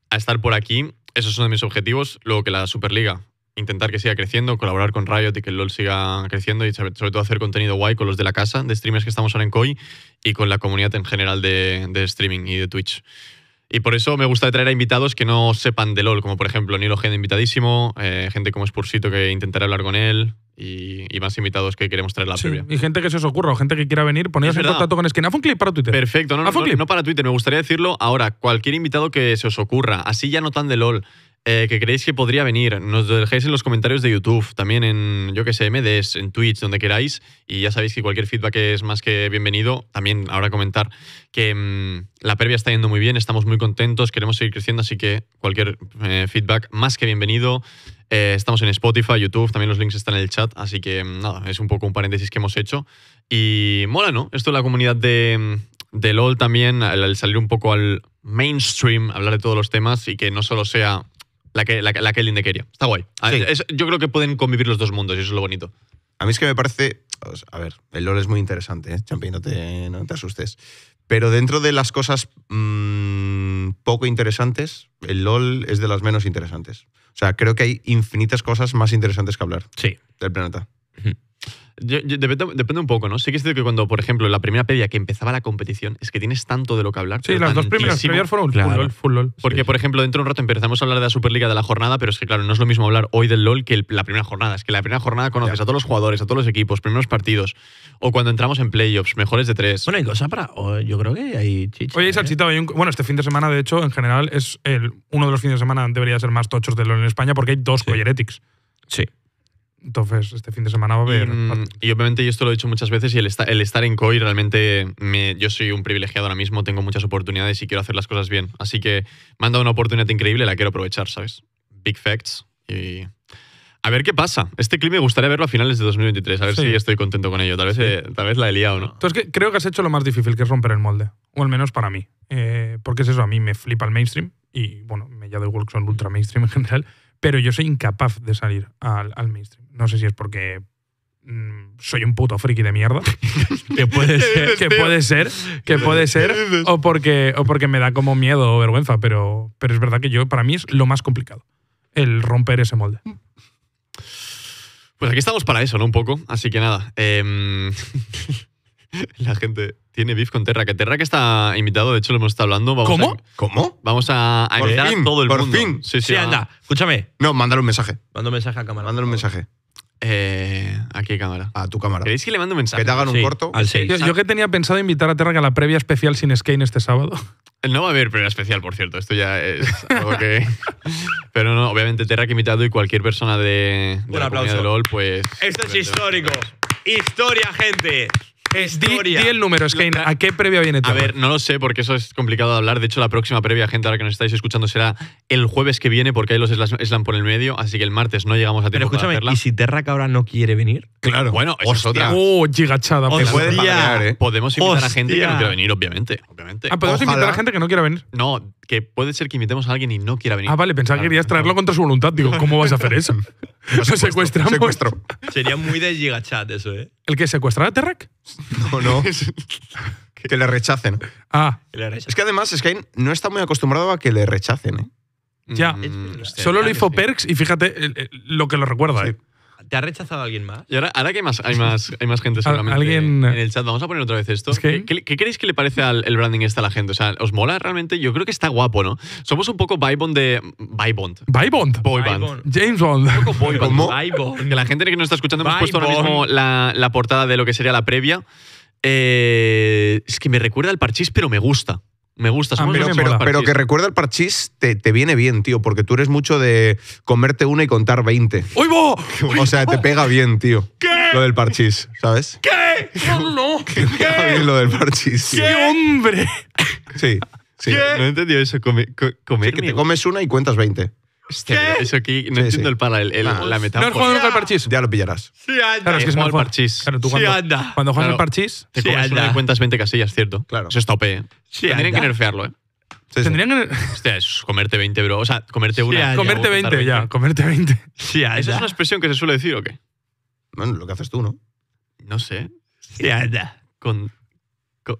a estar por aquí. Esos son de mis objetivos. Luego que la Superliga intentar que siga creciendo, colaborar con Riot y que el LOL siga creciendo y sobre, todo hacer contenido guay con los de la casa, de streamers que estamos ahora en COI y con la comunidad en general de, streaming y de Twitch. Y por eso me gusta traer a invitados que no sepan de LOL, como por ejemplo Nilo Gen invitadísimo, eh, gente como Spursito que intentaré hablar con él, y, más invitados que queremos traer la sí, Y gente que se os ocurra, o gente que quiera venir, ponéis en contacto con Skin. Haz un clip para Twitter. Perfecto, no, para Twitter, me gustaría decirlo ahora. Cualquier invitado que se os ocurra, así ya no tan de LOL, eh, que creéis que podría venir. Nos lo dejéis en los comentarios de YouTube, también en, yo que sé, MDs, en Twitch, donde queráis. Y ya sabéis que cualquier feedback es más que bienvenido. También ahora comentar que mm, la previa está yendo muy bien, estamos muy contentos, queremos seguir creciendo, así que cualquier eh, feedback más que bienvenido. Eh, estamos en Spotify, YouTube, también los links están en el chat, así que mm, nada, es un poco un paréntesis que hemos hecho. Y mola, ¿no? Esto es la comunidad de, mm, de LOL también, salir un poco al mainstream, hablar de todos los temas y que no solo sea la, que, la, la de Está guay. Ah, yo creo que pueden convivir los dos mundos y eso es lo bonito. A mí es que me parece. A ver, el LOL es muy interesante, ¿eh? no te, asustes. Pero dentro de las cosas mm, poco interesantes, el LOL es de las menos interesantes. O sea, creo que hay infinitas cosas más interesantes que hablar Sí. del planeta depende, un poco, ¿no? Sí que es cierto que cuando, por ejemplo, la primera pedia que empezaba la competición, es que tienes tanto de lo que hablar. Sí, las dos primeras fueron claro. full LOL, full Porque, por ejemplo, dentro de un rato empezamos a hablar de la Superliga de la jornada, pero es que, claro, no es lo mismo hablar hoy del LOL que la primera jornada. Es que la primera jornada conoces a todos los jugadores, a todos los equipos, primeros partidos. O cuando entramos en playoffs, mejores de tres. Bueno, hay cosas para. yo creo que hay chicha. Oye, ¿eh? Salchita, bueno, este fin de semana, de hecho, en general, es uno de los fines de semana debería ser más tochos del LOL en España porque hay dos sí. Sí. Entonces, este fin de semana va a haber. Mm, y, obviamente, yo esto lo he dicho muchas veces y el, estar en COI realmente. Me, yo soy un privilegiado ahora mismo, tengo muchas oportunidades y quiero hacer las cosas bien. Así que me han dado una oportunidad increíble, la quiero aprovechar, ¿sabes? Big facts. Y. A ver qué pasa. Este clip me gustaría verlo a finales de 2023, a ver si estoy contento con ello. Tal vez, tal vez la he liado, ¿no? Entonces, que, creo que has hecho lo más difícil, que es romper el molde. O al menos para mí. Eh, porque es eso, a mí me flipa el mainstream y, bueno, me ya doy igual que ultra mainstream en general pero yo soy incapaz de salir al, mainstream. No sé si es porque mm, soy un puto friki de mierda. (laughs) que (laughs) puede ser, que puede ser, que puede ser. O porque, o porque me da como miedo o vergüenza, pero, pero es verdad que yo, para mí es lo más complicado, el romper ese molde. Pues aquí estamos para eso, ¿no? Un poco. Así que nada. Em, (laughs) (laughs) la gente tiene beef con Terra, que Terra que está invitado, de hecho lo hemos estado hablando. Vamos ¿Cómo? A, ¿Cómo? Vamos a, invitar todo el por mundo. Fin. Sí, sí, sí anda, escúchame. No, mándale un mensaje. Manda un mensaje a cámara. Mándale un mensaje. Eh, ¿A qué cámara? A tu cámara. ¿Queréis que le mando un mensaje? Que te hagan un corto. Al 6. Yo, que tenía pensado invitar a Terra que a la previa especial sin Skane este sábado. (laughs) No va a haber previa especial, por cierto. Esto ya es (laughs) Pero no, obviamente Terra que invitado y cualquier persona de, un aplauso. de LOL, pues. Esto es histórico. Historia, gente es Di, el número, Skane. ¿A qué previa viene todo? A ver, no lo sé porque eso es complicado de hablar. De hecho, la próxima previa, gente, ahora que nos estáis escuchando, será el jueves que viene porque hay los Slam por el medio. Así que el martes no llegamos a tiempo Pero escúchame, ¿y si Terrac ahora no quiere venir? Claro. Bueno, es otra. ¡Oh, gigachada! ¿eh? Podemos invitar a gente ¿eh? que no quiera venir, obviamente. Ah, podemos invitar a gente que no quiera venir. No, que puede ser que invitemos a alguien y no quiera venir. Ah, vale, pensaba que querías traerlo contra su voluntad. Digo, ¿cómo vas a hacer eso? Lo (laughs) secuestramos. Secuestro. Sería muy de gigachat eso, ¿eh? ¿El que secuestrará a Terrac? No, no. (laughs) que le rechacen. Ah, Es que además que no está muy acostumbrado a que le rechacen, ¿eh? ya. Mm, eh, solo lo hizo Perks y fíjate eh, lo que lo recuerda. ¿Te ha rechazado alguien más? Y ahora, ahora que hay más, hay más, más gente seguramente (laughs) en eh. el chat, vamos a poner otra vez esto. ¿Qué, creéis que le parece al el branding esta a la gente? O sea, ¿os mola realmente? Yo creo que está guapo, ¿no? Somos un poco Bybond de... Bybond. ¿Bybond? Boyband. James Bond. Un poco la gente que nos está escuchando hemos puesto ahora mismo la, portada de lo que sería la previa. Eh, es que me recuerda al parchís, pero me gusta. Me gusta, somos pero, que recuerda el parchís te, te, viene bien, tío, porque tú eres mucho de comerte una y contar 20. O sea, te pega bien, tío. ¿Qué? Lo del parchís, ¿sabes? ¿Qué? No, no. (laughs) ¿Qué? lo del ¡Qué hombre! Sí, sí. No he entendido eso. Come, comer, que te comes una y cuentas 20. Hostia, Eso aquí, no entiendo el paralelo, el, la metáfora. No has jugado nunca al parchís. Ya lo pillarás. Sí, anda. Claro, es que es mal parchís. Claro, cuando, anda. Cuando juegas al parchís, te sí, anda. cuentas 20 casillas, ¿cierto? Claro. Eso está OP. ¿eh? ¿eh? Sí, Tendrían que nerfearlo, ¿eh? Tendrían que. Hostia, es comerte 20, bro. O sea, comerte una. comerte 20, 20, ya. Comerte 20. Sí, anda. ¿Esa es una expresión que se suele decir o qué? Bueno, lo que haces tú, ¿no? No sé. Sí, anda. Con,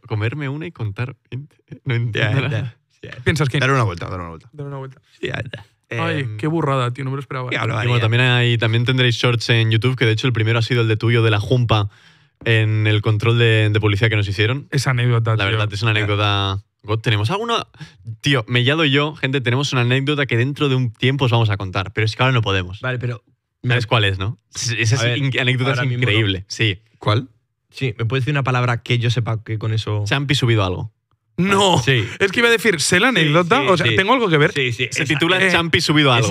comerme una y contar 20. ¿eh? No entiendo. Nada. Piensas que. Dar una vuelta, dar una vuelta. Dar una vuelta. Sí, anda. Ay, em, qué burrada, tío, no me lo esperaba. también, hay, también tendréis shorts en YouTube, que de hecho el primero ha sido el de tuyo de la Jumpa en el control de, policía que nos hicieron. Esa anécdota, La verdad, es una anécdota. tenemos alguna. Tío, Mellado llado yo, gente, tenemos una anécdota que dentro de un tiempo os vamos a contar, pero es que ahora no podemos. Vale, pero. ¿Sabes cuál es, no? Esa anécdota es increíble. Sí. ¿Cuál? Sí, ¿me puedes decir una palabra que yo sepa que con eso. Se han subido algo. No, es que iba a decir, sé la anécdota, o sea, tengo algo que ver. Sí, sí. Se titula Champi subido a algo.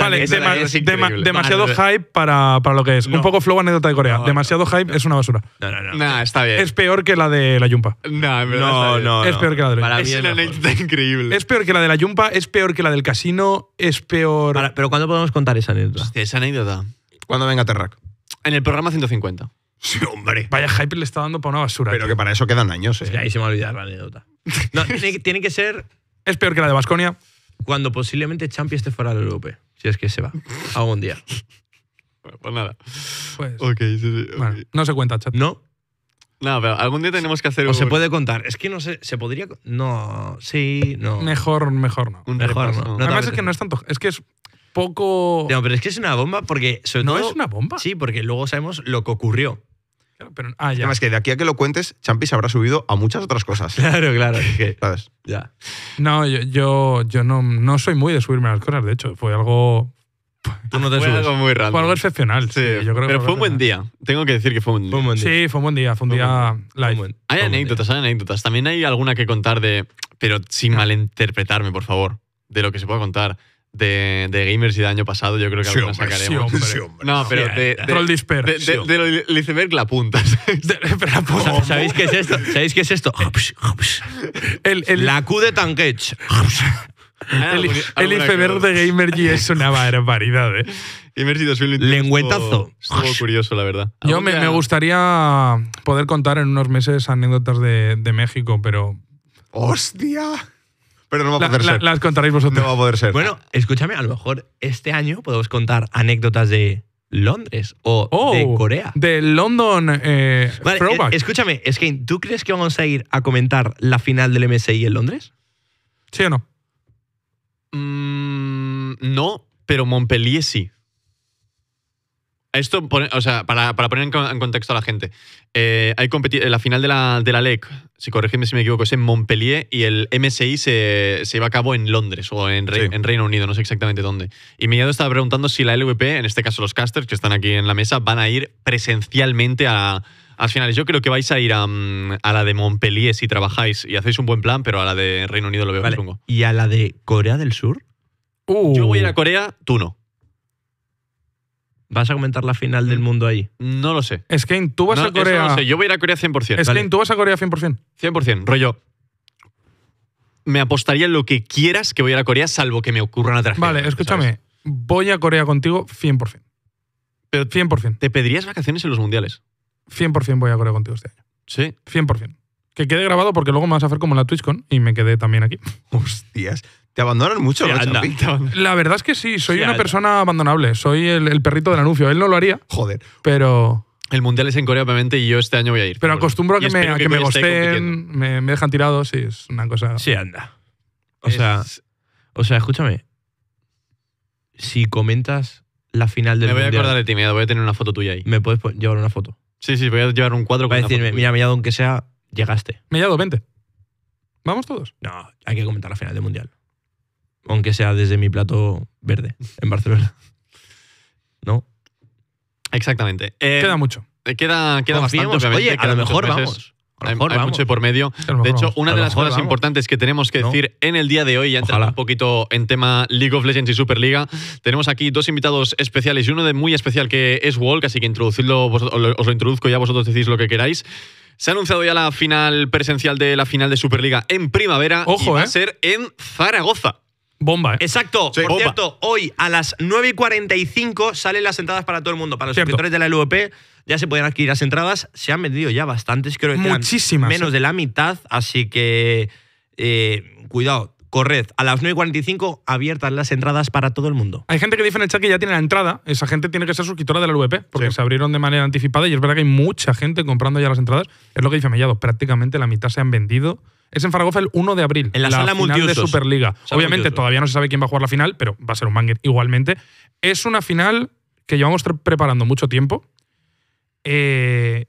demasiado hype para, lo que es. Un poco flow anécdota de Corea. demasiado hype es una basura. No, no, no. está bien. Es peor que la de la Yumpa. No, no, no. Es peor que la de la Yumpa. Es, es una anécdota increíble. Es peor que la de la Yumpa, es peor que la del casino, es peor. pero ¿cuándo podemos contar esa anécdota? esa anécdota. Cuando venga Terrac. En el programa 150. (laughs) Sí, hombre. Vaya hype le está dando para una basura. Pero que para eso quedan años, ¿eh? ahí se me ha la anécdota. (laughs) tiene, que ser. Es peor que la de Basconia. Cuando posiblemente Champi esté fuera del Europe. Si es que se va. Algún día. pues nada. Pues, sí, sí, no se cuenta, chat. No. No, pero algún día tenemos que hacer o se puede contar. Es que no sé, se podría... No, sí, no. Mejor, mejor no. mejor no. no. no Además es que no es tanto... Es que es poco... No, pero es que es una bomba porque... ¿No es una bomba? Sí, porque luego sabemos lo que ocurrió pero, ah, Es que de aquí a que lo cuentes, Champi se habrá subido a muchas otras cosas. Claro, claro. (laughs) Ya. No, yo, yo, no, no soy muy de subirme a las cosas, de hecho, fue algo, Tú no te fue algo muy raro. Fue algo excepcional. Sí, yo creo pero fue un buen día. Tengo que decir que fue un, buen día. Sí, fue un buen día. Fue un día live. hay anécdotas, hay anécdotas. También hay alguna que contar de. Pero sin ah. malinterpretarme, por favor, de lo que se pueda contar de, gamers y del año pasado, yo creo que sí, alguna sacaremos. no, pero de, de, Troll De, de, iceberg la punta. (laughs) ¿Sabéis qué es esto? ¿Sabéis qué es esto? el, el... La Q de Tanquech. Ah, el, el iceberg de Gamer G es una (laughs) barbaridad, ¿eh? Gamer 2021. Lengüetazo. Estuvo, curioso, la verdad. Yo me, me, gustaría poder contar en unos meses anécdotas de México, pero. ¡Hostia! pero no va a poder ser. las contaréis vosotros. No va a poder ser. Bueno, escúchame, a lo mejor este año podemos contar anécdotas de Londres o de oh, Corea. De London eh, eh Escúchame, ¿tú crees que vamos a ir a comentar la final del MSI en Londres? ¿Sí o no? Mm, no, pero Montpellier sí. Esto, o sea, para, poner en, contexto a la gente, eh, hay la final de la, de la LEC si corregidme si me equivoco, es en Montpellier y el MSI se, iba a cabo en Londres o en, Reino Unido, no sé exactamente dónde. Y Mellado estaba preguntando si la LVP, en este caso los casters que están aquí en la mesa, van a ir presencialmente a, finales. Yo creo que vais a ir a, la de Montpellier si trabajáis y hacéis un buen plan, pero a la de Reino Unido lo veo ¿Y a la de Corea del Sur? Uh. Yo voy a ir a Corea, tú no. ¿Vas a comentar la final del mundo ahí? No lo sé. Es que tú vas a Corea. no sé. Yo voy a ir a Corea 100%. Es que tú vas a Corea 100%. 100%, rollo. Me apostaría en lo que quieras que voy a ir a Corea, salvo que me ocurra una tragedia. Vale, escúchame. Voy a Corea contigo 100%. Pero 100%. ¿Te pedirías vacaciones en los mundiales? 100% voy a Corea contigo este año. Sí. 100%. Que quede grabado porque luego me vas a hacer como en la TwitchCon y me quedé también aquí. (laughs) Hostias. Te abandonan mucho, La verdad es que sí, soy una persona abandonable. Soy el, perrito del anuncio. Él no lo haría. Joder. Pero. El mundial es en Corea, obviamente, y yo este año voy a ir. Pero acostumbro a que, me, me dejan tirado, sí, es una cosa. Sí, anda. O sea, o sea, escúchame. Si comentas la final del mundial. Me voy a acordar de ti, voy a tener una foto tuya ahí. ¿Me puedes llevar una foto? Sí, sí, voy a llevar un cuadro con Va a decirme, mira, mira, aunque sea Llegaste. Me he 20. ¿Vamos todos? No, hay que comentar la final del Mundial. Aunque sea desde mi plato verde en Barcelona. (laughs) ¿No? Exactamente. Eh, queda mucho. Eh, queda, queda bastante, Oye, a lo mejor vamos. mejor, mucho por medio. De hecho, una de las cosas importantes que tenemos que decir en el día de hoy, ya entrando un poquito en tema League of Legends y Superliga, tenemos aquí dos invitados especiales y uno de muy especial que es Walk, así que introducirlo, os lo introduzco ya vosotros decís lo que queráis. Se ha anunciado ya la final presencial de la final de Superliga en primavera. Ojo, y va a eh. ser en Zaragoza. Bomba, ¿eh? Exacto. Por cierto, hoy a las 9.45 salen las entradas para todo el mundo. Para los cierto. de la LVP ya se pueden adquirir las entradas. Se han vendido ya bastantes, creo que Muchísimas. Menos eh. de la mitad, así que eh, cuidado Corred. A las 9.45 y 45 abiertas las entradas para todo el mundo. Hay gente que dice en el chat que ya tiene la entrada. Esa gente tiene que ser suscriptora de la VP, porque se abrieron de manera anticipada y es verdad que hay mucha gente comprando ya las entradas. Es lo que dice Mellado, prácticamente la mitad se han vendido. Es en Zaragoza el 1 de abril. En la, sala final de Superliga. Obviamente todavía no se sabe quién va a jugar la final, pero va a ser un mangue igualmente. Es una final que llevamos preparando mucho tiempo. Eh,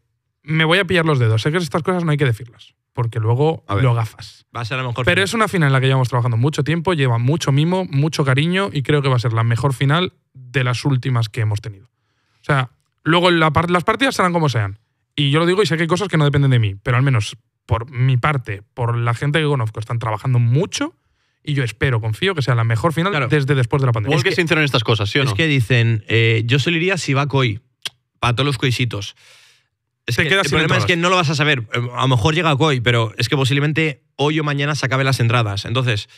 me voy a pillar los dedos. Sé que estas cosas no hay que decirlas, porque luego lo gafas. Va a ser la mejor. Pero es una final en la que llevamos trabajando mucho tiempo, lleva mucho mimo, mucho cariño y creo que va a ser la mejor final de las últimas que hemos tenido. O sea, luego las partidas serán como sean. Y yo lo digo y sé que hay cosas que no dependen de mí, pero al menos por mi parte, por la gente que conozco, están trabajando mucho y yo espero, confío que sea la mejor final desde después de la pandemia. Es que, se hicieron estas cosas, Es que dicen, eh, yo se si va Coy, para todos los coisitos. Es que, el problema es que no lo vas a saber. Eh, a lo mejor llega hoy, pero es que posiblemente hoy o mañana se acaben las entradas. Entonces,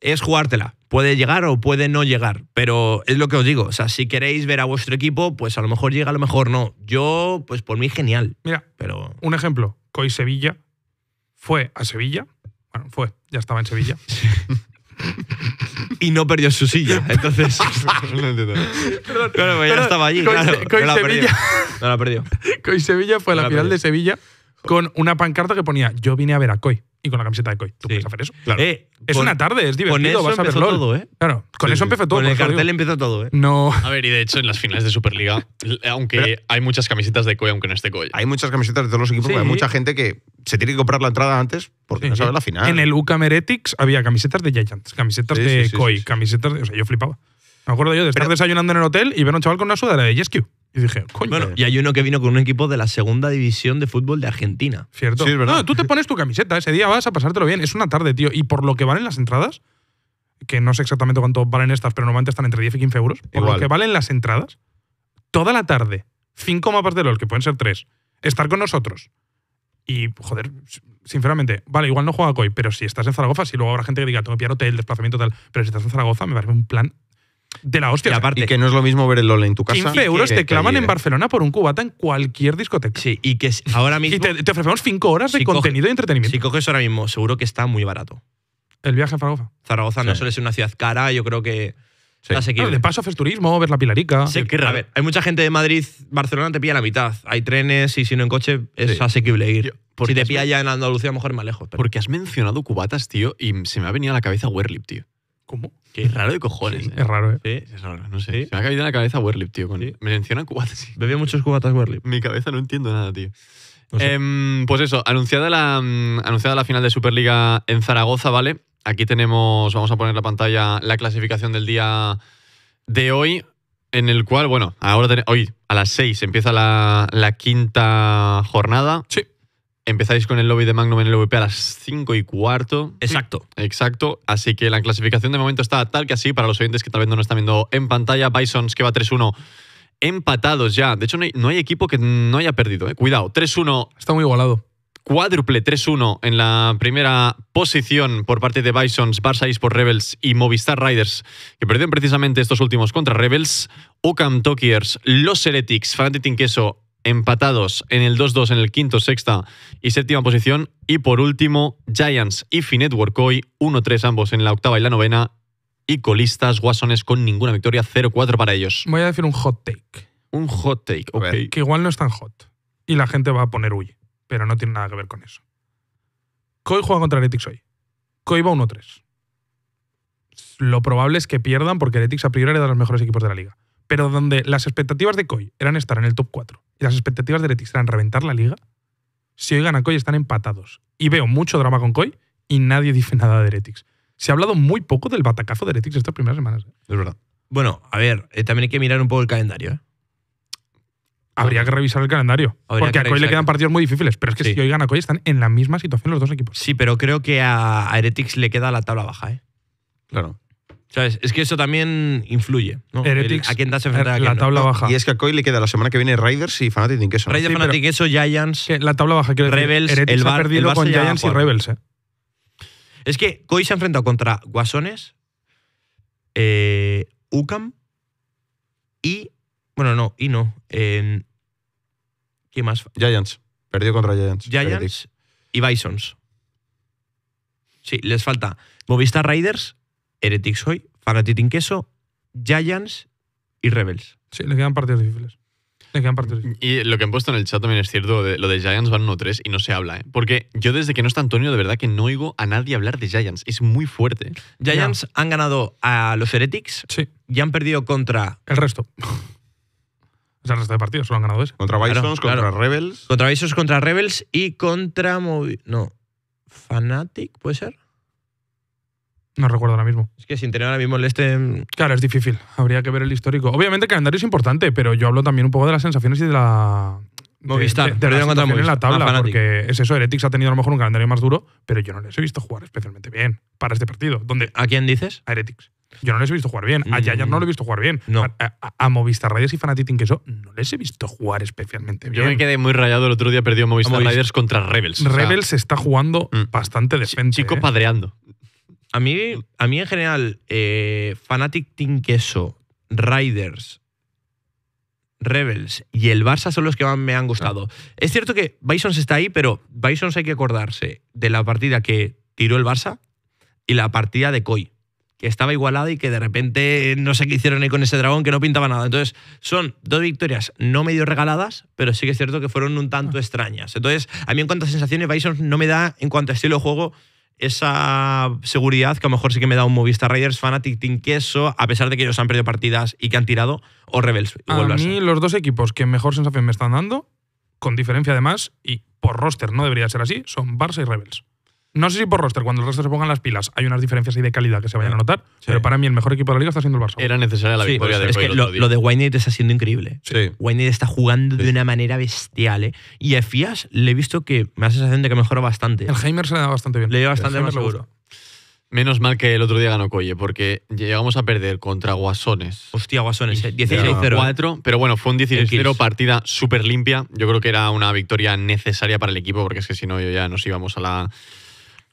es jugártela. Puede llegar o puede no llegar, pero es lo que os digo. O sea, si queréis ver a vuestro equipo, pues a lo mejor llega, a lo mejor no. Yo, pues por mí, genial. Mira, pero... un ejemplo. Coy Sevilla fue a Sevilla. Bueno, fue, ya estaba en Sevilla. (laughs) y no perdió su silla. Entonces. (laughs) no ya estaba allí. la perdió, no la perdió. (laughs) Con Sevilla fue a la, final de Sevilla con una pancarta que ponía: Yo vine a ver a Coy y con la camiseta de Koi. ¿Tú puedes hacer eso? Claro. Eh, es una tarde, es divertido, con eso vas a todo, ¿eh? Claro, con eso empezó todo. Con el cartel empieza empezó todo, ¿eh? No. A ver, y de hecho, en las finales de Superliga, aunque hay muchas camisetas de Koi, aunque no esté Koi. Hay muchas camisetas de todos los equipos, hay mucha gente que se tiene que comprar la entrada antes porque no sabe la final. En el Ucameretics había camisetas de Giants, camisetas de Koi, camisetas de… O sea, yo flipaba. Me acuerdo yo de estar desayunando en el hotel y ver a un chaval con una sudadera de jescu y dije, coño. Bueno, y hay uno que vino con un equipo de la segunda división de fútbol de Argentina. Cierto. Sí, es verdad. tú te pones tu camiseta, ese día vas a pasártelo bien. Es una tarde, tío. Y por lo que valen las entradas, que no sé exactamente cuánto valen estas, pero normalmente están entre 10 y 15 euros. Por lo que valen las entradas, toda la tarde, cinco mapas de LOL, que pueden ser tres, estar con nosotros, y, joder, sinceramente, vale, igual no juega coi pero si estás en Zaragoza, si luego habrá gente que diga, tengo que pillar hotel, desplazamiento, tal. Pero si estás en Zaragoza, me parece un plan de la hostia. Y, que no es lo mismo ver el LOL en tu casa. 15 euros te claman en Barcelona por un cubata en cualquier discoteca. Sí, y que ahora mismo. y te, ofrecemos 5 horas de contenido de y entretenimiento. Si coges ahora mismo, seguro que está muy barato. El viaje a Zaragoza. Zaragoza no suele ser una ciudad cara, yo creo que. Sí. de paso haces turismo, ves la Pilarica. Sí, que, hay mucha gente de Madrid, Barcelona te pilla la mitad. Hay trenes y si no en coche es asequible ir. si te pilla en Andalucía, a lo mejor más lejos. Porque has mencionado cubatas, tío, y se me ha venido a la cabeza Werlip, tío. ¿Cómo? Qué raro de cojones. ¿eh? Es raro, ¿eh? es raro, no sé. Se me ha caído en la cabeza Werlip, tío. Me mencionan cubatas. Sí. Bebía muchos cubatas Werlip. Mi cabeza no entiendo nada, tío. Em, pues eso, anunciada la, mm, anunciada la final de Superliga en Zaragoza, ¿vale? Aquí tenemos, vamos a poner la pantalla la clasificación del día de hoy, en el cual, bueno, ahora hoy a las 6 empieza la quinta jornada. Sí. Empezáis con el lobby de Magnum en el VP a las 5 y cuarto. Exacto. Exacto. Así que la clasificación de momento está tal que así para los oyentes que tal vez no nos están viendo en pantalla. Bisons que va 3-1 empatados ya. De hecho, no hay, equipo que no haya perdido. Eh. Cuidado. 3-1. Está muy igualado. Cuádruple 3-1 en la primera posición por parte de Bisons, Barça por Rebels y Movistar Riders, que perdieron precisamente estos últimos contra Rebels. Ocam Tokiers, Los Heretics, Fanatic Tinqueso, empatados en el 2-2 en el quinto, sexta y séptima posición. Y por último, Giants y Finetwork hoy, 1-3 ambos en la octava y la novena. Y colistas, Guasones con ninguna victoria, 0-4 para ellos. Voy a decir un hot take. Un hot take, ok. que igual no es tan hot. Y la gente va a poner huye, pero no tiene nada que ver con eso. Koi juega contra Heretics hoy. Koi va 1-3. Lo probable es que pierdan porque Heretics a priori era de los mejores equipos de la liga pero donde las expectativas de Coy eran estar en el top 4 y las expectativas de Retix eran reventar la liga, si hoy ganan Coy están empatados. Y veo mucho drama con Coy y nadie dice (laughs) nada de Retix. Se ha hablado muy poco del batacazo de Retix estas primeras semanas. ¿eh? Es verdad. Bueno, a ver, eh, también hay que mirar un poco el calendario. ¿eh? Habría que revisar el calendario. porque a Coy le quedan partidos muy difíciles. Pero es que si hoy gana Coy están en la misma situación los dos equipos. Sí, pero creo que a Heretics le queda la tabla baja. ¿eh? Claro. Es que eso también influye, Heretics, a quién te enfrentando. a eh, la tabla baja. Y es que a Coy le queda la semana que viene Riders y Fanatic Inqueso. Raiders, Fanatic pero- Giants. la tabla baja, que Rebels, el Bar- ha el con Giants y Rebels, ¿eh? Es que Koi se ha enfrentado contra Guasones, eh, UCAM y. Bueno, no, y no. ¿Quién más? Giants. Perdió contra Giants. Giants y Bisons. Sí, les falta Movistar Riders Heretics hoy, Fanatic Queso, Giants y Rebels. Sí, le quedan partidos difíciles. Le quedan partidos Y lo que han puesto en el chat también es cierto, lo de Giants van 1-3 y no se habla, ¿eh? Porque yo desde que no está Antonio, de verdad que no oigo a nadie hablar de Giants. Es muy fuerte. Giants han ganado a los Heretics sí. y han perdido contra... El resto. O sea, el resto de partidos solo han ganado ese. Contra Bisons, contra Rebels. Contra Bisons, contra Rebels y contra... no. Fanatic, ¿puede ser? No recuerdo ahora mismo. Es que sin tener ahora mismo el este. Mm, claro, es difícil. Habría que ver el histórico. Obviamente el calendario es importante, pero yo hablo también un poco de las sensaciones y de la. Movistar, de, de, en la tabla, porque es eso. Heretics ha tenido a lo mejor un calendario más duro, pero yo no les he visto jugar especialmente bien para este partido. Donde ¿A quién dices? A Heretics. Yo no les he visto jugar bien. A Yaya no lo he visto jugar bien. No. A, Movistar Riders y Fanatic eso no les he visto jugar especialmente bien. Yo me quedé muy rayado el otro día, perdió Movistar Riders contra Rebels. Rebels está jugando mm. bastante decente. Chico ¿eh? padreando. A mí, a mí en general, eh, Fanatic Team Queso, Riders, Rebels y el Barça son los que más me han gustado. Ah. Es cierto que Bisons está ahí, pero Bisons hay que acordarse de la partida que tiró el Barça y la partida de Koi, que estaba igualada y que de repente no sé qué hicieron ahí con ese dragón que no pintaba nada. Entonces, son dos victorias no medio regaladas, pero sí que es cierto que fueron un tanto ah. extrañas. Entonces, a mí en cuanto a sensaciones, Bisons no me da en cuanto a estilo de juego esa seguridad que a lo mejor sí que me da un Movistar Raiders, Fanatic, Team a pesar de que ellos han perdido partidas y que han tirado, o Rebels. a mí, los dos equipos que mejor sensación me están dando, con diferencia además, y por roster no debería ser así, son Barça y Rebels. No sé si por roster, cuando el roster se pongan las pilas, hay unas diferencias ahí de calidad que se vayan a notar, pero para mí el mejor equipo de la liga está siendo el Barça. Era necesaria la victoria de pues de Es que lo, de Wayne está siendo increíble. ¿eh? Sí. está jugando de una manera bestial. ¿eh? Y a Fias le he visto que me da la sensación de que mejora bastante. El Heimer se le da bastante bien. Le dio bastante más seguro. Menos mal que el otro día ganó Coye, porque llegamos a perder contra Guasones. Hostia, Guasones, ¿eh? 16-0. ¿eh? Pero bueno, fue un 16-0, partida súper limpia. Yo creo que era una victoria necesaria para el equipo, porque es que si no, yo ya nos íbamos a la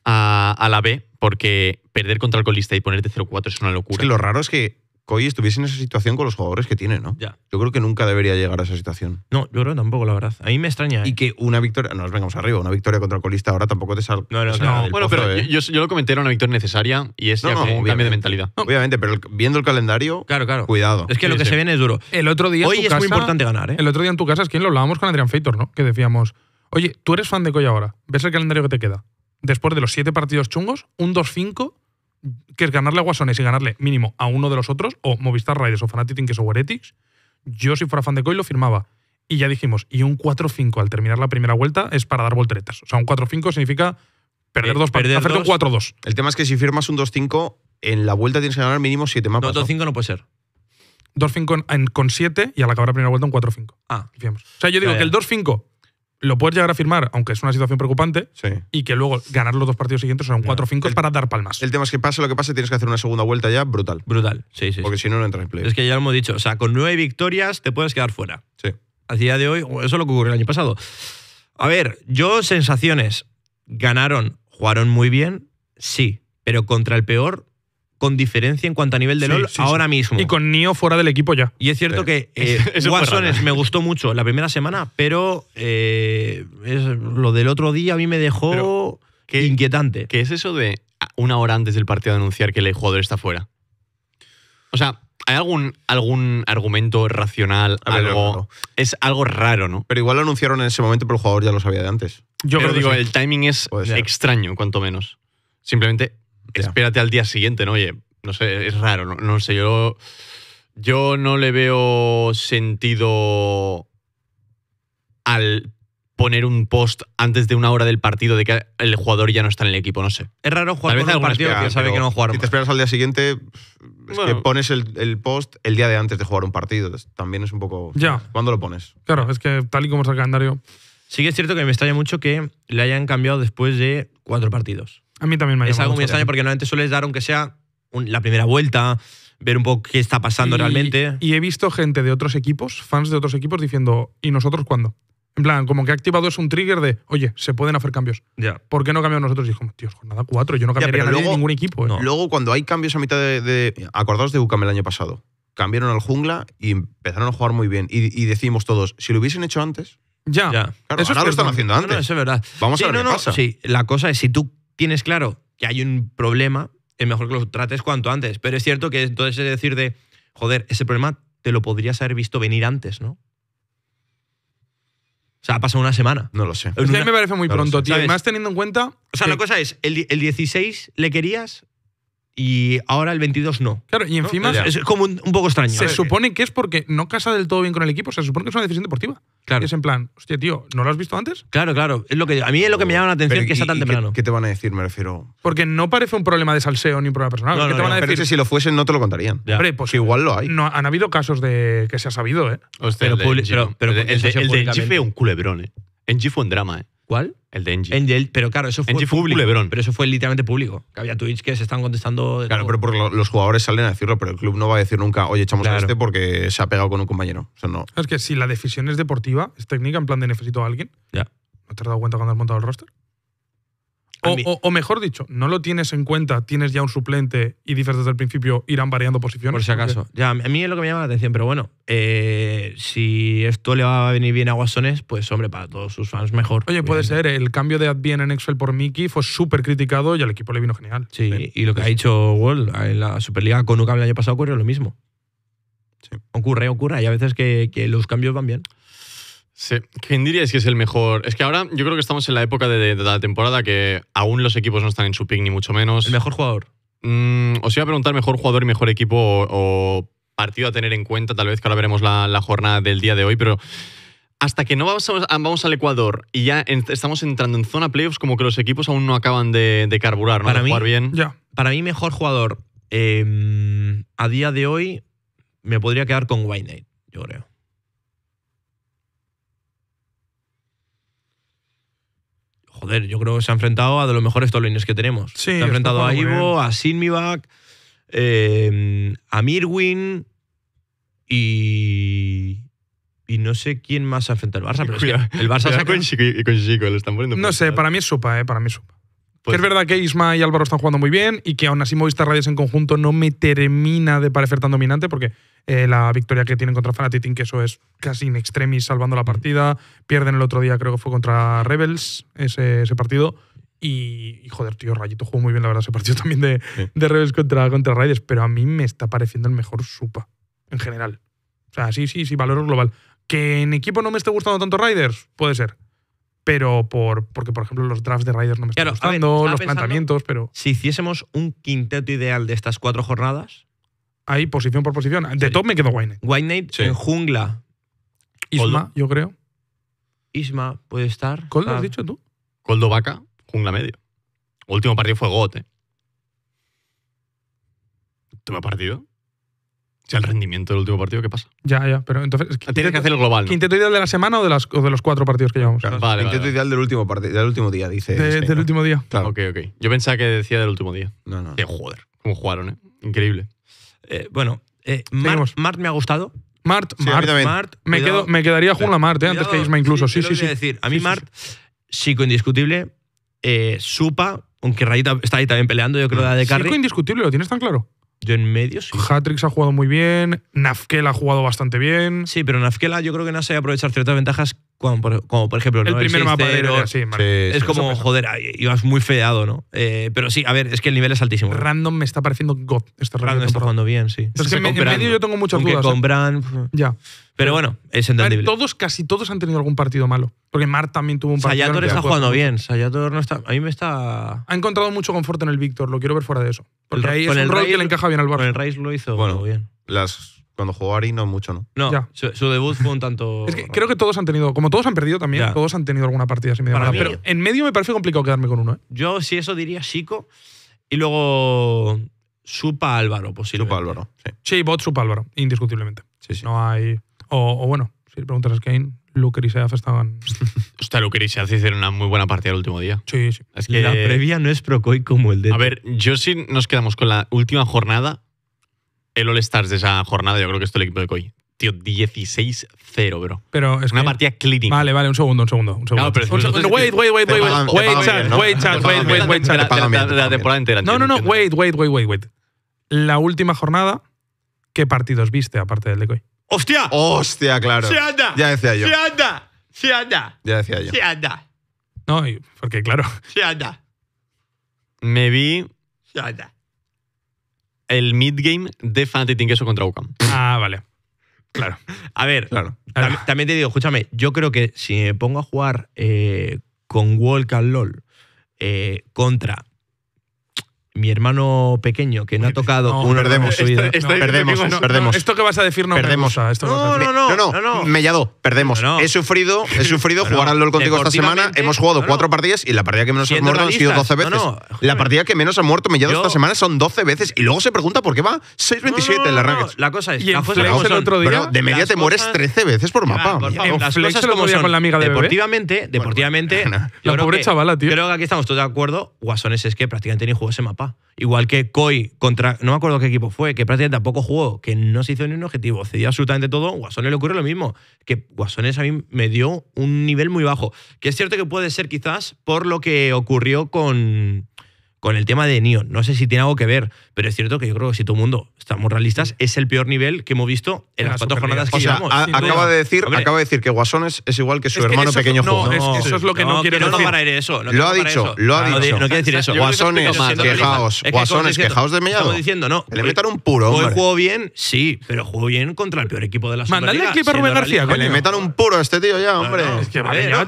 a, la B, porque perder contra el colista y ponerte 0-4 es una locura. Es que lo raro es que Coy estuviese en esa situación con los jugadores que tiene, ¿no? Yo creo que nunca debería llegar a esa situación. No, yo creo tampoco, la verdad. A mí me extraña. ¿eh? Y que una victoria, no nos vengamos arriba, una victoria contra el colista ahora tampoco te sale. No, no, Bueno, pero ¿eh? yo, lo comenté, era una victoria necesaria y es ya un cambio de mentalidad. Obviamente, pero viendo el calendario, claro, claro. cuidado. Es que lo que se viene es duro. El otro día. Hoy es muy importante ganar, ¿eh? El otro día en tu casa es que lo hablábamos con Adrián Feitor, ¿no? Que decíamos, oye, tú eres fan de Coy ahora, ves el calendario que te queda después de los siete partidos chungos, un 2-5, que es ganarle a Guasones y ganarle mínimo a uno de los otros, o Movistar Riders o Fanatic o Heretics, yo si fuera fan de Coy lo firmaba. Y ya dijimos, y un 4-5 al terminar la primera vuelta es para dar volteretas. O sea, un 4-5 significa perder eh, dos partidos, hacer un 4-2. El tema es que si firmas un 2-5, en la vuelta tienes que ganar mínimo 7 mapas. No, 2-5 ¿no? puede ser. 2-5 con 7 y al acabar la primera vuelta un 4-5. Ah. Fijamos. O sea, yo digo que el 2-5 lo puedes llegar a firmar, aunque es una situación preocupante, y que luego ganar los dos partidos siguientes son cuatro 5 para dar palmas. El tema es que pasa lo que pase, tienes que hacer una segunda vuelta ya brutal. Brutal, sí, sí. Porque si no, no entras en play. Es que ya lo hemos dicho, o sea, con nueve victorias te puedes quedar fuera. Sí. A día de hoy, eso es lo que ocurrió el año pasado. A ver, yo sensaciones. Ganaron, jugaron muy bien, sí, pero contra el peor con diferencia en cuanto a nivel de LOL ahora mismo. Y con Nio fuera del equipo ya. Y es cierto que eh, (laughs) me gustó mucho la primera semana, pero eh, lo del otro día a mí me dejó inquietante. ¿Qué es eso de una hora antes del partido anunciar que el jugador está fuera? O sea, ¿Hay algún, algún argumento racional? Es algo raro, ¿no? Pero igual lo anunciaron en ese momento, pero el jugador ya lo sabía de antes. Yo pero creo digo, el timing es extraño, cuanto menos. Simplemente Espérate al día siguiente, ¿no? Oye, no sé, es raro, no, sé, yo, yo no le veo sentido al poner un post antes de una hora del partido de que el jugador ya no está en el equipo, no sé. Es raro jugar con un partido que sabe que no jugar. Si te esperas al día siguiente, es que pones el, post el día de antes de jugar un partido. También es un poco. ¿Cuándo lo pones? Claro, es que tal y como está el calendario. Sí que es cierto que me extraña mucho que le hayan cambiado después de cuatro partidos. A mí también me ha Es algo muy extraño porque normalmente sueles dar, aunque sea la primera vuelta, ver un poco qué está pasando realmente. Y he visto gente de otros equipos, fans de otros equipos, diciendo, ¿y nosotros cuándo? En plan, como que ha activado es un trigger de, oye, se pueden hacer cambios. ¿Por qué no cambiamos nosotros? Y como, tío, jornada 4, yo no cambiaría nadie ningún equipo. ¿eh? Luego, cuando hay cambios a mitad de. acordaos de UCAM el año pasado. Cambiaron al jungla y empezaron a jugar muy bien. Y, decimos todos, si lo hubiesen hecho antes. Ya. eso es lo están haciendo antes. es verdad. Vamos a ver qué pasa. Sí, la cosa es si tú tienes claro que hay un problema, es mejor que lo trates cuanto antes. Pero es cierto que entonces es decir de, joder, ese problema te lo podrías haber visto venir antes, ¿no? O sea, ha pasado una semana. No lo sé. a mí me parece muy pronto, tío. Más teniendo en cuenta. O sea, la cosa es: ¿el, 16 le querías? y ahora el 22 no. Claro, y encima es, como un, poco extraño. Se ¿eh? supone que es porque no casa del todo bien con el equipo, se supone que es una decisión deportiva. Claro. es en plan, hostia, tío, ¿no lo has visto antes? Claro, claro. Es lo que, a mí es lo que me llama la atención que sea tan temprano. ¿qué, te van a decir? Me refiero. Porque no parece un problema de salseo ni un problema personal. ¿Qué te van a decir? si lo fuesen, no te lo contarían. pues, igual lo hay. No, han habido casos de que se ha sabido, ¿eh? pero, el, de, pero, fue un culebrón, ¿eh? En fue un drama, ¿eh? ¿Cuál? El de Engie. pero claro, eso fue, público. pero eso fue literalmente público. Que había Twitch que se están contestando. claro, pero los jugadores salen a decirlo, pero el club no va a decir nunca, oye, echamos a este porque se ha pegado con un compañero. no. Es que si la decisión es deportiva, es técnica, en plan de necesito a alguien. Ya. ¿No te has dado cuenta cuando has montado el roster? O, mejor dicho, no lo tienes en cuenta, tienes ya un suplente y dices desde el principio irán variando posiciones. Por si acaso. Ya, a mí es lo que me llama la atención, pero bueno, eh, si esto le va a venir bien a Guasones, pues hombre, para todos sus fans mejor. Oye, puede ser, ¿eh? el cambio de Adbien en Excel por Miki fue súper criticado y al equipo le vino genial. Sí, y lo que ha dicho Wall en la Superliga con Ucam el año pasado ocurrió lo mismo. Ocurre, ocurre. Hay a veces que, que los cambios van bien. Sí. ¿Quién dirías que es el mejor? Es que ahora yo creo que estamos en la época de, la temporada que aún los equipos no están en su pick, ni mucho menos. ¿El mejor jugador? Mm, os iba a preguntar mejor jugador y mejor equipo o, partido a tener en cuenta, tal vez que ahora veremos la, jornada del día de hoy, pero hasta que no vamos, vamos al Ecuador y ya estamos entrando en zona playoffs, como que los equipos aún no acaban de, carburar, ¿no? Para mí, jugar bien. Para mí, mejor jugador em, a día de hoy me podría quedar con Wayne, yo creo. joder, yo creo que se ha enfrentado a de los mejores tolines que tenemos. se ha enfrentado a Ivo, a Sinmivac, em, a Mirwin y. Y no sé quién más se enfrentado. El Barça, pero es que el Barça sacó con Chico, y con Chico, están poniendo. No sé, para mí es supa, ¿eh? Para mí es supa. Pues es verdad que Isma y Álvaro están jugando muy bien y que aún así Movistar Radios en conjunto no me termina de parecer tan dominante porque eh, la victoria que tienen contra Fanatitin, que eso es casi in extremis salvando la partida, pierden el otro día creo que fue contra Rebels ese, partido y, joder, tío, Rayito jugó muy bien la verdad ese partido (laughs) también de, Rebels contra, contra Raiders, pero a mí me está pareciendo el mejor Supa en general. O sea, sí, sí, sí, valor global. ¿Que en equipo no me esté gustando tanto Raiders? Puede ser pero por, porque, por ejemplo, los drafts de Riders no me están gustando, los planteamientos, pero... Si hiciésemos un quinteto ideal de estas cuatro jornadas... Ahí, posición por posición. De top me quedo Wynate. Wynate en jungla. Isma, yo creo. Isma puede estar. ¿Coldo has dicho tú? Coldo Vaca, jungla medio. Último partido fue Gote. ¿eh? ¿Último partido? el rendimiento del último partido, ¿qué pasa? Ya, ya, pero entonces. Tienes que hacer el global. intento ¿Quinteto ideal de la semana o de, las, de los cuatro partidos que llevamos? vale, ideal del último, partido, del último día, dice. Este, del último día. Claro. Ok, ok. Yo pensaba que decía del último día. No, no. Qué joder, cómo jugaron, ¿eh? Increíble. Eh, bueno, eh, Mart, me ha gustado. Mart, Mart, Mart me, quedaría quedo, me quedaría Mart, eh, antes que Isma incluso. Sí, sí, sí. A decir, a mí Mart, psico indiscutible, Supa, aunque Rayita está ahí también peleando, yo creo, la de Carri. Psicoindiscutible, indiscutible, ¿lo tienes tan claro? Yo en medio sí. Hatrix ha jugado muy bien, Nafkel ha jugado bastante bien. Sí, pero Nafkel yo creo que no sabe aprovechar ciertas ventajas como por, ejemplo, el primer mapa es como, joder, ibas muy feado, ¿no? Eh, pero sí, a ver, es que el nivel es altísimo. Random me está pareciendo God. Esto Random está jugando bien, sí. en medio yo tengo muchas dudas. ¿eh? Con Brand, ya. Pero bueno, es entendible. todos, casi todos han tenido algún partido malo. Porque Mar también tuvo un partido Sayator está jugando bien. Sayator no está. A mí me está. Ha encontrado mucho confort en el Víctor. Lo quiero ver fuera de eso. Porque ahí es un rol que le encaja bien al barrio. Con el Rice lo hizo bueno, bien. Las cuando jugó Ari no mucho, ¿no? No, Su, debut fue un tanto... es que creo que todos han tenido, como todos han perdido también, todos han tenido alguna partida así medio Pero en medio me parece complicado quedarme con uno, ¿eh? Yo si eso diría Chico y luego Supa Álvaro, sí Supa Álvaro, sí. Sí, bot Supa Álvaro, indiscutiblemente. Sí, sí. No hay... O, bueno, si le preguntas a Kane, Luke y Seaf estaban. (laughs) Hostia, Luke y Seaf hicieron una muy buena partida el último día. Sí, sí. Es la previa no es Procoy como el de. A ver, yo sí nos quedamos con la última jornada el All Stars de esa jornada, yo creo que es el equipo de Koi. Tío, 16-0, bro. Pero es una partida clínica. Vale, vale, un segundo, un segundo. Un segundo. No, pero Wait, wait, wait, wait, wait, chat, wait, wait, wait, chat. la temporada entera. No, no, no, wait, wait, wait, wait, wait. La última jornada, ¿qué partidos viste aparte del de Koi? ¡Hostia! ¡Hostia, claro! ¡Se anda! Ya decía yo. ¡Se anda! ¡Se anda! Ya decía yo. ¡Se anda! No, porque claro. ¡Se anda! Me vi. ¡Se anda! el mid-game de Fnatic eso contra UCAM. Ah, vale. Claro. A ver, claro. también te digo, escúchame, yo creo que si me pongo a jugar eh, con Walk LOL eh, contra mi hermano pequeño que no ha tocado no, perdemos, perdemos, perdemos. esto que vas a decir no perdemos. me Esto no, no, no, no, Mellado, perdemos. He sufrido, he sufrido jugar al LOL contigo esta semana. Hemos jugado cuatro partidas y la partida que menos ha muerto han sido 12 veces. la partida que menos ha muerto Mellado esta semana son 12 veces y luego se pregunta por qué va 6.27 en la La cosa es, que el otro día, de media te mueres 13 veces por mapa. Las cosas como Deportivamente, deportivamente, la pobre chavala, tío. Creo que aquí estamos todos de acuerdo. Guasones es que prácticamente ni jugó ese mapa. Igual que Coy contra, no me acuerdo qué equipo fue, que prácticamente tampoco jugó, que no se hizo ni un objetivo, cedió absolutamente todo. Guasones le ocurre lo mismo, que Guasones a mí me dio un nivel muy bajo. Que es cierto que puede ser quizás por lo que ocurrió con, con el tema de Neon. No sé si tiene algo que ver, pero es cierto que yo creo que si todo el mundo estamos realistas, es el peor nivel que hemos visto en las cuatro jornadas que o llevamos. acaba, de decir, acaba de decir que Guasones es igual que su hermano pequeño no, eso es lo que no, no quiero decir. Eso, no lo ha dicho, lo ha dicho. No quiere decir eso. Guasones, quejaos. Guasones, quejaos de Mellado. diciendo, no. Le metan un puro, Hoy juego bien, sí, pero juego bien contra el peor equipo de la Superliga. Mandadle el clip a Rubén García, Que le metan un puro a este tío ya, hombre.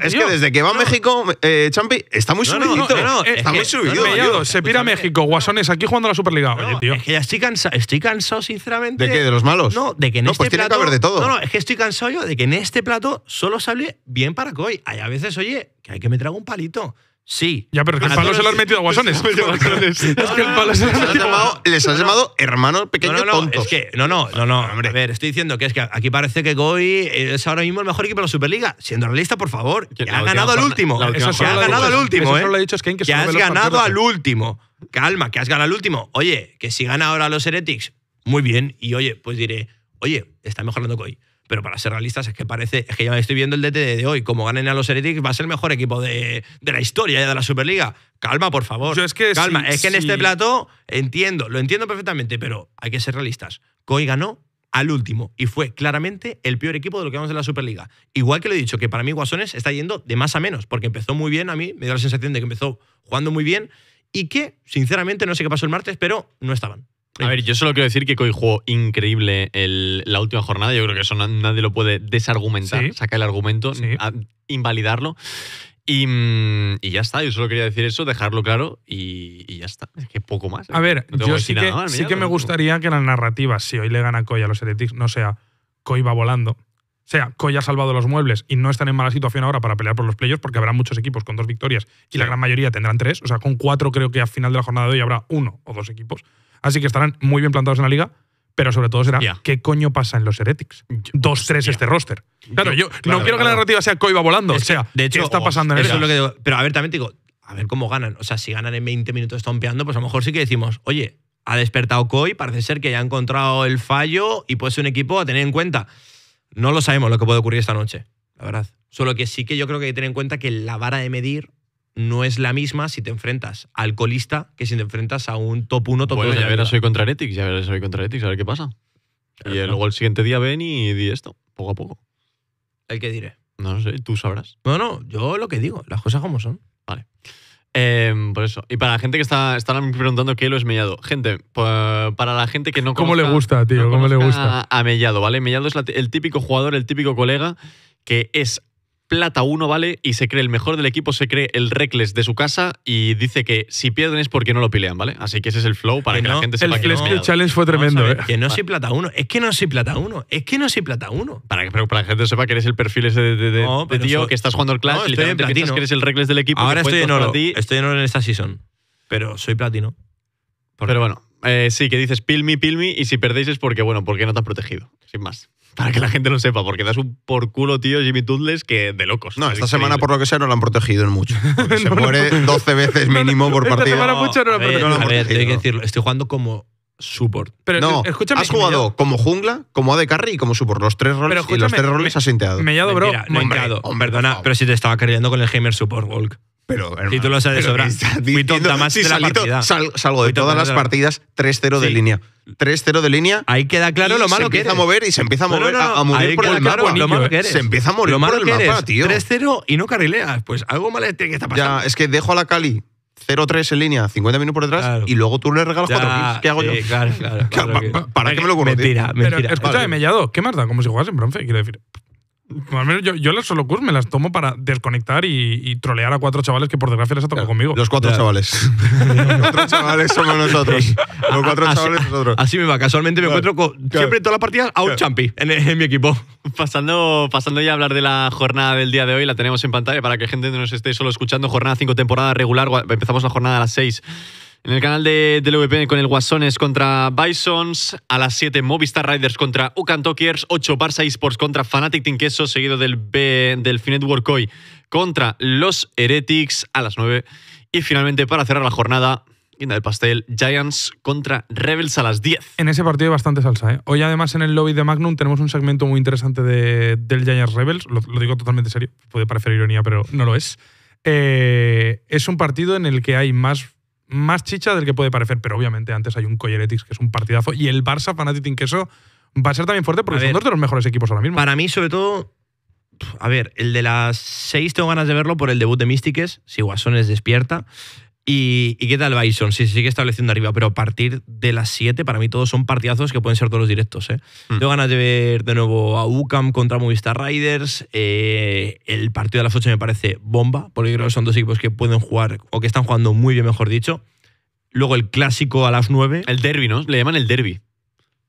Es que desde que va a México, eh, Champi, está muy subido. Está muy subido. Se pira México, Guasones, aquí jugando la Superliga es que ya estoy cansado, sinceramente. ¿De qué? ¿De los malos? No, de que no, pues este pues de todo. No, no, es que estoy cansado yo de que en este plato solo sale bien para Coy. Hay a veces, oye, que hay que me trago un palito. Sí. Ya, pero es que el palo se lo han metido a (laughs) guasones. (laughs) es que el palo se lo han Les has llamado hermano pequeño no, no, tontos. no, no, no, no. Hombre. A ver, estoy diciendo que es que aquí parece que Goy es ahora mismo el mejor equipo de la Superliga. Siendo realista, por favor. Que ha ganado al último. ¿eh? Que ha ganado al último, ¿eh? Que has ganado al último calma, que has ganado el último. Oye, que si gana ahora los Heretics, muy bien. Y oye, pues diré, oye, está mejorando Koi. Pero para ser realistas, es que parece, es que ya me estoy viendo el DT de hoy. Como ganen a los Heretics, va a ser el mejor equipo de, la historia de la Superliga. Calma, por favor. Yo es que calma, es que en este plato entiendo, lo entiendo perfectamente, pero hay que ser realistas. Koi ganó al último y fue claramente el peor equipo de lo que vamos de la Superliga. Igual que lo he dicho, que para mí Guasones está yendo de más a menos, porque empezó muy bien a mí, me dio la sensación de que empezó jugando muy bien y que, sinceramente, no sé qué pasó el martes, pero no estaban. A ver, yo solo quiero decir que Koi jugó increíble la última jornada. Yo creo que eso nadie lo puede desargumentar, sacar el argumento, invalidarlo. Mm, y, ya está, yo solo quería decir eso, dejarlo claro y, ya está. Es que poco más. ¿eh? A ver, yo sí que, me gustaría que la narrativa, si hoy le gana Koi a los heretics no sea Koi va volando, sea koy ha salvado los muebles y no están en mala situación ahora para pelear por los playoffs, porque habrá muchos equipos con dos victorias y la gran mayoría tendrán tres. O sea, con cuatro creo que al final de la jornada de hoy habrá uno o dos equipos. Así que estarán muy bien plantados en la liga, pero sobre todo será qué coño pasa en los Heretics. dos, tres este roster. Claro, yo, no quiero que la narrativa sea koy va volando. o sea, ¿qué está oh, pasando en eso Pero a ver, también digo, a ver cómo ganan. O sea, si ganan en 20 minutos estompeando, pues a lo mejor sí que decimos, oye, ha despertado koy parece ser que ya ha encontrado el fallo y pues un equipo a tener en cuenta. No lo sabemos lo que puede ocurrir esta noche, la verdad. Solo que sí que yo creo que hay que tener en cuenta que la vara de medir no es la misma si te enfrentas al colista que si te enfrentas a un top 1, top 2. Bueno, ya verás soy contra ya verás soy contra a ver qué pasa. y luego el siguiente día ven y di esto, poco a poco. ¿El qué diré? No sé, tú sabrás. No, no, yo lo que digo, las cosas como son. Em, por eso. Y para la gente que está, preguntando qué lo es Mellado. Gente, para la gente que no conozca, ¿Cómo le gusta, tío? ¿Cómo le gusta? A, Mellado, ¿vale? Mellado es el típico jugador, el típico colega que es plata 1, ¿vale? Y se cree el mejor del equipo, se cree el reckless de su casa y dice que si pierden es porque no lo pilean, ¿vale? Así que ese es el flow para que, la gente sepa el que El challenge fue tremendo, ¿eh? Que no soy plata 1, es que no soy plata 1, es que no soy plata 1. Para que, para que la gente sepa que eres el perfil ese de, tío que estás jugando el Clash y piensas que eres el reckless del equipo. Ahora estoy en oro, estoy en oro en esta season, pero soy platino. Pero bueno, eh, sí, que dices pilmi, pilmi y si perdéis es porque, bueno, porque no te has protegido, sin más para que la gente lo sepa, porque das un por culo, tío, Jimmy Tudles, que de locos. No, esta semana, por lo que sea, no lo han protegido en mucho. (laughs) se muere 12 veces mínimo por partido. Esta semana mucho no la han protegido. tengo que decirlo, estoy jugando como support. Pero no, escúchame, has jugado como jungla, como AD carry y como support. Los tres roles y los tres roles me, has senteado. bro. Mentira, no he hombre, Perdona, pero si te estaba creyendo con el gamer Support Walk. Pero, hermano, tú lo sabes sobrar. más salgo de todas las partidas 3-0 de línea. 3-0 de línea. Ahí queda claro lo malo que Se empieza a mover y se empieza a mover, a, mover por el mapa. Se empieza a mover por el mapa, tío. 3-0 y no carrileas. Pues algo malo tiene que estar pasando. Ya, es que dejo a la Cali 0-3 en línea, 50 minutos por detrás, y luego tú le regalas 4 kills. ¿Qué hago yo? Claro, claro. (laughs) que... ¿Para, qué me lo ocurre? Mentira, mentira. escúchame, Mellado, ¿qué más da? Como si jugas en bronce, quiero decir yo, yo, las solo me las tomo para desconectar y, trolear a cuatro chavales que por desgracia les ha tocado conmigo. Los cuatro chavales. los (laughs) cuatro chavales somos nosotros. Los cuatro así, chavales nosotros. Así me va, casualmente me encuentro con, siempre en todas las partidas a un champi en, mi equipo. Pasando, pasando ya a hablar de la jornada del día de hoy, la tenemos en pantalla para que gente no nos esté solo escuchando. Jornada 5, temporada regular, empezamos la jornada a las 6 en el canal de, del VP con el Guasones contra Bisons, a las 7 Movistar Riders contra Ucan Tokers, 8 Barça Esports contra Fanatic Queso. seguido del B del Finet contra los Heretics a las 9. Y finalmente, para cerrar la jornada, guinda del pastel, Giants contra Rebels a las 10. En ese partido hay bastante salsa. ¿eh? Hoy además en el lobby de Magnum tenemos un segmento muy interesante del Giants Rebels, lo, digo totalmente serio, puede parecer ironía, pero no lo es. Eh, es un partido en el que hay más más chicha del que puede parecer, pero obviamente antes hay un Coyeretics que es un partidazo y el Barça Fanatic que va a ser también fuerte porque son dos de los mejores equipos ahora mismo. Para mí, sobre todo, a ver, el de las seis tengo ganas de verlo por el debut de Místiques, si Guasones despierta. ¿Y, qué tal Bison? Sí, sí, sigue estableciendo arriba, pero a partir de las 7, para mí todos son partidazos que pueden ser todos los directos. ¿eh? Mm. Tengo ganas de ver de nuevo a UCAM contra Movistar Riders. Eh, el partido de las 8 me parece bomba, porque creo que son dos equipos que pueden jugar, o que están jugando muy bien, mejor dicho. Luego el clásico a las 9. El derby, ¿no? Le llaman el derby.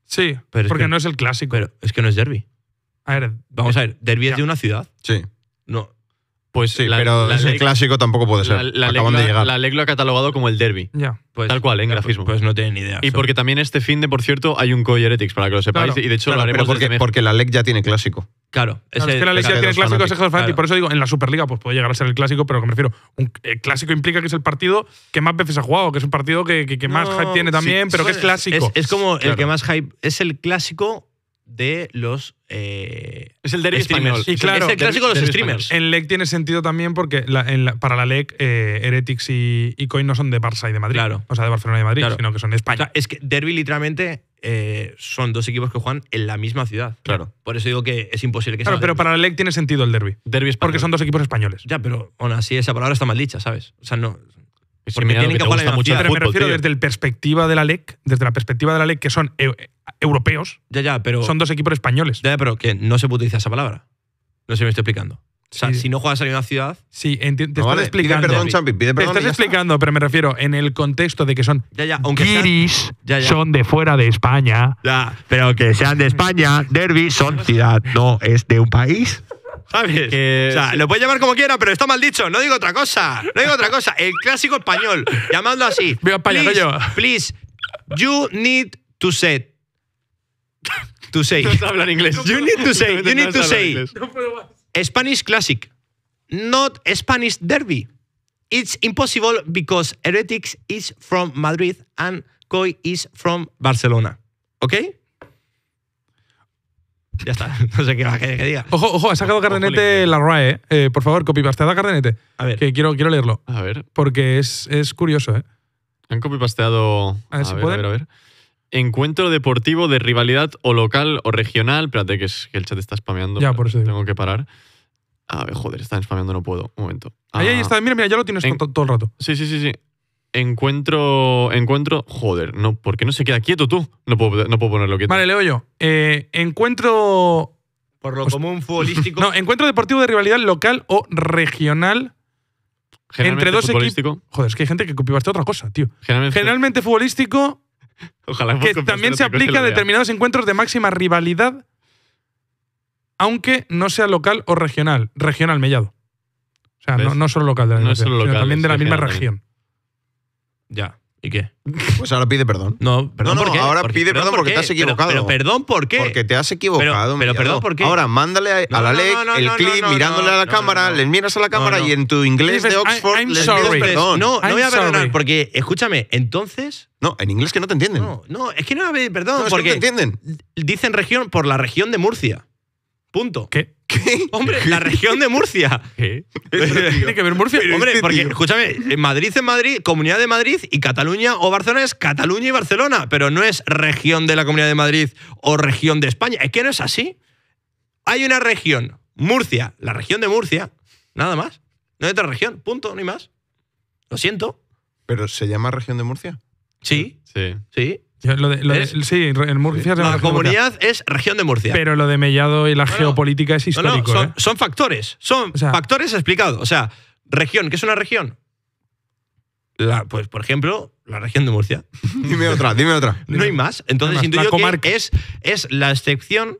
Sí, porque no es el clásico. Pero es que no es derby. A ver, vamos a ver, derby es de una ciudad. Sí. No, pues sí, pero el clásico tampoco puede ser. La, Acaban de llegar. La LEC lo ha catalogado como el derby. Ya. Pues Tal cual, en pues, grafismo. Pues, no tienen ni idea. Y porque también este fin de, por cierto, hay un Coyeretics, para que lo sepáis. y de hecho lo haremos porque, porque la LEC ya tiene clásico. Claro. Es, que la LEC ya tiene clásico, es el y por eso digo, en la Superliga pues puede llegar a ser el clásico, pero que me refiero, un eh, clásico implica que es el partido que más veces ha jugado, que es un partido que, más hype tiene también, pero que es clásico. es como el que más hype, es el clásico de los eh, es el Y claro, clásico de los streamers. En LEC tiene sentido también porque para la LEC eh, Heretics y, Coin no son de Barça y de Madrid. O sea, de Barcelona y de Madrid, sino que son de España. es que derby literalmente eh, son dos equipos que juegan en la misma ciudad. Claro. Por eso digo que es imposible que Claro, pero para la LEC tiene sentido el derby. Porque son dos equipos españoles. Ya, pero aún así esa palabra está mal ¿sabes? O sea, no. Porque me tienen que, jugar pero me refiero desde, el perspectiva de la LEC, desde la perspectiva de la LEC, que son eh, europeos. Ya, ya, pero. Son dos equipos españoles. Ya, pero que no se utilizar esa palabra. No sé me estoy explicando. O sea, si no juegas en una ciudad. Sí, te explicando. perdón, Champi, Te estás explicando, pero me refiero en el contexto de que son. Ya, ya, aunque ya, son de fuera de España. Ya, pero que sean de España, derby son ciudad, no es de un país lo puedes llamar como quiera, pero está mal dicho. No digo otra cosa. No digo otra cosa. El clásico español. Llamadlo así. (laughs) please, you need to say (laughs) To say. inglés. You need to say. You need to say. Spanish classic. Not Spanish derby. It's impossible because Heretics is from Madrid and Coy is from Barcelona. ¿Ok? Ya está, (laughs) no sé qué más diga. Ojo, ojo, ha sacado Cardenete la RAE. Eh, eh por favor, copypasteada Cardenete. A ver. Que quiero, quiero leerlo. A ver. Porque es, es curioso, ¿eh? Han copypasteado. A ver A ver, a ver. Encuentro deportivo de rivalidad o local o regional. Espérate, que, es, que el chat está spameando. Ya, por eso. Tengo que parar. A ver, joder, están spameando, no puedo. Un momento. ahí, ah. está, mira, mira, ya lo tienes todo el rato. Sí, sí, sí, sí encuentro, encuentro, joder, no, qué no se queda quieto tú. No puedo, no puedo ponerlo quieto. Vale, leo yo. Eh, encuentro... Por lo común (laughs) futbolístico. No, encuentro deportivo de rivalidad local o regional entre dos equipos. Joder, es que hay gente que copia otra cosa, tío. Generalmente, futbolístico. (laughs) Ojalá que también se aplica a determinados encuentros de máxima rivalidad, aunque no sea local o regional. Regional, mellado. O sea, no, solo local solo local, sino también de la misma región. Ya. ¿Y qué? Pues ahora pide perdón. No, perdón. No, ahora pide perdón, porque te has equivocado. Pero, perdón por qué. Porque te has equivocado. Pero, perdón por qué. Ahora mándale a, la ley el clip mirándole a la cámara, le miras a la cámara y en tu inglés de Oxford le pides perdón. No, no voy a perdonar porque, escúchame, entonces. No, en inglés que no te entienden. No, no es que no voy a pedir perdón. porque no te entienden. Dicen región por la región de Murcia. Punto. ¿Qué? (laughs) Hombre, la región de Murcia. ¿Qué? Tiene que ver Murcia. Hombre, este porque, escúchame, Madrid es Madrid, Comunidad de Madrid y Cataluña o Barcelona es Cataluña y Barcelona, pero no es región de la Comunidad de Madrid o región de España. Es que no es así. Hay una región, Murcia, la región de Murcia, nada más. No hay otra región, punto, ni más. Lo siento. ¿Pero se llama región de Murcia? Sí. Sí. Sí sí, en Murcia. La, comunidad es región de Murcia. Pero lo de Mellado y la geopolítica es histórico. ¿eh? son, factores, son factores explicados. O sea, región, ¿qué es una región? pues, por ejemplo, la región de Murcia. (laughs) (laughs) dime otra, dime otra. No hay más. Entonces, intuyo comarca. que es, es la excepción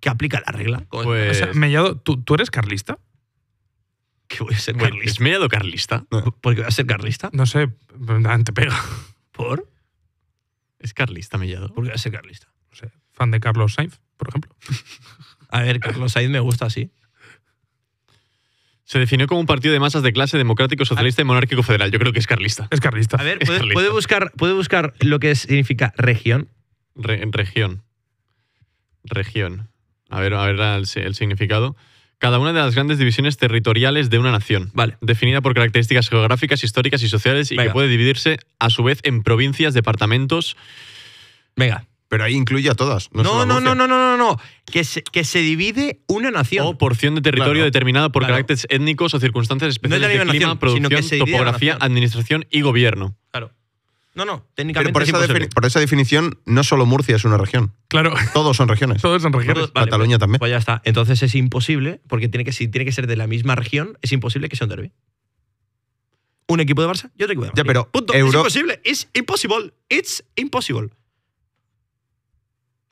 que aplica la regla. Pues... Mellado, ¿tú, eres carlista? ¿Qué voy a ser carlista? ¿Es Mellado carlista? ¿Por qué voy a ser carlista? No sé, te pega. ¿Por? ¿Es carlista Mellado? ¿Por qué es carlista? No sé. ¿Fan de Carlos Sainz, por ejemplo? (laughs) A ver, Carlos Sainz me gusta así. Se definió como un partido de masas de clase democrático, socialista y monárquico federal. Yo creo que es carlista. Es carlista. A ver, ¿puede, buscar, puede buscar lo que significa región? región. Región. A ver, a ver el significado cada una de las grandes divisiones territoriales de una nación, vale. definida por características geográficas, históricas y sociales, y que puede dividirse a su vez en provincias, departamentos. Venga. Pero ahí incluye a todas. No, no, no, no, no, no, no, no. Que se, que se divide una nación. O porción de territorio determinada por caracteres étnicos o circunstancias especiales no de clima, nación, producción, topografía, administración y gobierno. Claro. No, no, técnicamente. por, esa por esa definición, no solo Murcia es una región. Claro. Todos son regiones. Todos son regiones. Cataluña pues, también. Pues ya está. Entonces es imposible, porque tiene que, si tiene que ser de la misma región, es imposible que sea un derby. Un equipo de Barça y otro equipo de Barça. Ya, pero. Punto. Es imposible. It's impossible. It's impossible.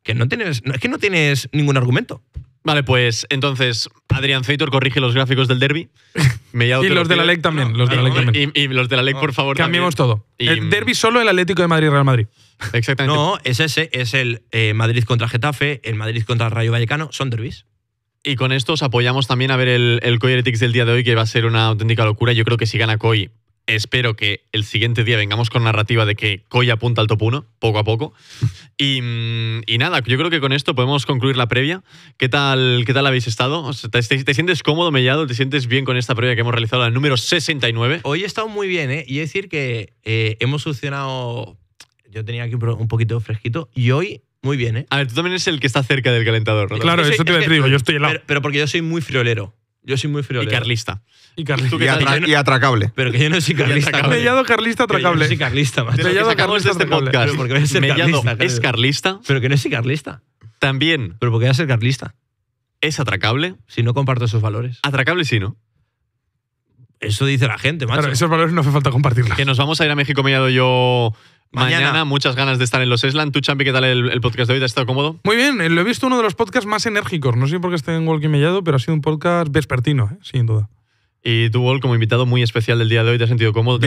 Que no tienes. es que no tienes ningún argumento. Vale, pues entonces Adrián Feitor corrige los gráficos del derby. y los de la LEC también. Y, los de la LEC, por oh, favor. Cambiemos todo. Y, el derby solo el Atlético de Madrid, Real Madrid. Exactamente. No, es ese, es el eh, Madrid contra Getafe, el Madrid contra Rayo Vallecano, son derbis. Y con esto os apoyamos también a ver el, el del día de hoy, que va a ser una auténtica locura. Yo creo que si gana Coy, Espero que el siguiente día vengamos con narrativa de que coya apunta al top 1, poco a poco. (laughs) Mm, y, nada, yo creo que con esto podemos concluir la previa. ¿Qué tal, qué tal habéis estado? ¿te, sientes cómodo, Mellado? ¿Te sientes bien con esta previa que hemos realizado, la número 69? Hoy he estado muy bien, ¿eh? Y decir que eh, hemos solucionado... Yo tenía aquí un poquito fresquito y hoy muy bien, ¿eh? A ver, tú también eres el que está cerca del calentador, ¿no? Claro, eso te lo digo, yo estoy helado. Pero, pero porque yo soy muy friolero. Yo soy muy frío. Y carlista. Y atracable. Pero que yo no soy carlista. Mellado carlista atracable. Yo no soy carlista, macho. Mellado carlista este podcast. porque voy a ser carlista, es carlista. Pero que no soy carlista. También. Pero porque voy a ser carlista. ¿Es atracable? Si no comparto esos valores. Atracable sí, ¿no? Eso dice la gente, macho. Pero esos valores no hace falta compartirlos. Que nos vamos a ir a México Mellado yo Mañana. muchas ganas de estar en los Esland. Tú, Champi, ¿qué tal el, podcast de hoy? ¿Te estado cómodo? Muy bien, lo he visto uno de los podcasts más enérgicos. No sé por qué estoy en Walking Mellado, pero ha sido un podcast vespertino, ¿eh? sin duda. Y tú, como invitado muy especial del día de hoy, ¿te has sentido cómodo?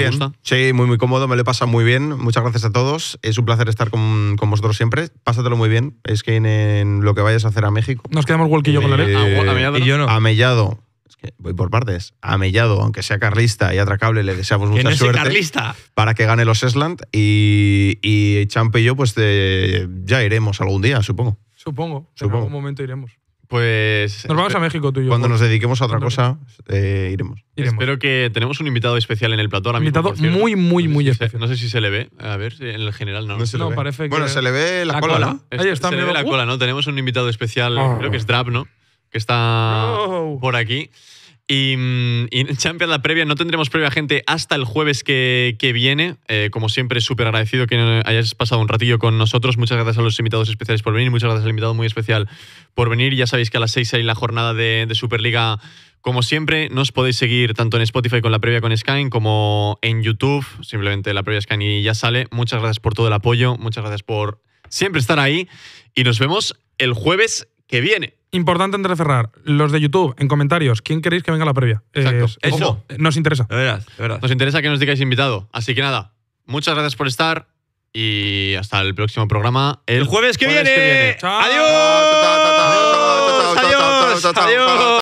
Sí, muy, muy cómodo, me lo he pasado muy bien. Muchas gracias a todos. Es un placer estar con, vosotros siempre. Pásatelo muy bien. Es que en, lo que vayas a hacer a México. Nos quedamos Walky yo con la eh, ah, A, yo no. A Mellado voy por partes, a Mellado, aunque sea carlista y atracable, le deseamos mucha suerte. carlista! Para que gane los Esland y, Champe y yo, pues ya iremos algún día, supongo. Supongo, supongo. en algún momento iremos. Pues. Nos vamos a México tú y yo. Cuando nos dediquemos a otra cosa, eh, iremos. Espero que tenemos un invitado especial en el plató invitado muy, muy, muy especial. no sé si se le ve. A ver, en el general no. No, se ve. Bueno, se le ve la, cola, Ahí está, se le ve la uh. cola, ¿no? Tenemos un invitado especial, ah. creo que es Drap, ¿no? está por aquí. Y, mm, en Champions la previa, no tendremos previa gente hasta el jueves que, viene. Eh, como siempre, súper agradecido que hayas pasado un ratillo con nosotros. Muchas gracias a los invitados especiales por venir. Muchas gracias al invitado muy especial por venir. Ya sabéis que a las 6 hay la jornada de, Superliga. Como siempre, nos podéis seguir tanto en Spotify con la previa con Sky como en YouTube. Simplemente la previa Sky y ya sale. Muchas gracias por todo el apoyo. Muchas gracias por siempre estar ahí. Y nos vemos el jueves que viene. Importante antes de cerrar, los de YouTube, en comentarios, ¿quién queréis que venga la previa? Exacto. Eh, nos interesa. De de Nos interesa que nos digáis invitado. Así que nada, muchas gracias por estar y hasta el próximo programa. El, jueves, que, viene. Adiós. Adiós. Adiós.